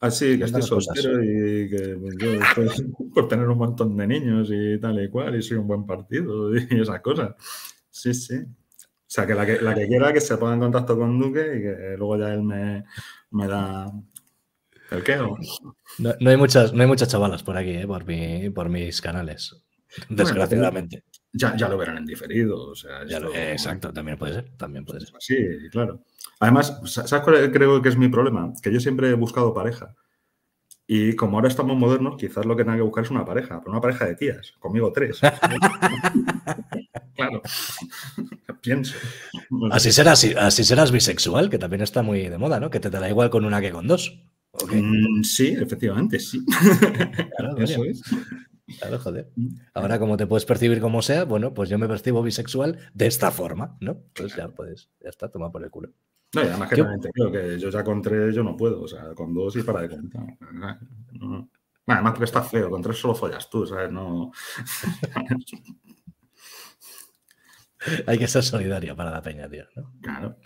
Así, ah, que estoy soltero y que pues, yo estoy por tener un montón de niños y tal y cual, y soy un buen partido y esas cosas. Sí, sí. O sea, que la que, quiera que se ponga en contacto con Duque y que luego ya él me, me da el qué No, hay muchas, no hay muchas chavalas por aquí, eh, por, mi, por mis canales, desgraciadamente. Ya, ya lo verán en diferido. O sea, eh, exacto, también puede ser. También Sí, claro. Además, ¿sabes cuál creo que es mi problema? Que yo siempre he buscado pareja. Y como ahora estamos modernos, quizás lo que tenga que buscar es una pareja, pero una pareja de tías, conmigo tres. claro, pienso. Así serás, así serás bisexual, que también está muy de moda, ¿no? Que te da igual con una que con dos. Mm, sí, efectivamente, sí. Claro, Eso es. Claro, joder. Mm. Ahora, como te puedes percibir como sea, bueno, pues yo me percibo bisexual de esta forma, ¿no? Pues ya puedes, ya está, toma por el culo. No, y además que yo, creo que yo ya con tres yo no puedo, o sea, con dos y para de contar. Además que está feo, con tres solo follas tú, ¿sabes? No. Hay que ser solidaria para la peña, tío. ¿no? Claro,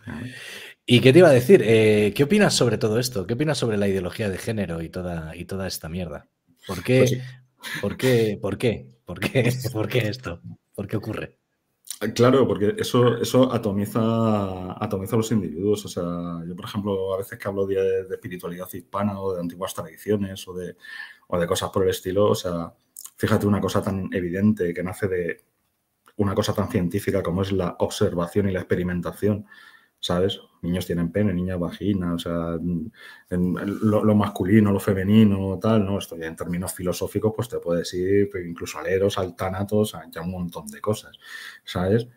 ¿Y qué te iba a decir? Eh, ¿Qué opinas sobre todo esto? ¿Qué opinas sobre la ideología de género y toda, y toda esta mierda? ¿Por pues ¿Por qué? ¿Por qué? qué, ¿Por qué esto? ¿Por qué ocurre? Eh, claro, porque eso, eso atomiza, atomiza a los individuos. O sea, yo, por ejemplo, a veces que hablo de, de espiritualidad hispana o de antiguas tradiciones o de, o de cosas por el estilo, o sea, fíjate una cosa tan evidente que nace de una cosa tan científica como es la observación y la experimentación. ¿sabes? Niños tienen pene, niñas vagina, o sea, lo, masculino, lo femenino, tal, ¿no? Esto ya en términos filosóficos, pues te puedes ir incluso al eros, al tánatos, ya un montón de cosas, ¿sabes?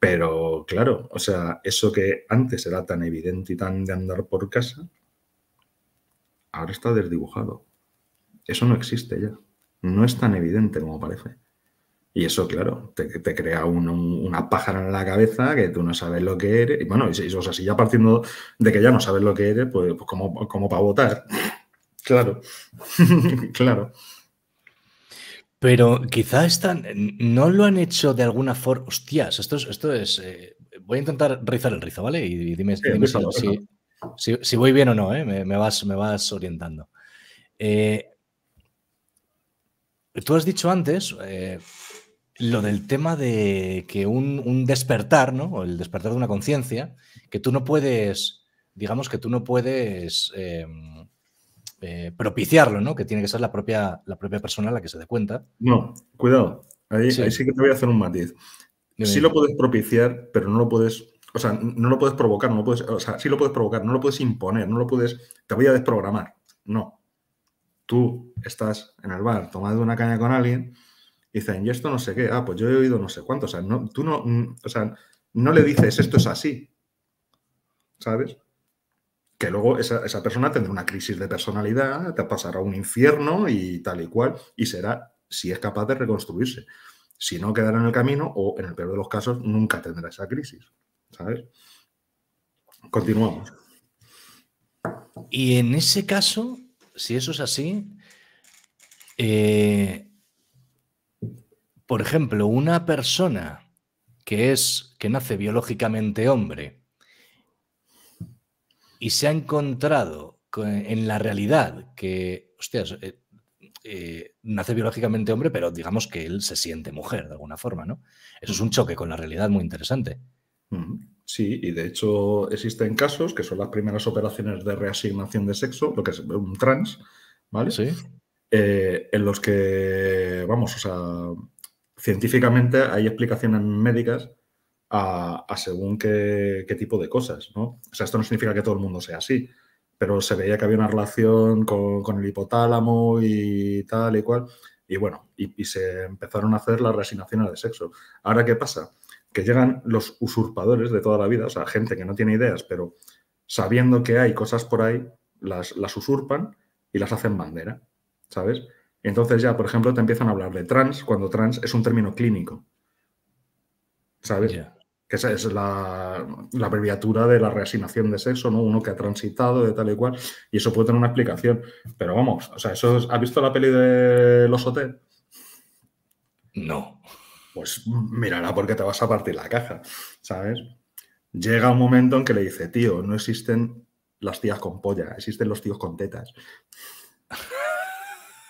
Pero claro, o sea, eso que antes era tan evidente y tan de andar por casa, ahora está desdibujado. Eso no existe ya. No es tan evidente como parece. Y eso, claro, te, crea una pájara en la cabeza que tú no sabes lo que eres. Y bueno, y, o sea, si ya partiendo de que ya no sabes lo que eres, pues, pues como, como para votar. Claro, claro. Pero quizás están, no lo han hecho de alguna forma. Hostias, esto es. Esto es eh, voy a intentar rizar el rizo, ¿vale? Y, dime, si, voy bien o no, ¿eh? me, vas, me vas orientando. Eh, tú has dicho antes, eh, lo del tema de que un, despertar, ¿no? O el despertar de una conciencia, que tú no puedes, digamos que tú no puedes em, eh, propiciarlo, ¿no? Que tiene que ser la propia, la propia persona la que se dé cuenta. No, cuidado. Ahí sí, que te voy a hacer un matiz. Sí lo puedes propiciar, pero no lo puedes o sea, no lo puedes provocar, no lo puedes, o sea, sí lo puedes provocar, no lo puedes imponer, no lo puedes, te voy a desprogramar. No. Tú estás en el bar tomando una caña con alguien dicen, y esto no sé qué, ah, pues yo he oído no sé cuánto, o sea, tú no, mm, o sea, no le dices, esto es así, ¿sabes? Que luego esa, esa persona tendrá una crisis de personalidad, te pasará un infierno y tal y cual, y será, si es capaz de reconstruirse. Si no, quedará en el camino o, en el peor de los casos, nunca tendrá esa crisis, ¿sabes? Continuamos. Y en ese caso, si eso es así, eh, por ejemplo, una persona que es que nace biológicamente hombre y se ha encontrado en la realidad que, hostias, eh, eh, nace biológicamente hombre, pero digamos que él se siente mujer de alguna forma, ¿no? Eso es un choque con la realidad muy interesante. Sí, y de hecho existen casos que son las primeras operaciones de reasignación de sexo, lo que es un trans, ¿vale? Sí. Eh, en los que, vamos, o sea, científicamente hay explicaciones médicas a, según qué, tipo de cosas, ¿no? O sea, esto no significa que todo el mundo sea así, pero se veía que había una relación con, el hipotálamo y tal y cual. Y bueno, y, se empezaron a hacer las resignaciones de sexo. Ahora, ¿qué pasa? Que llegan los usurpadores de toda la vida, o sea, gente que no tiene ideas, pero sabiendo que hay cosas por ahí, las, las usurpan y las hacen bandera, ¿sabes? Entonces ya, por ejemplo, te empiezan a hablar de trans cuando trans es un término clínico. ¿Sabes? Que esa es la, abreviatura de la reasignación de sexo, ¿no? Uno que ha transitado de tal y cual. Y eso puede tener una explicación. Pero vamos, o sea, eso ¿has visto la peli de Los Hotel? No. Pues mírala porque te vas a partir la caja, ¿sabes? Llega un momento en que le dice, tío, no existen las tías con polla, existen los tíos con tetas.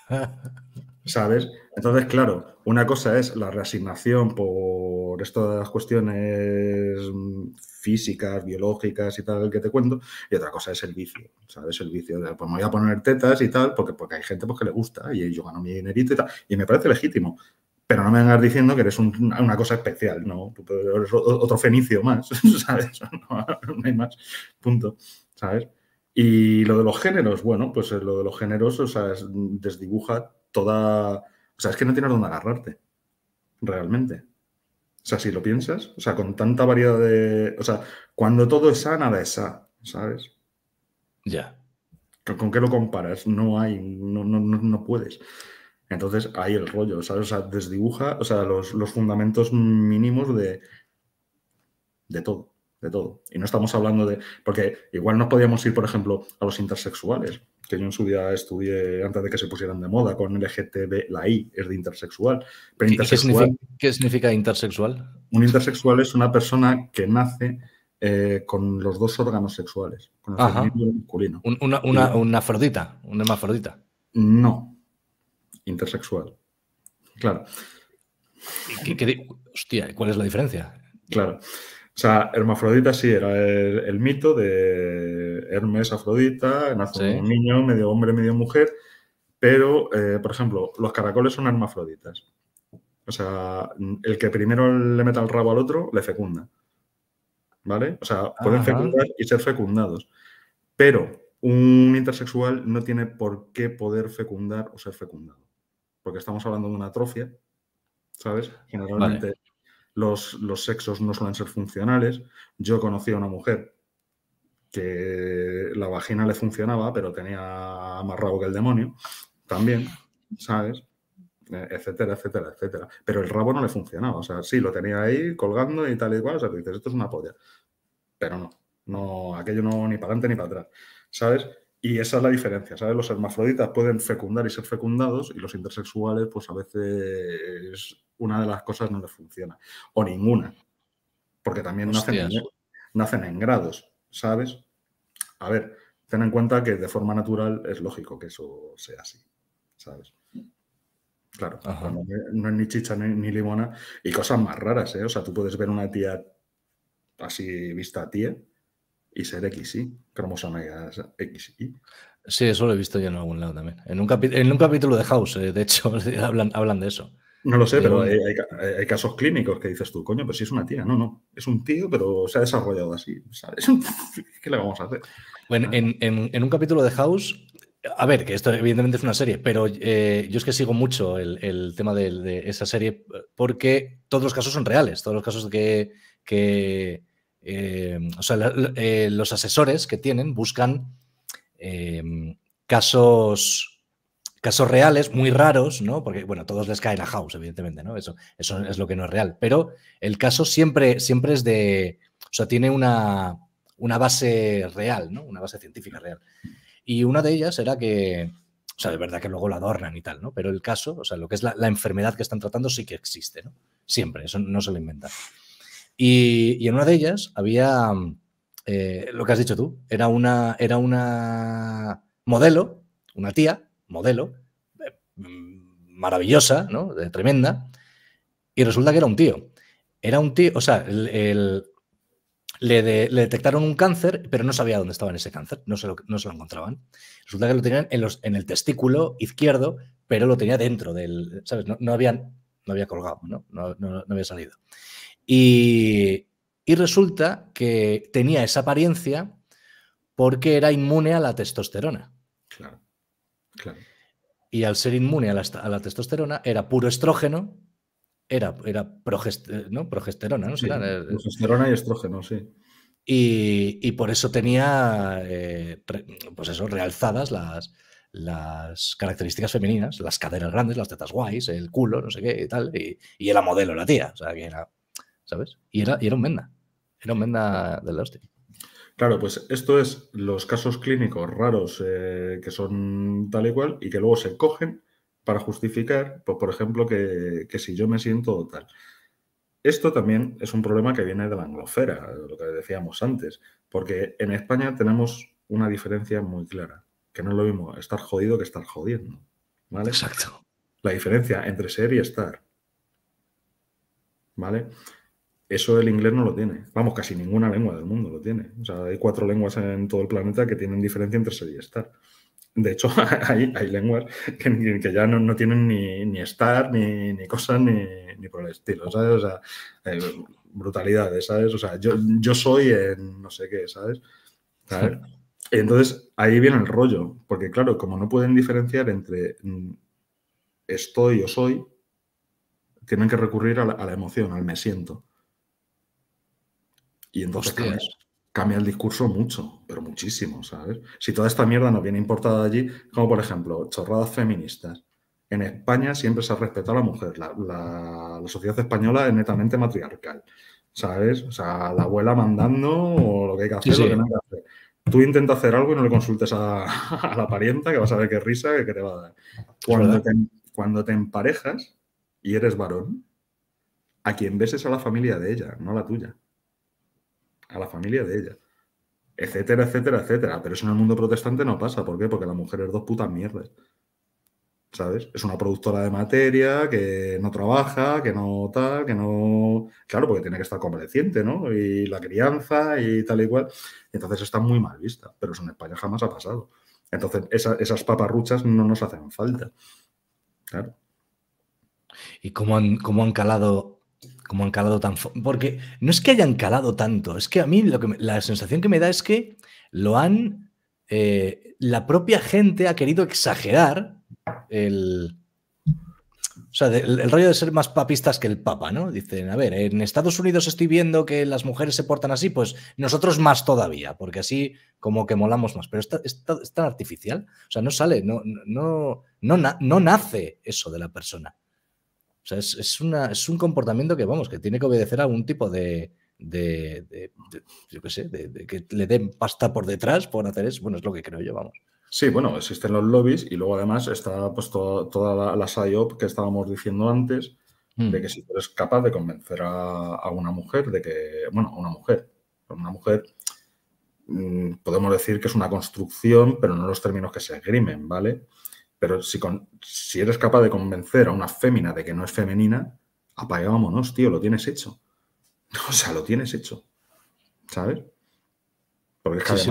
¿Sabes? Entonces, claro, una cosa es la reasignación por estas cuestiones mm, físicas, biológicas y tal que te cuento, y otra cosa es el vicio, ¿sabes? El vicio de, pues me voy a poner tetas y tal, porque, porque hay gente pues, que le gusta y yo gano mi dinerito y tal, y me parece legítimo. Pero no me vengas diciendo que eres una cosa especial, ¿no? eres otro fenicio más, ¿sabes? no hay más, punto, ¿sabes? Y lo de los géneros, bueno, pues eh, lo de los géneros, o sea, mm, desdibuja toda. O sea, es que no tienes dónde agarrarte, realmente. O sea, si lo piensas, o sea, con tanta variedad de. O sea, cuando todo es A, nada es A, ¿sabes? Ya. ¿Con, qué lo comparas? No hay, no, no, no puedes. Entonces, ahí el rollo, O sea, desdibuja, o sea, los, los fundamentos mínimos de, de todo todo. Y no estamos hablando de. Porque igual nos podíamos ir, por ejemplo, a los intersexuales, que yo en su día estudié antes de que se pusieran de moda con LGTB, la I es de intersexual. Pero intersexual ¿Qué, significa, intersexual? Un intersexual es una persona que nace. Eh, con los dos órganos sexuales, con el Una, una, una afrodita, una hermafrodita. No, intersexual. Claro. ¿Qué, hostia, ¿cuál es la diferencia? Claro. O sea, Hermafrodita sí, era el, mito de Hermes Afrodita, nace un niño, medio hombre, medio mujer, pero, eh, por ejemplo, los caracoles son hermafroditas. O sea, el que primero le meta el rabo al otro, le fecunda. ¿Vale? O sea, pueden ah. fecundar y ser fecundados. Pero un intersexual no tiene por qué poder fecundar o ser fecundado. Porque estamos hablando de una atrofia, ¿sabes? Generalmente los, sexos no suelen ser funcionales. Yo conocí a una mujer que la vagina le funcionaba, pero tenía más rabo que el demonio, también, ¿sabes? Eh, etcétera, etcétera, etcétera. Pero el rabo no le funcionaba. O sea, sí, lo tenía ahí colgando y tal y cual. O sea, dices, esto es una polla. Pero no, no, aquello no ni para adelante ni para atrás. ¿Sabes? Y esa es la diferencia, ¿sabes? Los hermafroditas pueden fecundar y ser fecundados y los intersexuales, pues a veces una de las cosas no les funciona, o ninguna, porque también nacen en, grados, ¿sabes? A ver, ten en cuenta que de forma natural es lógico que eso sea así, ¿sabes? Claro, no, es ni chicha ni, limona, y cosas más raras, ¿eh? O sea, tú puedes ver una tía así vista a tía y ser XY, cromosoma XY. Sí, eso lo he visto yo en algún lado también. En un, en un capítulo de House, eh, de hecho, hablan de eso. No lo sé, pero hay, casos clínicos que dices tú, coño, pero si es una tía. No, no, es un tío, pero se ha desarrollado así, ¿sabes? ¿Qué le vamos a hacer? Bueno, en, un capítulo de House, a ver, que esto evidentemente es una serie, pero eh, yo es que sigo mucho el, tema de, esa serie porque todos los casos son reales, todos los casos que... Eh, o sea, eh, los asesores que tienen buscan casos casos reales, muy raros, ¿no? Porque, bueno, todos les cae la house, evidentemente, ¿no? Eso, eso es lo que no es real. Pero el caso siempre, siempre es de. O sea, tiene una, una base real, ¿no? Una base científica real. Y una de ellas era que. O sea, de verdad que luego la adornan y tal, ¿no? Pero el caso, o sea, lo que es la, enfermedad que están tratando sí que existe, ¿no? Siempre, eso no se lo inventa. Y, en una de ellas había. Eh, lo que has dicho tú, era una, era una modelo, una tía, modelo, eh, maravillosa, ¿no? tremenda, y resulta que era un tío. Era un tío, o sea, le, detectaron un cáncer, pero no sabía dónde estaba ese cáncer, no se lo, no lo encontraban. Resulta que lo tenían en, el testículo izquierdo, pero lo tenía dentro del, ¿sabes? No, habían, no había colgado, ¿no? No, había salido. y, resulta que tenía esa apariencia porque era inmune a la testosterona. Y al ser inmune a la, testosterona, era puro estrógeno, era, era eh, ¿no? progesterona, ¿no? y estrógeno, sí. Y, por eso tenía, eh, pues eso, realzadas las, características femeninas, las caderas grandes, las tetas guays, el culo, no sé qué y tal. Y, era modelo la tía, o sea, que era, ¿sabes? Y era, y era un menda, era un menda del hostia. Claro, pues esto es los casos clínicos raros eh, que son tal y cual y que luego se cogen para justificar, pues, por ejemplo, que, si yo me siento tal. Esto también es un problema que viene de la anglosfera, lo que decíamos antes, porque en España tenemos una diferencia muy clara, que no es lo mismo estar jodido que estar jodiendo. ¿vale? Exacto. La diferencia entre ser y estar. ¿Vale? Eso el inglés no lo tiene. Vamos, casi ninguna lengua del mundo lo tiene. O sea, hay cuatro lenguas en todo el planeta que tienen diferencia entre ser y estar. De hecho, hay, lenguas que, ya no, tienen ni, estar, ni, ni cosas, ni, por el estilo, ¿sabes? O sea, eh, brutalidades, ¿sabes? O sea, yo, soy en no sé qué, ¿sabes? Entonces, ahí viene el rollo, porque claro, como no pueden diferenciar entre estoy o soy, tienen que recurrir a la emoción, al me siento. Y entonces cambia, el discurso mucho, pero muchísimo, ¿sabes? Si toda esta mierda nos viene importada allí, como por ejemplo, chorradas feministas. En España siempre se ha respetado a la mujer. La, sociedad española es netamente matriarcal, ¿sabes? O sea, la abuela mandando o lo que hay que hacer, lo que no hay que hacer tú intenta hacer algo y no le consultes a, la parienta, que vas a ver qué risa que, te va a dar. Cuando te, emparejas y eres varón, a quien ves es a la familia de ella, no a la tuya a la familia de ella, etcétera, etcétera, etcétera. Pero eso en el mundo protestante no pasa. ¿Por qué? Porque la mujer es dos putas mierdas. ¿Sabes? Es una productora de materia que no trabaja, que no tal, que no. Claro, porque tiene que estar convaleciente, ¿no? Y la crianza y tal y cual. Entonces está muy mal vista, pero eso en España jamás ha pasado. Entonces esas paparruchas no nos hacen falta. Claro. ¿Y cómo han calado como han calado tan... Porque no es que hayan calado tanto, es que a mí lo que la sensación que me da es que lo han... Eh, la propia gente ha querido exagerar el... O sea, el, rollo de ser más papistas que el Papa, ¿no? Dicen, a ver, en Estados Unidos estoy viendo que las mujeres se portan así, pues nosotros más todavía, porque así como que molamos más. Pero es, tan artificial, o sea, no sale, no, no, no, no nace eso de la persona. O sea, es, un comportamiento que, vamos, que tiene que obedecer a algún tipo de, yo qué sé, de, que le den pasta por detrás por hacer eso. Bueno, es lo que creo yo, vamos. Sí, bueno, existen los lobbies y luego además está pues toda la, la up que estábamos diciendo antes, hmm. de que si tú eres capaz de convencer a, una mujer de que, bueno, a una mujer, una mujer mm, podemos decir que es una construcción, pero no los términos que se esgrimen, ¿vale? Pero si, eres capaz de convencer a una fémina de que no es femenina, apagámonos, tío, lo tienes hecho. O sea, lo tienes hecho. ¿Sabes? Porque es que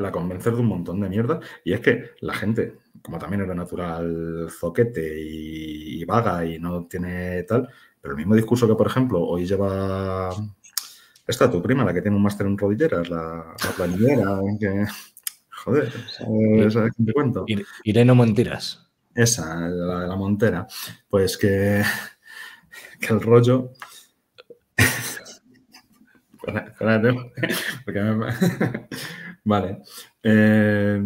la, convencer de un montón de mierda. Y es que la gente, como también era natural zoquete y, vaga y no tiene tal, pero el mismo discurso que, por ejemplo, hoy lleva. Esta, tu prima, la que tiene un máster en rodilleras, la, la planillera, que joder, eh, ¿sabes qué te cuento? Irene Monteras. Esa, la de la Montera. Pues que, que el rollo... Espérate, Vale. Eh,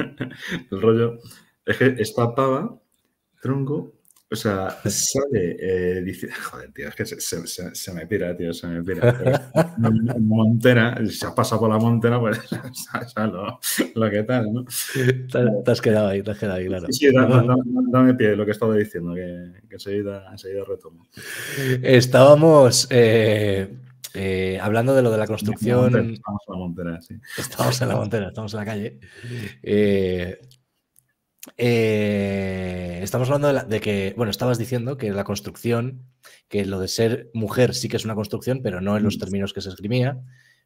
el rollo es que esta pava, tronco, o sea, sale eh, dice, joder, tío, es que se, se, me pira, tío, se me pira. Montera, se ha pasado por la Montera, pues o sea, lo, que tal, ¿no? Te, has quedado ahí, te has quedado ahí, claro. Sí, sí dame pie lo que estaba diciendo, que, que enseguida, retomo. Estábamos. Eh, eh, hablando de lo de la construcción. estamos en la montera, sí. Estamos en la montera, estamos en la calle. Eh, eh, estamos hablando de, que, bueno, estabas diciendo que la construcción, que lo de ser mujer sí que es una construcción, pero no en los términos que se escribía,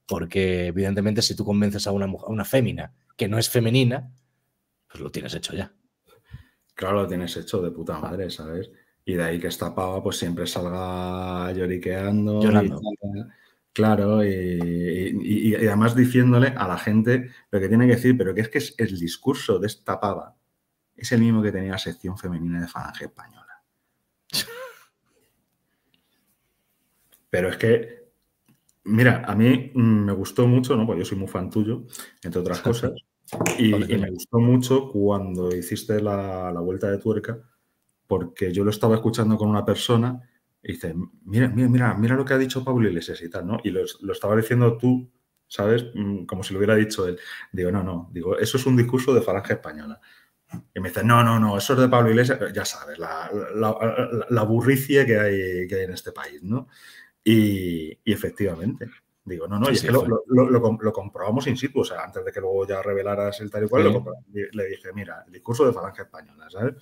porque evidentemente si tú convences a una, mujer, a una fémina que no es femenina, pues lo tienes hecho ya. Claro, lo tienes hecho de puta madre, ¿sabes? Y de ahí que esta pava pues siempre salga lloriqueando. claro, y, y, además diciéndole a la gente lo que tiene que decir, pero que es que es el discurso de esta pava es el mismo que tenía la sección femenina de Falange Española. Pero es que, mira, a mí me gustó mucho, ¿no? Pues yo soy muy fan tuyo, entre otras cosas. Y, me gustó mucho cuando hiciste la, vuelta de tuerca, porque yo lo estaba escuchando con una persona y dice, mira, mira, mira, mira lo que ha dicho Pablo Iglesias y tal, ¿no? Y lo, lo estaba diciendo tú ¿sabes? Mm, como si lo hubiera dicho él. Digo, no, no, digo, eso es un discurso de falange española. Y me dicen, no, no, no, eso es de Pablo Iglesias, ya sabes, la, la, que hay, que hay en este país, ¿no? Y, efectivamente, digo, no, no, y es que lo, comprobamos in situ, o sea, antes de que luego ya revelaras el tal y cual, le dije, mira, el discurso de Falange Española, ¿sabes?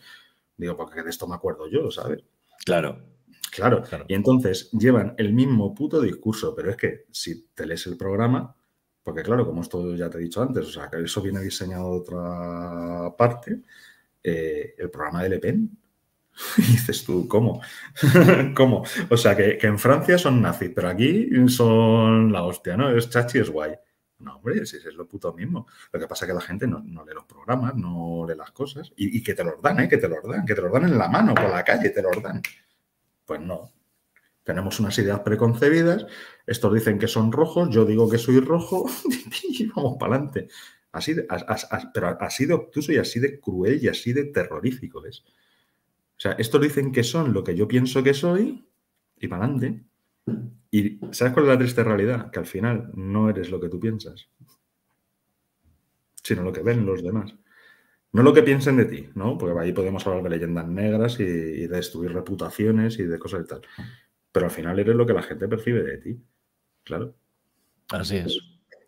Digo, porque de esto me acuerdo yo, ¿sabes? Claro. Claro, claro. y entonces llevan el mismo puto discurso, pero es que si te lees el programa, porque claro, como esto ya te he dicho antes, o sea, que eso viene diseñado de otra parte, eh, el programa de Le Pen. dices tú, ¿cómo? ¿Cómo? O sea, que, en Francia son nazis, pero aquí son la hostia, ¿no? Es chachi, es guay. No, hombre, es, lo puto mismo. Lo que pasa es que la gente no, no lee los programas, no lee las cosas. Y, y, que te los dan, ¿eh? Que te los dan, que te los dan en la mano, por la calle, te los dan. Pues no, tenemos unas ideas preconcebidas, estos dicen que son rojos, yo digo que soy rojo y vamos para adelante. Así, pero así de obtuso y así de cruel y así de terrorífico, es. O sea, estos dicen que son lo que yo pienso que soy y para adelante. ¿Y sabes cuál es la triste realidad? Que al final no eres lo que tú piensas, sino lo que ven los demás. No lo que piensen de ti, ¿no? Porque ahí podemos hablar de leyendas negras y, de destruir reputaciones y de cosas y tal. Pero al final eres lo que la gente percibe de ti. Claro. Así es.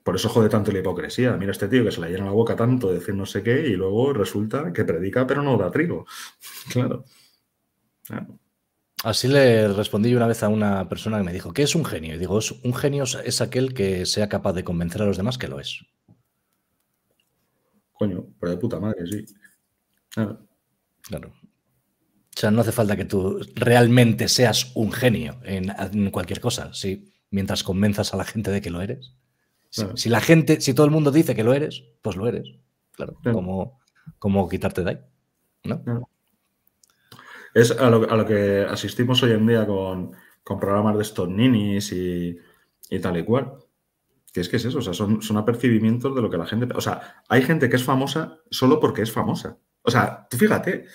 Por eso jode tanto la hipocresía. Mira este tío que se le llena la boca tanto de decir no sé qué y luego resulta que predica pero no da trigo. Claro. Así le respondí una vez a una persona que me dijo, ¿qué es un genio? Y digo, un genio es aquel que sea capaz de convencer a los demás que lo es. Coño, pero de puta madre, sí. Claro. Claro. O sea, no hace falta que tú realmente seas un genio en, cualquier cosa, ¿sí? mientras convenzas a la gente de que lo eres. Si, la gente, si todo el mundo dice que lo eres, pues lo eres. Claro, Como, quitarte de ahí. ¿no? Es a lo, que asistimos hoy en día con, programas de estos ninis y, tal y cual. Que es que es eso, o sea, son, son apercibimientos de lo que la gente. O sea, hay gente que es famosa solo porque es famosa. O sea, tú fíjate.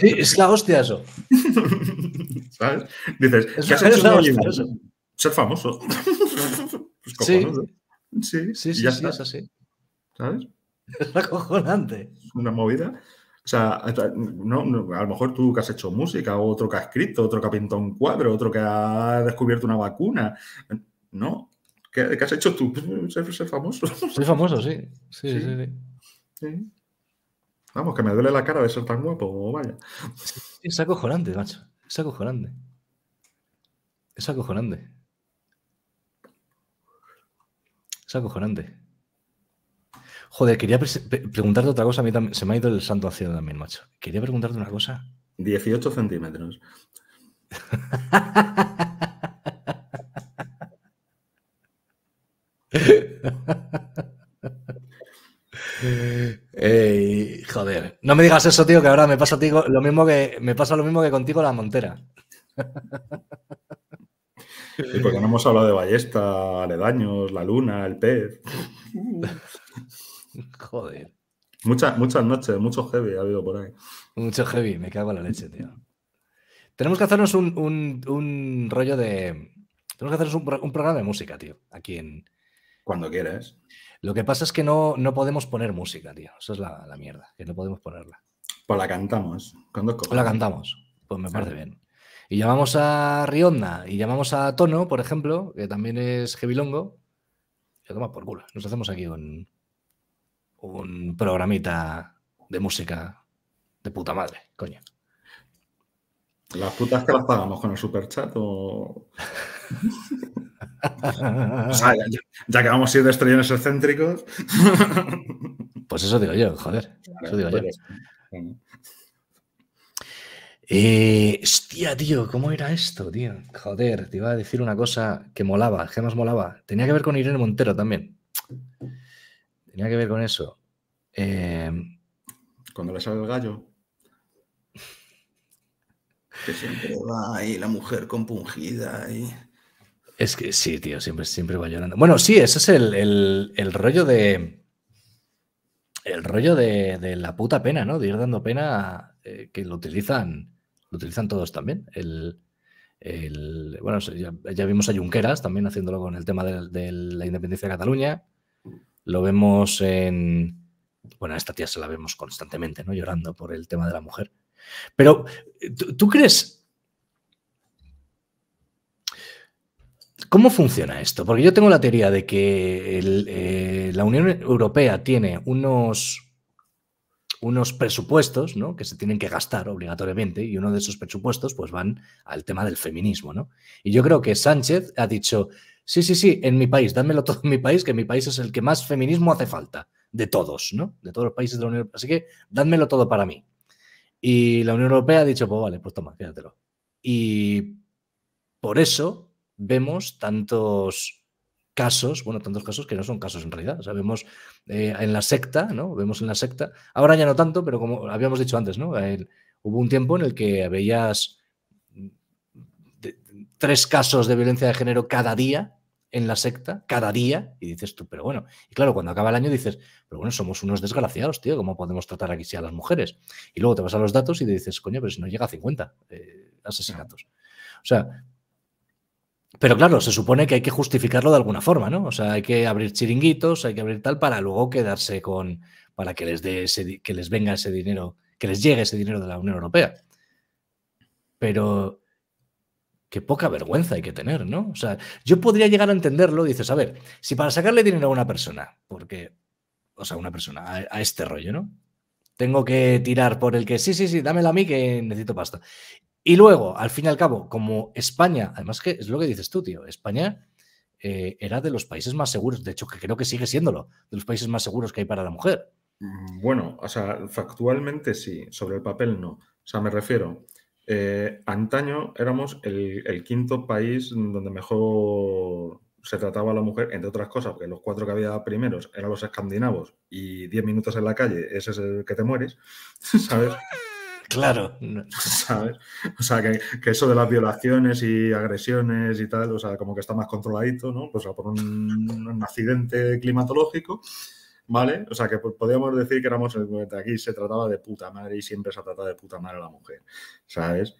Sí, es la hostia eso. ¿Sabes? Dices, ¿qué has hecho Ser famoso. Pues sí, sí, sí, sí, ya es así. ¿Sabes? Es acojonante. Una movida. O sea, no, a lo mejor tú que has hecho música, otro que ha escrito, otro que ha pintado un cuadro, otro que ha descubierto una vacuna. No. ¿Qué, has hecho tú? Ser, famoso. Ser famoso, sí. sí. sí. sí. Vamos, que me duele la cara de ser tan guapo, vaya. Es acojonante, macho. Es acojonante. Es acojonante. Es acojonante. Joder, quería preguntarte otra cosa. A mí se me ha ido el santo hacia también, macho. Quería preguntarte una cosa. 18 centímetros. joder, no me digas eso, tío, que ahora me pasa lo mismo que me pasa lo mismo que contigo la montera. porque no hemos hablado de ballesta, aledaños, la luna, el pez. Joder. Muchas, muchas noches, mucho heavy ha habido por ahí. Mucho heavy, me cago en la leche, tío. Tenemos que hacernos un, un, rollo de. Tenemos que hacernos un, un, programa de música, tío. Aquí en. Cuando quieras. Lo que pasa es que no, no podemos poner música, tío. Eso es la, mierda, que no podemos ponerla. Pues la cantamos. Pues la cantamos. Pues me parece bien. Y llamamos a Rionda y llamamos a Tono, por ejemplo, que también es Gebilongo. lo toma por culo. Nos hacemos aquí con un programita de música de puta madre, coño. ¿Las putas que las pagamos con el superchat o.? ya, que vamos siendo estrellones excéntricos. pues eso digo yo, joder. Eso eh, hostia, tío, ¿cómo era esto, tío? Joder, te iba a decir una cosa que molaba, que más molaba. Tenía que ver con Irene Montero también. Tenía que ver con eso. Eh, Cuando le sale el gallo. Que siempre va ahí la mujer compungida y... Es que sí, tío, siempre, siempre va llorando. Bueno, sí, ese es el, rollo de. El rollo de, la puta pena, ¿no? De ir dando pena eh, que lo utilizan. Lo utilizan todos también. El, bueno, ya, vimos a Junqueras también haciéndolo con el tema de, la independencia de Cataluña. Lo vemos en. Bueno, a esta tía se la vemos constantemente, ¿no? Llorando por el tema de la mujer. Pero, tú crees? ¿Cómo funciona esto? Porque yo tengo la teoría de que eh, la Unión Europea tiene unos, unos presupuestos que se tienen que gastar obligatoriamente y uno de esos presupuestos pues van al tema del feminismo. Y yo creo que Sánchez ha dicho, sí, sí, sí, en mi país, dámelo todo en mi país, que mi país es el que más feminismo hace falta, de todos, ¿no? de todos los países de la Unión Europea. Así que dámelo todo para mí. Y la Unión Europea ha dicho, pues vale, pues toma, quédatelo. Y por eso vemos tantos casos, bueno, tantos casos que no son casos en realidad. O sea, vemos eh, en la secta, ¿no? Vemos en la secta, ahora ya no tanto, pero como habíamos dicho antes, ¿no? hubo un tiempo en el que veías mm, tres casos de violencia de género cada día en la secta, cada día, y dices tú, pero bueno, y claro, cuando acaba el año dices, pero bueno, somos unos desgraciados, tío, ¿cómo podemos tratar aquí si a las mujeres? Y luego te vas a los datos y dices, coño, pero si no llega a 50 eh, asesinatos. O sea, pero claro, se supone que hay que justificarlo de alguna forma, ¿no? O sea, hay que abrir chiringuitos, hay que abrir tal para luego quedarse con, para que les, dé que les venga ese dinero, que les llegue ese dinero de la Unión Europea. Pero qué poca vergüenza hay que tener, ¿no? O sea, yo podría llegar a entenderlo, dices, a ver, si para sacarle dinero a una persona, porque, o sea, una persona, a, este rollo, ¿no? Tengo que tirar por el que, sí, sí, sí, dámelo a mí que necesito pasta. Y luego, al fin y al cabo, como España, además que es lo que dices tú, tío, España eh, era de los países más seguros, de hecho que creo que sigue siéndolo, de los países más seguros que hay para la mujer. Mm, bueno, o sea, factualmente sí, sobre el papel no. O sea, me refiero, eh, antaño éramos el, el, quinto país donde mejor se trataba a la mujer, entre otras cosas, porque los cuatro que había primeros eran los escandinavos y diez minutos en la calle, ese es el que te mueres, ¿sabes? Claro. ¿Sabes? O sea, que, eso de las violaciones y agresiones y tal, o sea, como que está más controladito, ¿no? O sea, por un, accidente climatológico, ¿vale? O sea, que podríamos decir que éramos, eh, aquí se trataba de puta madre y siempre se ha tratado de puta madre a la mujer, ¿sabes?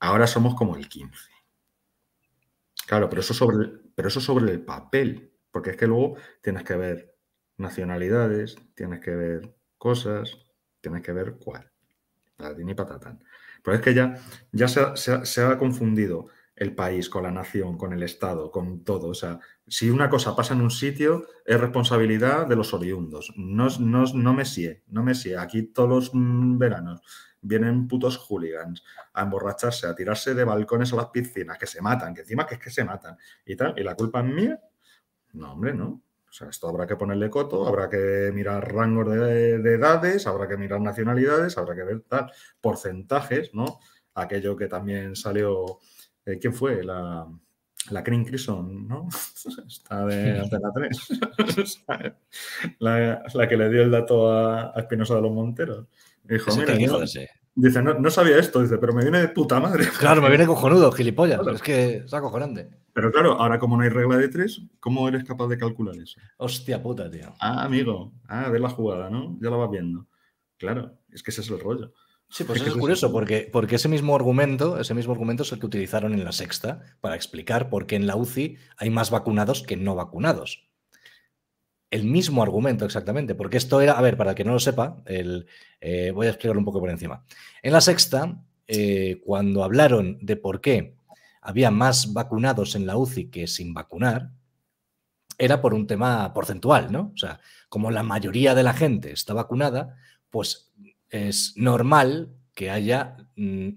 Ahora somos como el 15. Claro, pero eso sobre, pero eso sobre el papel, porque es que luego tienes que ver nacionalidades, tienes que ver cosas, tienes que ver cuál. Patatín y patatán. Pero es que ya, ya se, ha confundido el país con la nación, con el Estado, con todo. O sea, si una cosa pasa en un sitio, es responsabilidad de los oriundos. No, no, me sie, no me sie. Aquí todos los mm, veranos vienen putos hooligans a emborracharse, a tirarse de balcones a las piscinas, que se matan, que encima que es que se matan y tal. ¿Y la culpa es mía? No, hombre, no. O sea, esto habrá que ponerle coto, habrá que mirar rangos de, edades, habrá que mirar nacionalidades, habrá que ver tal, porcentajes, ¿no? Aquello que también salió, eh, ¿quién fue? La, la Crison, ¿no? Está de Antena 3. la, que le dio el dato a, Espinosa de los Monteros. Dijo, mira, Dice, no, sabía esto, dice, pero me viene de puta madre. Claro, me viene cojonudo, gilipollas, pero es que es acojonante. Pero claro, ahora como no hay regla de tres, ¿cómo eres capaz de calcular eso? Hostia puta, tío. Ah, amigo, ah, ver la jugada, ¿no? Ya la vas viendo. Claro, es que ese es el rollo. Sí, pues es, curioso, porque, porque ese mismo argumento, ese mismo argumento es el que utilizaron en la sexta para explicar por qué en la UCI hay más vacunados que no vacunados el mismo argumento exactamente, porque esto era, a ver, para que no lo sepa, el, eh, voy a explicarlo un poco por encima. En la sexta, eh, cuando hablaron de por qué había más vacunados en la UCI que sin vacunar, era por un tema porcentual, ¿no? O sea, como la mayoría de la gente está vacunada, pues es normal que haya, mm,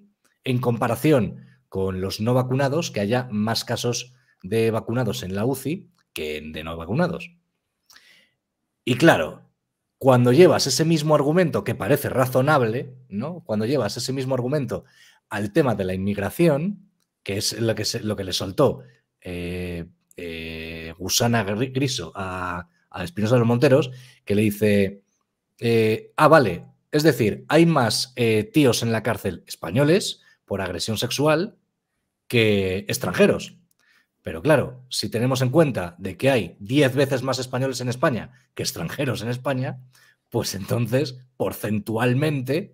en comparación con los no vacunados, que haya más casos de vacunados en la UCI que de no vacunados. Y claro, cuando llevas ese mismo argumento que parece razonable, ¿no? Cuando llevas ese mismo argumento al tema de la inmigración, que es lo que, lo que le soltó eh, eh, Gusana Griso a, a Espinosa de los Monteros, que le dice, eh, ah, vale, es decir, hay más tíos en la cárcel españoles por agresión sexual que extranjeros. Pero claro, si tenemos en cuenta de que hay 10 veces más españoles en España que extranjeros en España, pues entonces, porcentualmente,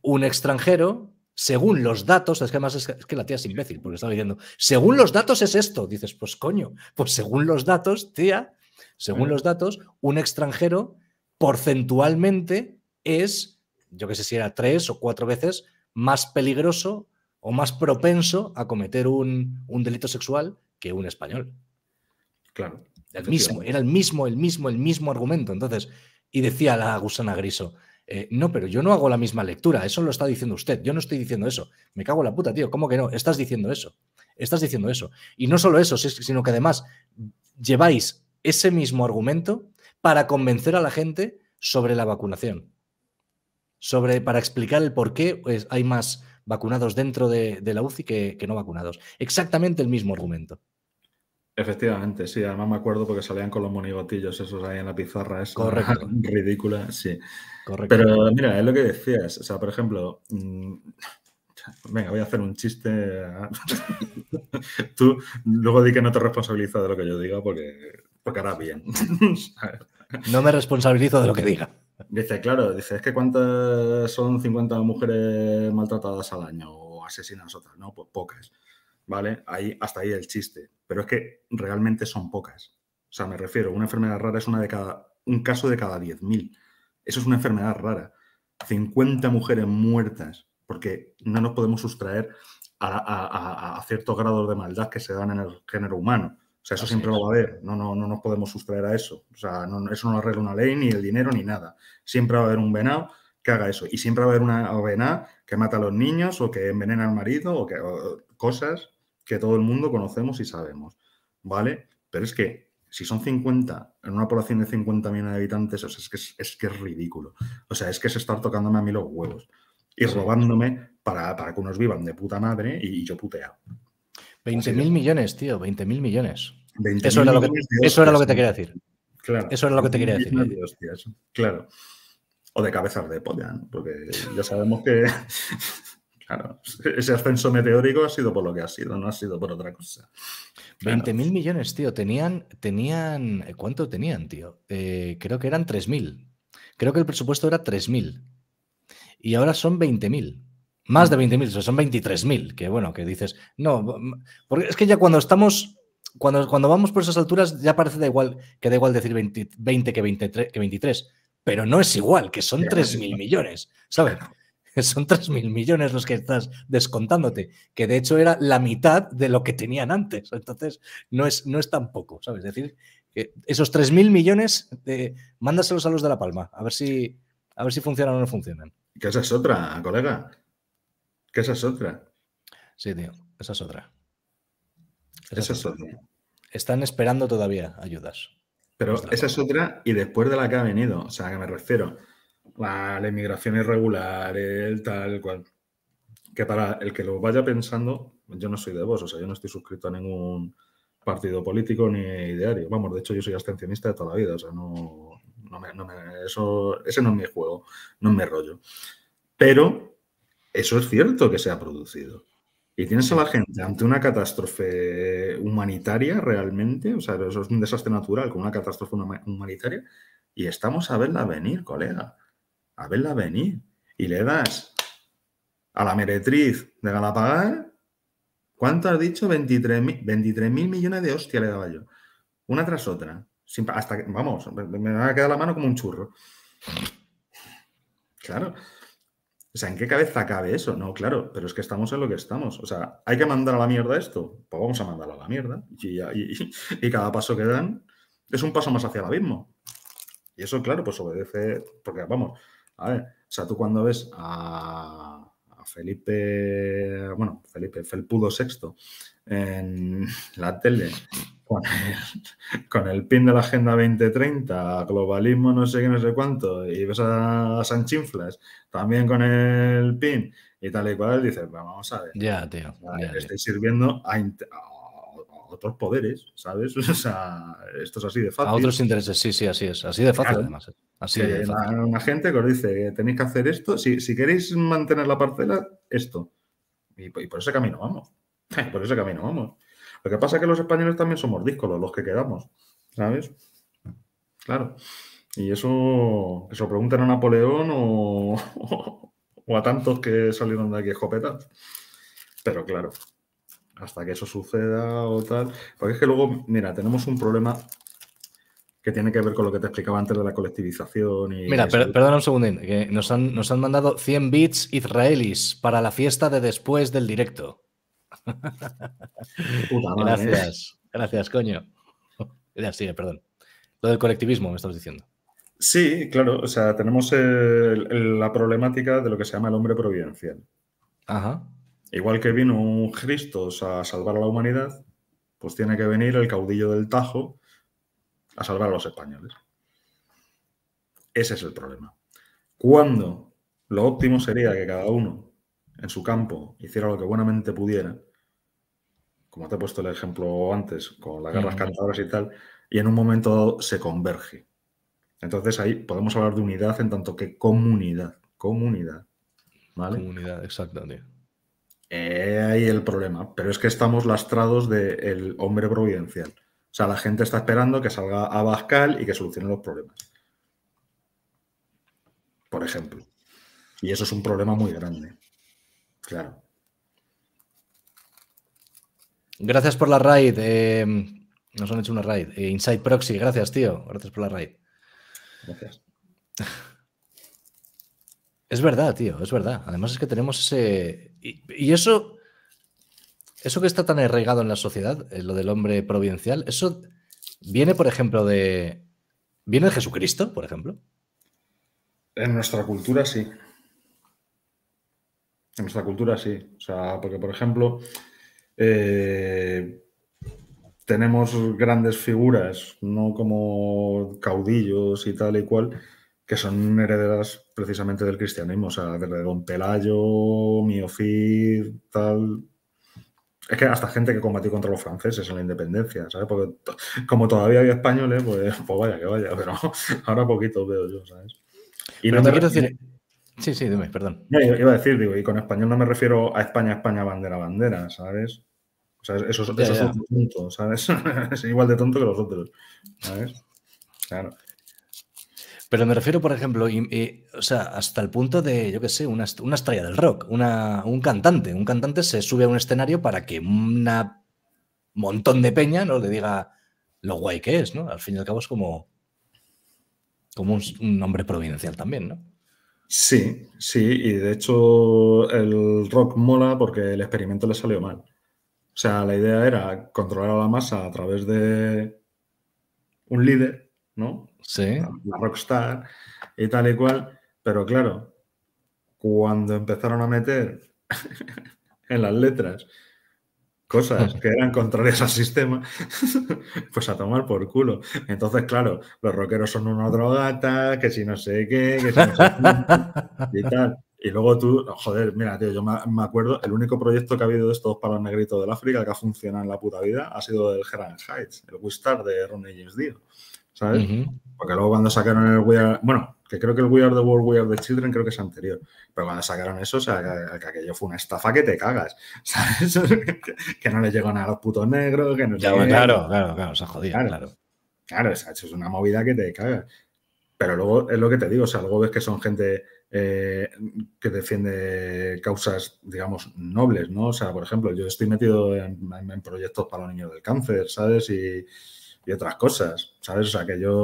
un extranjero, según los datos, es que además es que, la tía es imbécil, porque estaba diciendo, según los datos es esto, dices, pues coño, pues según los datos, tía, según mm. los datos, un extranjero porcentualmente es, yo que sé si era tres o cuatro veces más peligroso o más propenso a cometer un, un delito sexual que un español. Claro. El mismo, era el mismo, el mismo, el mismo argumento. Entonces, y decía la gusana griso, eh, no, pero yo no hago la misma lectura, eso lo está diciendo usted, yo no estoy diciendo eso. Me cago en la puta, tío, ¿cómo que no? Estás diciendo eso, estás diciendo eso. Y no solo eso, sino que además lleváis ese mismo argumento para convencer a la gente sobre la vacunación, sobre, para explicar el por qué pues, hay más vacunados dentro de, la UCI que, no vacunados. Exactamente el mismo argumento. Efectivamente, sí. Además me acuerdo porque salían con los monigotillos esos ahí en la pizarra. Es Correcto. ridícula, sí. Correcto. Pero mira, es lo que decías. O sea, por ejemplo... Mm, venga, voy a hacer un chiste. Ah. Tú luego di que no te responsabilizas de lo que yo diga porque, porque hará bien. no me responsabilizo de lo que diga. Dice, claro, dice, es que cuántas son 50 mujeres maltratadas al año o asesinas otras, ¿no? Pues pocas, ¿vale? Ahí, hasta ahí el chiste, pero es que realmente son pocas. O sea, me refiero, una enfermedad rara es una de cada, un caso de cada 10.000. Eso es una enfermedad rara. 50 mujeres muertas, porque no nos podemos sustraer a ciertos grados de maldad que se dan en el género humano. O sea, eso siempre lo va a haber, no, no, no nos podemos sustraer a eso. O sea, eso no arregla una ley, ni el dinero, ni nada. Siempre va a haber un venado que haga eso. Y siempre va a haber una venado que mata a los niños o que envenena al marido o que cosas que todo el mundo conocemos y sabemos. ¿Vale? Pero es que si son 50, en una población de 50 mil habitantes, es que es, ridículo. O sea, es que es estar tocándome a mí los huevos y robándome para, que unos vivan de puta madre y, yo puteado. 20 mil millones, tío, 20 mil millones. eso, era lo, que, te quería decir. Claro. Eso era lo que te quería decir. claro. O de cabezas de polla, porque ya sabemos que claro, ese ascenso meteórico ha sido por lo que ha sido, no ha sido por otra cosa. 20.000 mil millones, tío. Tenían, tenían, ¿cuánto tenían, tío? Eh, creo que eran 3.000. Creo que el presupuesto era 3.000. Y ahora son 20.000. Más mm. de 20.000, son 23.000, que bueno, que dices, no, porque es que ya cuando estamos, cuando, cuando vamos por esas alturas ya parece da igual, que da igual decir 20, que, 23, que 23, pero no es igual, que son 3.000 millones, ¿sabes? Son 3.000 millones los que estás descontándote, que de hecho era la mitad de lo que tenían antes, entonces no es, no es tan poco, ¿sabes? Es decir, que esos 3.000 millones, eh, mándaselos a los de La Palma, a ver si, a ver si funcionan o no funcionan. Que esa es otra, colega que esa es otra. Sí, tío, esa es otra. Esa, es otra. Están esperando todavía ayudas. Pero esa es otra y después de la que ha venido. O sea, a que me refiero. La, la inmigración irregular, el tal cual. Que para el que lo vaya pensando, yo no soy de vos, o sea, yo no estoy suscrito a ningún partido político ni ideario. Vamos, de hecho, yo soy abstencionista de toda la vida, o sea, no, me, eso, ese no es mi juego, no es mi rollo. Pero eso es cierto que se ha producido. Y tienes a la gente ante una catástrofe humanitaria realmente, o sea, eso es un desastre natural con una catástrofe humanitaria, y estamos a verla venir, colega, a verla venir. Y le das a la meretriz de Galapagar, ¿cuánto has dicho? 23 mil millones de hostia le daba yo, una tras otra. hasta que, vamos, me va a la mano como un churro. Claro. O sea, ¿en qué cabeza cabe eso? No, claro, pero es que estamos en lo que estamos. O sea, ¿hay que mandar a la mierda esto? Pues vamos a mandarlo a la mierda. Y, cada paso que dan es un paso más hacia el abismo. Y eso, claro, pues obedece, porque vamos, a ver, o sea, tú cuando ves a, a Felipe, bueno, Felipe, Felpudo VI en la tele con el, pin de la Agenda 2030, globalismo no sé qué, no sé cuánto, y ves a Sanchinflas también con el pin y tal y cual, dices, vamos a ver. Ya, tío. estoy sirviendo a, otros poderes, ¿sabes? O sea, esto es así de fácil. A otros intereses, sí, sí, así es. Así de fácil, además. Eh, así de Una, gente que os dice, tenéis que hacer esto, si, si queréis mantener la parcela, esto. y por ese camino vamos. Por ese camino vamos. Lo que pasa es que los españoles también somos díscolos, los que quedamos, ¿sabes? Claro. Y eso, eso se lo preguntan a Napoleón o, a tantos que salieron de aquí escopetados. Pero claro, hasta que eso suceda o tal. Porque es que luego, mira, tenemos un problema que tiene que ver con lo que te explicaba antes de la colectivización. Mira, perdona un segundín, nos han, nos han mandado 100 bits israelíes para la fiesta de después del directo. Gracias, ¿eh? gracias, coño. perdón. Lo del colectivismo, me estás diciendo. Sí, claro, o sea, tenemos la problemática de lo que se llama el hombre providencial. Ajá. Igual que vino un Cristo a salvar a la humanidad, pues tiene que venir el caudillo del Tajo a salvar a los españoles. Ese es el problema. Cuando lo óptimo sería que cada uno en su campo hiciera lo que buenamente pudiera, como te he puesto el ejemplo antes, con las guerras cantadoras y tal, y en un momento dado se converge. Entonces ahí podemos hablar de unidad en tanto que comunidad. Comunidad. ¿vale? Comunidad, exactamente. Eh, ahí el problema. Pero es que estamos lastrados del hombre providencial. O sea, la gente está esperando que salga Abascal y que solucione los problemas. Por ejemplo. Y eso es un problema muy grande. Claro. Gracias por la raid. Eh, nos han hecho una raid. Eh, Inside Proxy, gracias, tío. Gracias por la raid. Gracias. Es verdad, tío, es verdad. Además es que tenemos ese... Y, eso... Eso que está tan arraigado en la sociedad, eh, lo del hombre providencial, eso viene, por ejemplo, de... ¿Viene de Jesucristo, por ejemplo? En nuestra cultura sí. En nuestra cultura sí. O sea, porque, por ejemplo, eh, tenemos grandes figuras, no como caudillos y tal y cual, que son herederas precisamente del cristianismo, o sea, desde Don Pelayo, Miofir, tal. Es que hasta gente que combatió contra los franceses en la independencia, ¿sabes? Porque como todavía había españoles, pues, pues, vaya que vaya, pero ahora poquito veo yo, ¿sabes? Sí, sí, dime, perdón. iba a decir, digo, y con español no me refiero a España, España, bandera, bandera, ¿sabes? eso, es ¿sabes? es igual de tonto que los otros, Claro. Pero me refiero, por ejemplo, sea, hasta el punto de, yo qué sé, una, estrella del rock, un cantante. Un cantante se sube a un escenario para que un montón de peña le diga lo guay que es, ¿no? Al fin y al cabo es como, como un, un nombre providencial también, ¿no? Sí, sí, y de hecho el rock mola porque el experimento le salió mal. O sea, la idea era controlar a la masa a través de un líder, ¿no? Sí. La rockstar y tal y cual. Pero claro, cuando empezaron a meter en las letras cosas que eran contrarias al sistema, pues a tomar por culo. Entonces, claro, los rockeros son una drogata, que si no sé qué, que si no sé qué, y tal. Y luego tú, joder, mira, tío, yo me, acuerdo, el único proyecto que ha habido de estos palos negritos del África que ha funcionado en la puta vida ha sido el Grand Heights, el Wistar de Ronnie James Dio, ¿sabes? Porque luego cuando sacaron el We Are, bueno, que creo que el We Are the World, We Are the Children creo que es anterior, pero cuando sacaron eso, o sea, que, aquello fue una estafa que te cagas, ¿sabes? que, no le llegó nada a los putos negros, que no... claro, claro, claro, se jodía, claro. Claro, es una movida que te cagas. Pero luego es lo que te digo, o sea, luego ves que son gente eh, que defiende causas, digamos, nobles, ¿no? O sea, por ejemplo, yo estoy metido en, proyectos para los niños del cáncer, ¿sabes? Y, otras cosas, ¿sabes? O sea, que yo,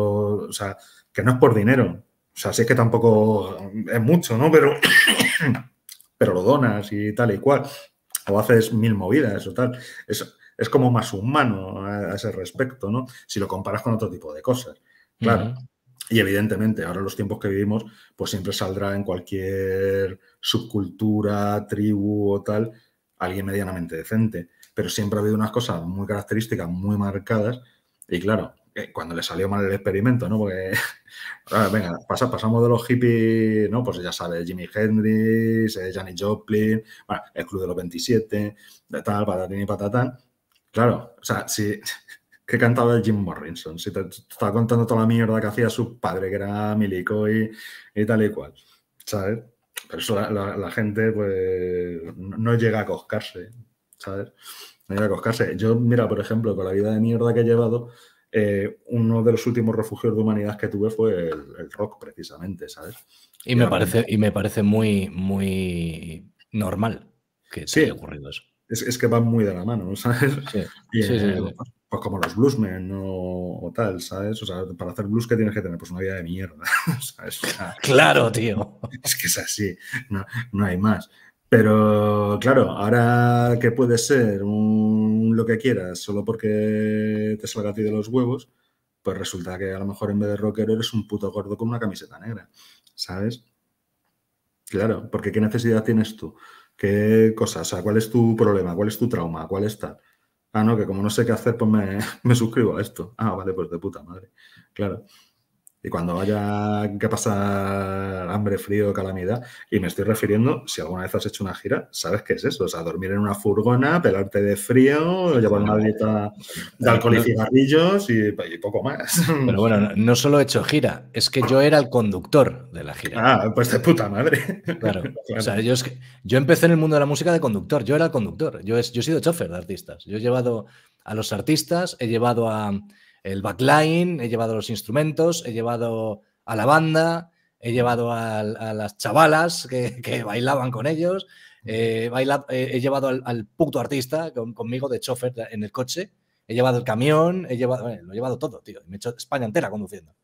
o sea, que no es por dinero. O sea, sí es que tampoco es mucho, ¿no? Pero, pero lo donas y tal y cual. O haces mil movidas o tal. Es, es como más humano a, ese respecto, ¿no? Si lo comparas con otro tipo de cosas. Claro. Y evidentemente, ahora los tiempos que vivimos, pues siempre saldrá en cualquier subcultura, tribu o tal, alguien medianamente decente. Pero siempre ha habido unas cosas muy características, muy marcadas. Y claro, eh, cuando le salió mal el experimento, ¿no? Porque, venga, pasa, pasamos de los hippies, ¿no? Pues ya sabes, Jimi Hendrix, eh, Janis Joplin, el Club de los 27, de tal, patatín y patatán. Claro, o sea, si, que cantaba Jim Morrison. Si te, estaba contando toda la mierda que hacía su padre, que era milico y, tal y cual. ¿Sabes? Pero eso la, gente pues no llega a coscarse. ¿Sabes? No llega a coscarse. Yo, mira, por ejemplo, con la vida de mierda que he llevado, eh, uno de los últimos refugios de humanidad que tuve fue el, rock, precisamente, ¿sabes? Y, me parece, y me parece muy, muy normal que haya ocurrido eso. Es, que van muy de la mano, ¿sabes? Sí, y, sí, eh, pues como los bluesmen o tal, ¿sabes? O sea, para hacer blues que tienes que tener pues una vida de mierda, ¿sabes? claro, tío. Es que es así, no, hay más. Pero claro, ahora que puede ser lo que quieras solo porque te salga a ti de los huevos, pues resulta que a lo mejor en vez de rockero eres un puto gordo con una camiseta negra, ¿sabes? Claro, porque ¿qué necesidad tienes tú? ¿Qué cosa? O sea, ¿cuál es tu problema? ¿Cuál es tu trauma? ¿Cuál es tal? Ah, no, que como no sé qué hacer, pues me, suscribo a esto. Ah, vale, pues de puta madre. Claro. Y cuando haya que pasa hambre, frío, calamidad, y me estoy refiriendo, si alguna vez has hecho una gira, sabes qué es eso, o sea, dormir en una furgona, pelarte de frío, llevar una dieta de alcohol y cigarrillos y, poco más. Pero bueno, no, solo he hecho gira, es que yo era el conductor de la gira. Ah, pues de puta madre. Claro, o sea, yo, es que, yo empecé en el mundo de la música de conductor, yo era el conductor, yo, yo he sido chofer de artistas, yo he llevado a los artistas, he llevado a el backline, he llevado los instrumentos, he llevado a la banda, he llevado a, las chavalas que, bailaban con ellos, eh, eh, he llevado al, puto artista conmigo de chofer en el coche, he llevado el camión, he llevado, lo he llevado todo, tío. Me he hecho España entera conduciendo.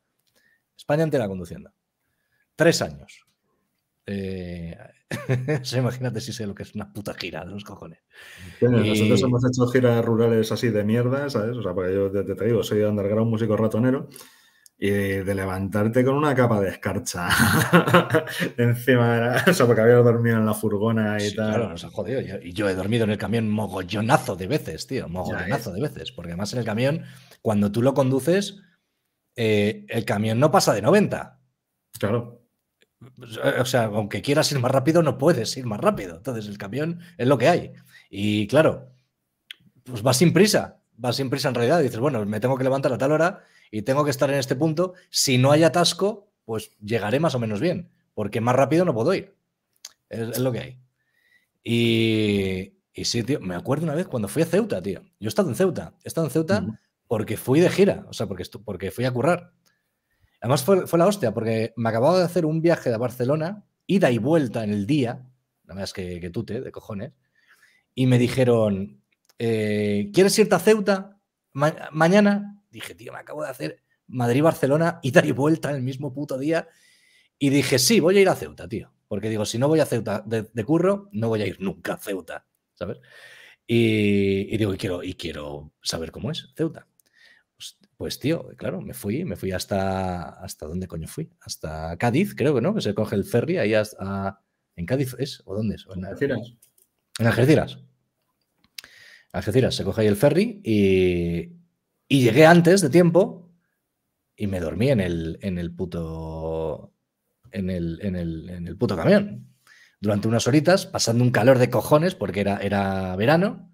España entera conduciendo. Tres años. Eh, imagínate si sé lo que es una puta gira de los cojones. Nosotros hemos hecho giras rurales así de mierda, ¿sabes? O sea, porque yo te, digo, soy underground músico ratonero. Y de levantarte con una capa de escarcha encima O sea, porque habías dormido en la furgona y tal. Claro, nos ha jodido. Y yo, he dormido en el camión mogollonazo de veces, tío. Mogollonazo de veces. Porque además en el camión, cuando tú lo conduces, eh, el camión no pasa de 90. Claro. Pues, eh, o sea, aunque quieras ir más rápido, no puedes ir más rápido. Entonces, el camión es lo que hay. Y claro, pues vas sin prisa, vas sin prisa en realidad. Dices, bueno, me tengo que levantar a tal hora y tengo que estar en este punto. Si no hay atasco, pues llegaré más o menos bien, porque más rápido no puedo ir. Es, lo que hay. Y, sí, tío, me acuerdo una vez cuando fui a Ceuta, tío. Yo he estado en Ceuta, he estado en Ceuta porque fui de gira, o sea, porque, porque fui a currar. Además fue, la hostia, porque me acababa de hacer un viaje de Barcelona, ida y vuelta en el día, no más que, que tute, de cojones, y me dijeron, eh, ¿quieres irte a Ceuta mañana? Dije, tío, me acabo de hacer Madrid-Barcelona, ida y vuelta en el mismo puto día. Y dije, sí, voy a ir a Ceuta, tío. Porque digo, si no voy a Ceuta de, curro, no voy a ir nunca a Ceuta, ¿sabes? Y, digo, y quiero, y quiero saber cómo es Ceuta. Pues tío, claro, me fui, me fui hasta, ¿hasta dónde coño fui? Hasta Cádiz, creo que no, que se coge el ferry ahí hasta, ah, en Cádiz es, o dónde es, en Algeciras. En Algeciras. Algeciras, se coge ahí el ferry y, y llegué antes de tiempo y me dormí en el, en el puto, en el, en el, puto camión. Durante unas horitas, pasando un calor de cojones porque era, era verano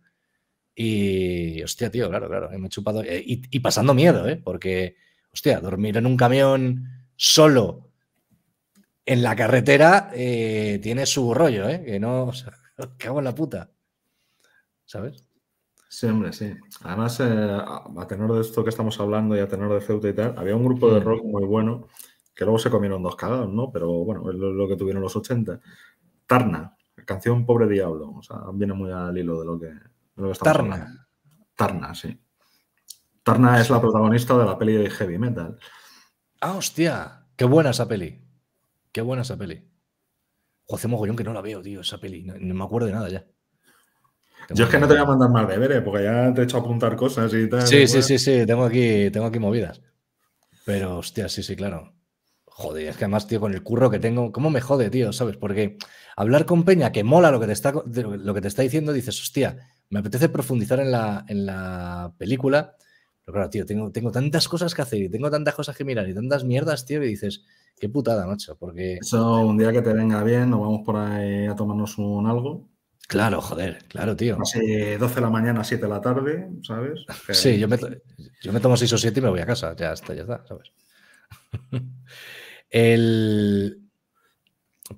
y, hostia, tío, claro, claro, me he chupado. Eh, y, pasando miedo, ¿eh? Porque, hostia, dormir en un camión solo en la carretera eh, tiene su rollo, ¿eh? Que no. O sea, cago en la puta. ¿Sabes? Sí, hombre, sí. Además, eh, a tener de esto que estamos hablando y a tener de Ceuta y tal, había un grupo de mm. rock muy bueno que luego se comieron dos cagados, ¿no? Pero bueno, es lo que tuvieron los 80. Tarna, canción Pobre Diablo. O sea, viene muy al hilo de lo que, Tarna. Tarna, sí. Tarna es la protagonista de la peli de Heavy Metal. Ah, hostia. Qué buena esa peli. Qué buena esa peli. José Mogollón, que no la veo, tío, esa peli. No, me acuerdo de nada ya. Yo es que no te voy a mandar más de ver, porque ya te he hecho apuntar cosas y tal. Sí, sí, sí, sí, tengo aquí, tengo aquí movidas. Pero, hostia, sí, sí, claro. Joder, es que además, tío, con el curro que tengo, ¿cómo me jode, tío? ¿Sabes? Porque hablar con Peña que mola lo que te está, lo que te está diciendo, dices, hostia, me apetece profundizar en la, en la película, pero claro, tío, tengo, tengo tantas cosas que hacer y tengo tantas cosas que mirar y tantas mierdas, tío, y dices, qué putada, macho, porque... Eso, un día que te venga bien, nos vamos por ahí a tomarnos un algo. Claro, joder, claro, tío. 12 de la mañana, 7 de la tarde, ¿sabes? Sí, yo me, yo me tomo 6 o 7 y me voy a casa, ya está, ya está, ¿sabes? El,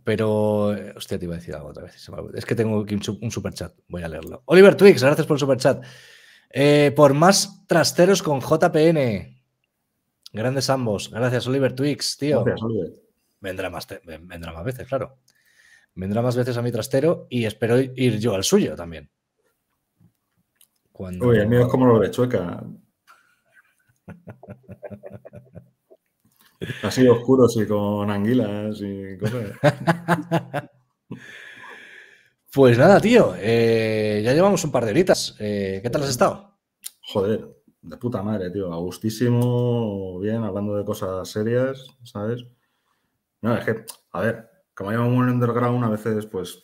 pero, eh, hostia, te iba a decir algo otra vez. Es que tengo un super chat. Voy a leerlo. Oliver Twix, gracias por el super chat. Eh, por más trasteros con JPN. Grandes ambos. Gracias, Oliver Twix, tío. Gracias, Oliver. Vendrá más, vendrá más veces, claro. Vendrá más veces a mi trastero y espero ir yo al suyo también. Cuando... Uy, el mío es como lo de Chueca. Así oscuros y con anguilas y cosas. Pues nada, tío, eh, ya llevamos un par de horitas. Eh, ¿Qué tal has estado? Joder, de puta madre, tío. A bien, hablando de cosas serias, ¿sabes? No, es que, a ver, como llevamos un underground, a veces, pues,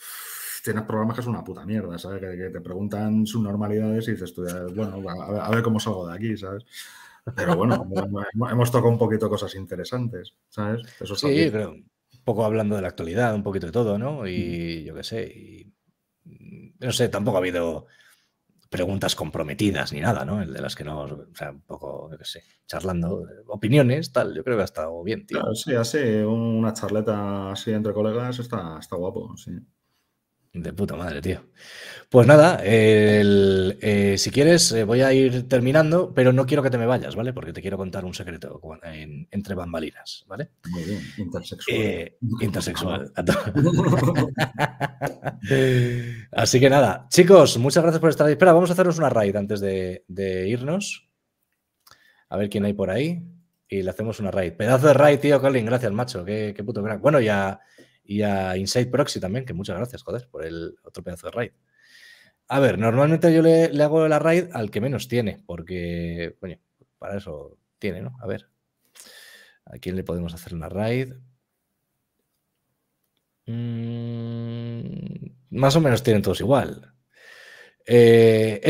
tienes programas que es una puta mierda, ¿sabes? Que, te preguntan sus normalidades y dices bueno, a ver cómo salgo de aquí, ¿sabes? Pero bueno, hemos tocado un poquito cosas interesantes, ¿sabes? Eso sí, pero un poco hablando de la actualidad, un poquito de todo, ¿no? Y yo qué sé, mm, no sé, tampoco ha habido preguntas comprometidas ni nada, ¿no? El de las que no, o sea, un poco, yo qué sé, charlando, opiniones, tal, yo creo que ha estado bien, tío. Ah, sí, así, una charleta así entre colegas está, está guapo, sí. De puta madre, tío. Pues nada, eh, si quieres eh, voy a ir terminando, pero no quiero que te me vayas, ¿vale? Porque te quiero contar un secreto entre bambalinas, ¿vale? Muy bien, intersexual. Eh, intersexual. Así que nada, chicos, muchas gracias por estar ahí. Espera, vamos a hacernos una raid antes de, irnos. A ver quién hay por ahí. Y le hacemos una raid. Pedazo de raid, tío, Colin. Gracias, macho. Qué, puto Bueno, ya... Y a Inside Proxy también, que muchas gracias, joder, por el otro pedazo de raid. A ver, normalmente yo le, hago la raid al que menos tiene, porque, coño, para eso tiene, ¿no? A ver. ¿A quién le podemos hacer una raid? Mm, más o menos tienen todos igual. Eh,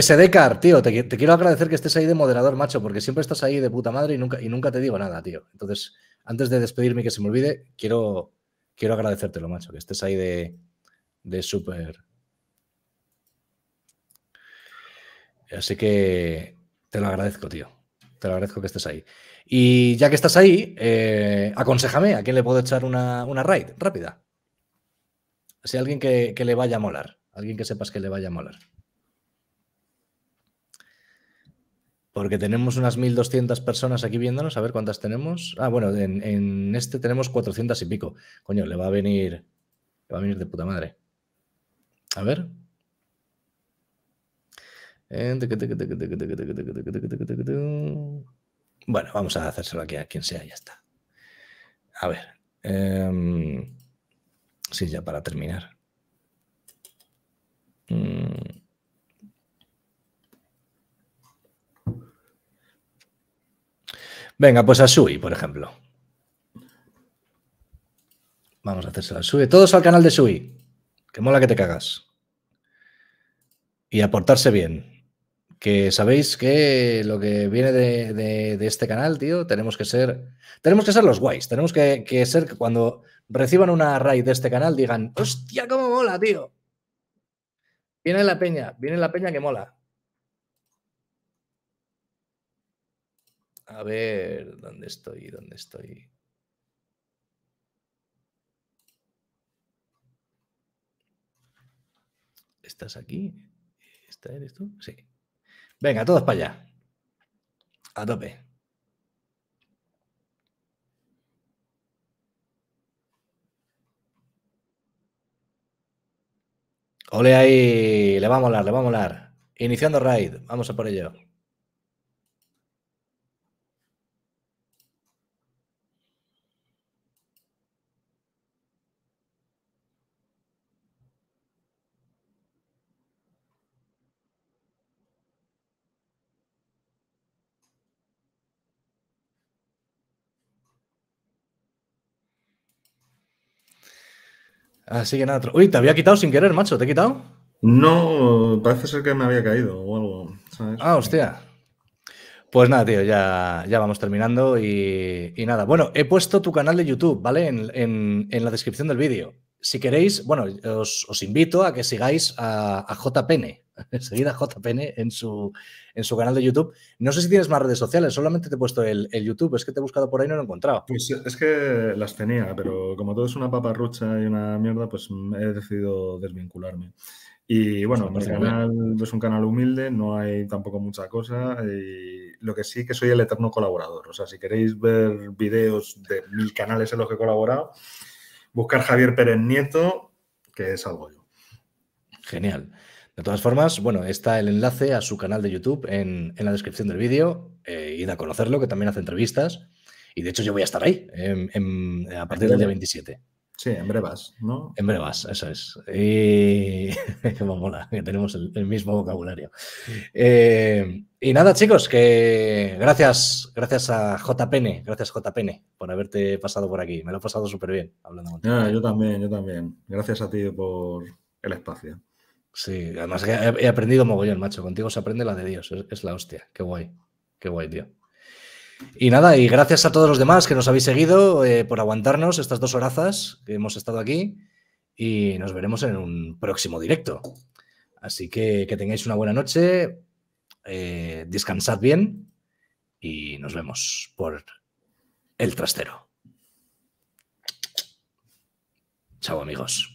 tío, te, quiero agradecer que estés ahí de moderador, macho, porque siempre estás ahí de puta madre nunca, y nunca te digo nada, tío. Entonces, antes de despedirme y que se me olvide, quiero quiero agradecértelo, macho, que estés ahí de, de súper. Así que te lo agradezco, tío. Te lo agradezco que estés ahí. Y ya que estás ahí, eh, aconsejame a quién le puedo echar una, una raid rápida. Si alguien que, que le vaya a molar, alguien que sepas que le vaya a molar. Porque tenemos unas 1.200 personas aquí viéndonos, a ver cuántas tenemos. Ah, bueno, en, este tenemos 400 y pico. Coño, le va a venir, va a venir de puta madre. A ver. Bueno, vamos a hacérselo aquí a quien sea, ya está. A ver. sí, ya para terminar. Venga, pues a Sui, por ejemplo. Vamos a hacerse la Sui. Todos al canal de Sui. Que mola que te cagas. Y aportarse bien. Que sabéis que lo que viene de, este canal, tío, tenemos que ser. Tenemos que ser los guays. Tenemos que, ser que cuando reciban una raid de este canal digan, ¡hostia, cómo mola, tío! Viene la peña, viene la peña que mola. A ver, ¿dónde estoy? ¿Dónde estoy? ¿Estás aquí? ¿está eres tú? Sí. Venga, todos para allá. A tope. Ole ahí, le vamos a molar, le vamos a molar. Iniciando raid, vamos a por ello. Así que nada. Uy, te había quitado sin querer, macho. ¿Te he quitado? No, parece ser que me había caído o algo. Ah, hostia. Pues nada, tío, ya, ya vamos terminando y, nada. Bueno, he puesto tu canal de YouTube, ¿vale? en la descripción del vídeo si queréis, bueno, os, invito a que sigáis a, JPN, Enseguida JPN en su, en su canal de YouTube. No sé si tienes más redes sociales, solamente te he puesto el, YouTube, es que te he buscado por ahí y no lo he encontrado. Pues es que las tenía, pero como todo es una paparrucha y una mierda, pues he decidido desvincularme. Y bueno, mi canal es un canal humilde, no hay tampoco mucha cosa. lo que sí que soy el eterno colaborador. O sea, si queréis ver videos de mil canales en los que he colaborado, buscar Javier Pérez Nieto, que es algo yo. Genial. De todas formas, bueno, está el enlace a su canal de YouTube en, la descripción del vídeo. Eh, id a conocerlo, que también hace entrevistas. Y de hecho yo voy a estar ahí a partir del día 27. Sí, en brevas, ¿no? En brevas, eso es. Y qué mola que tenemos el, mismo vocabulario. Eh, y nada, chicos, que gracias, gracias a JPN, gracias JPN por haberte pasado por aquí. Me lo he pasado súper bien hablando contigo. Ah, yo también, yo también. Gracias a ti por el espacio. Sí, además he, aprendido mogollón, macho. Contigo se aprende la de Dios, es la hostia. Qué guay, qué guay, tío. Y nada, y gracias a todos los demás que nos habéis seguido eh, por aguantarnos estas dos horazas que hemos estado aquí y nos veremos en un próximo directo. Así que que tengáis una buena noche, eh, descansad bien y nos vemos por el trastero. Chao amigos.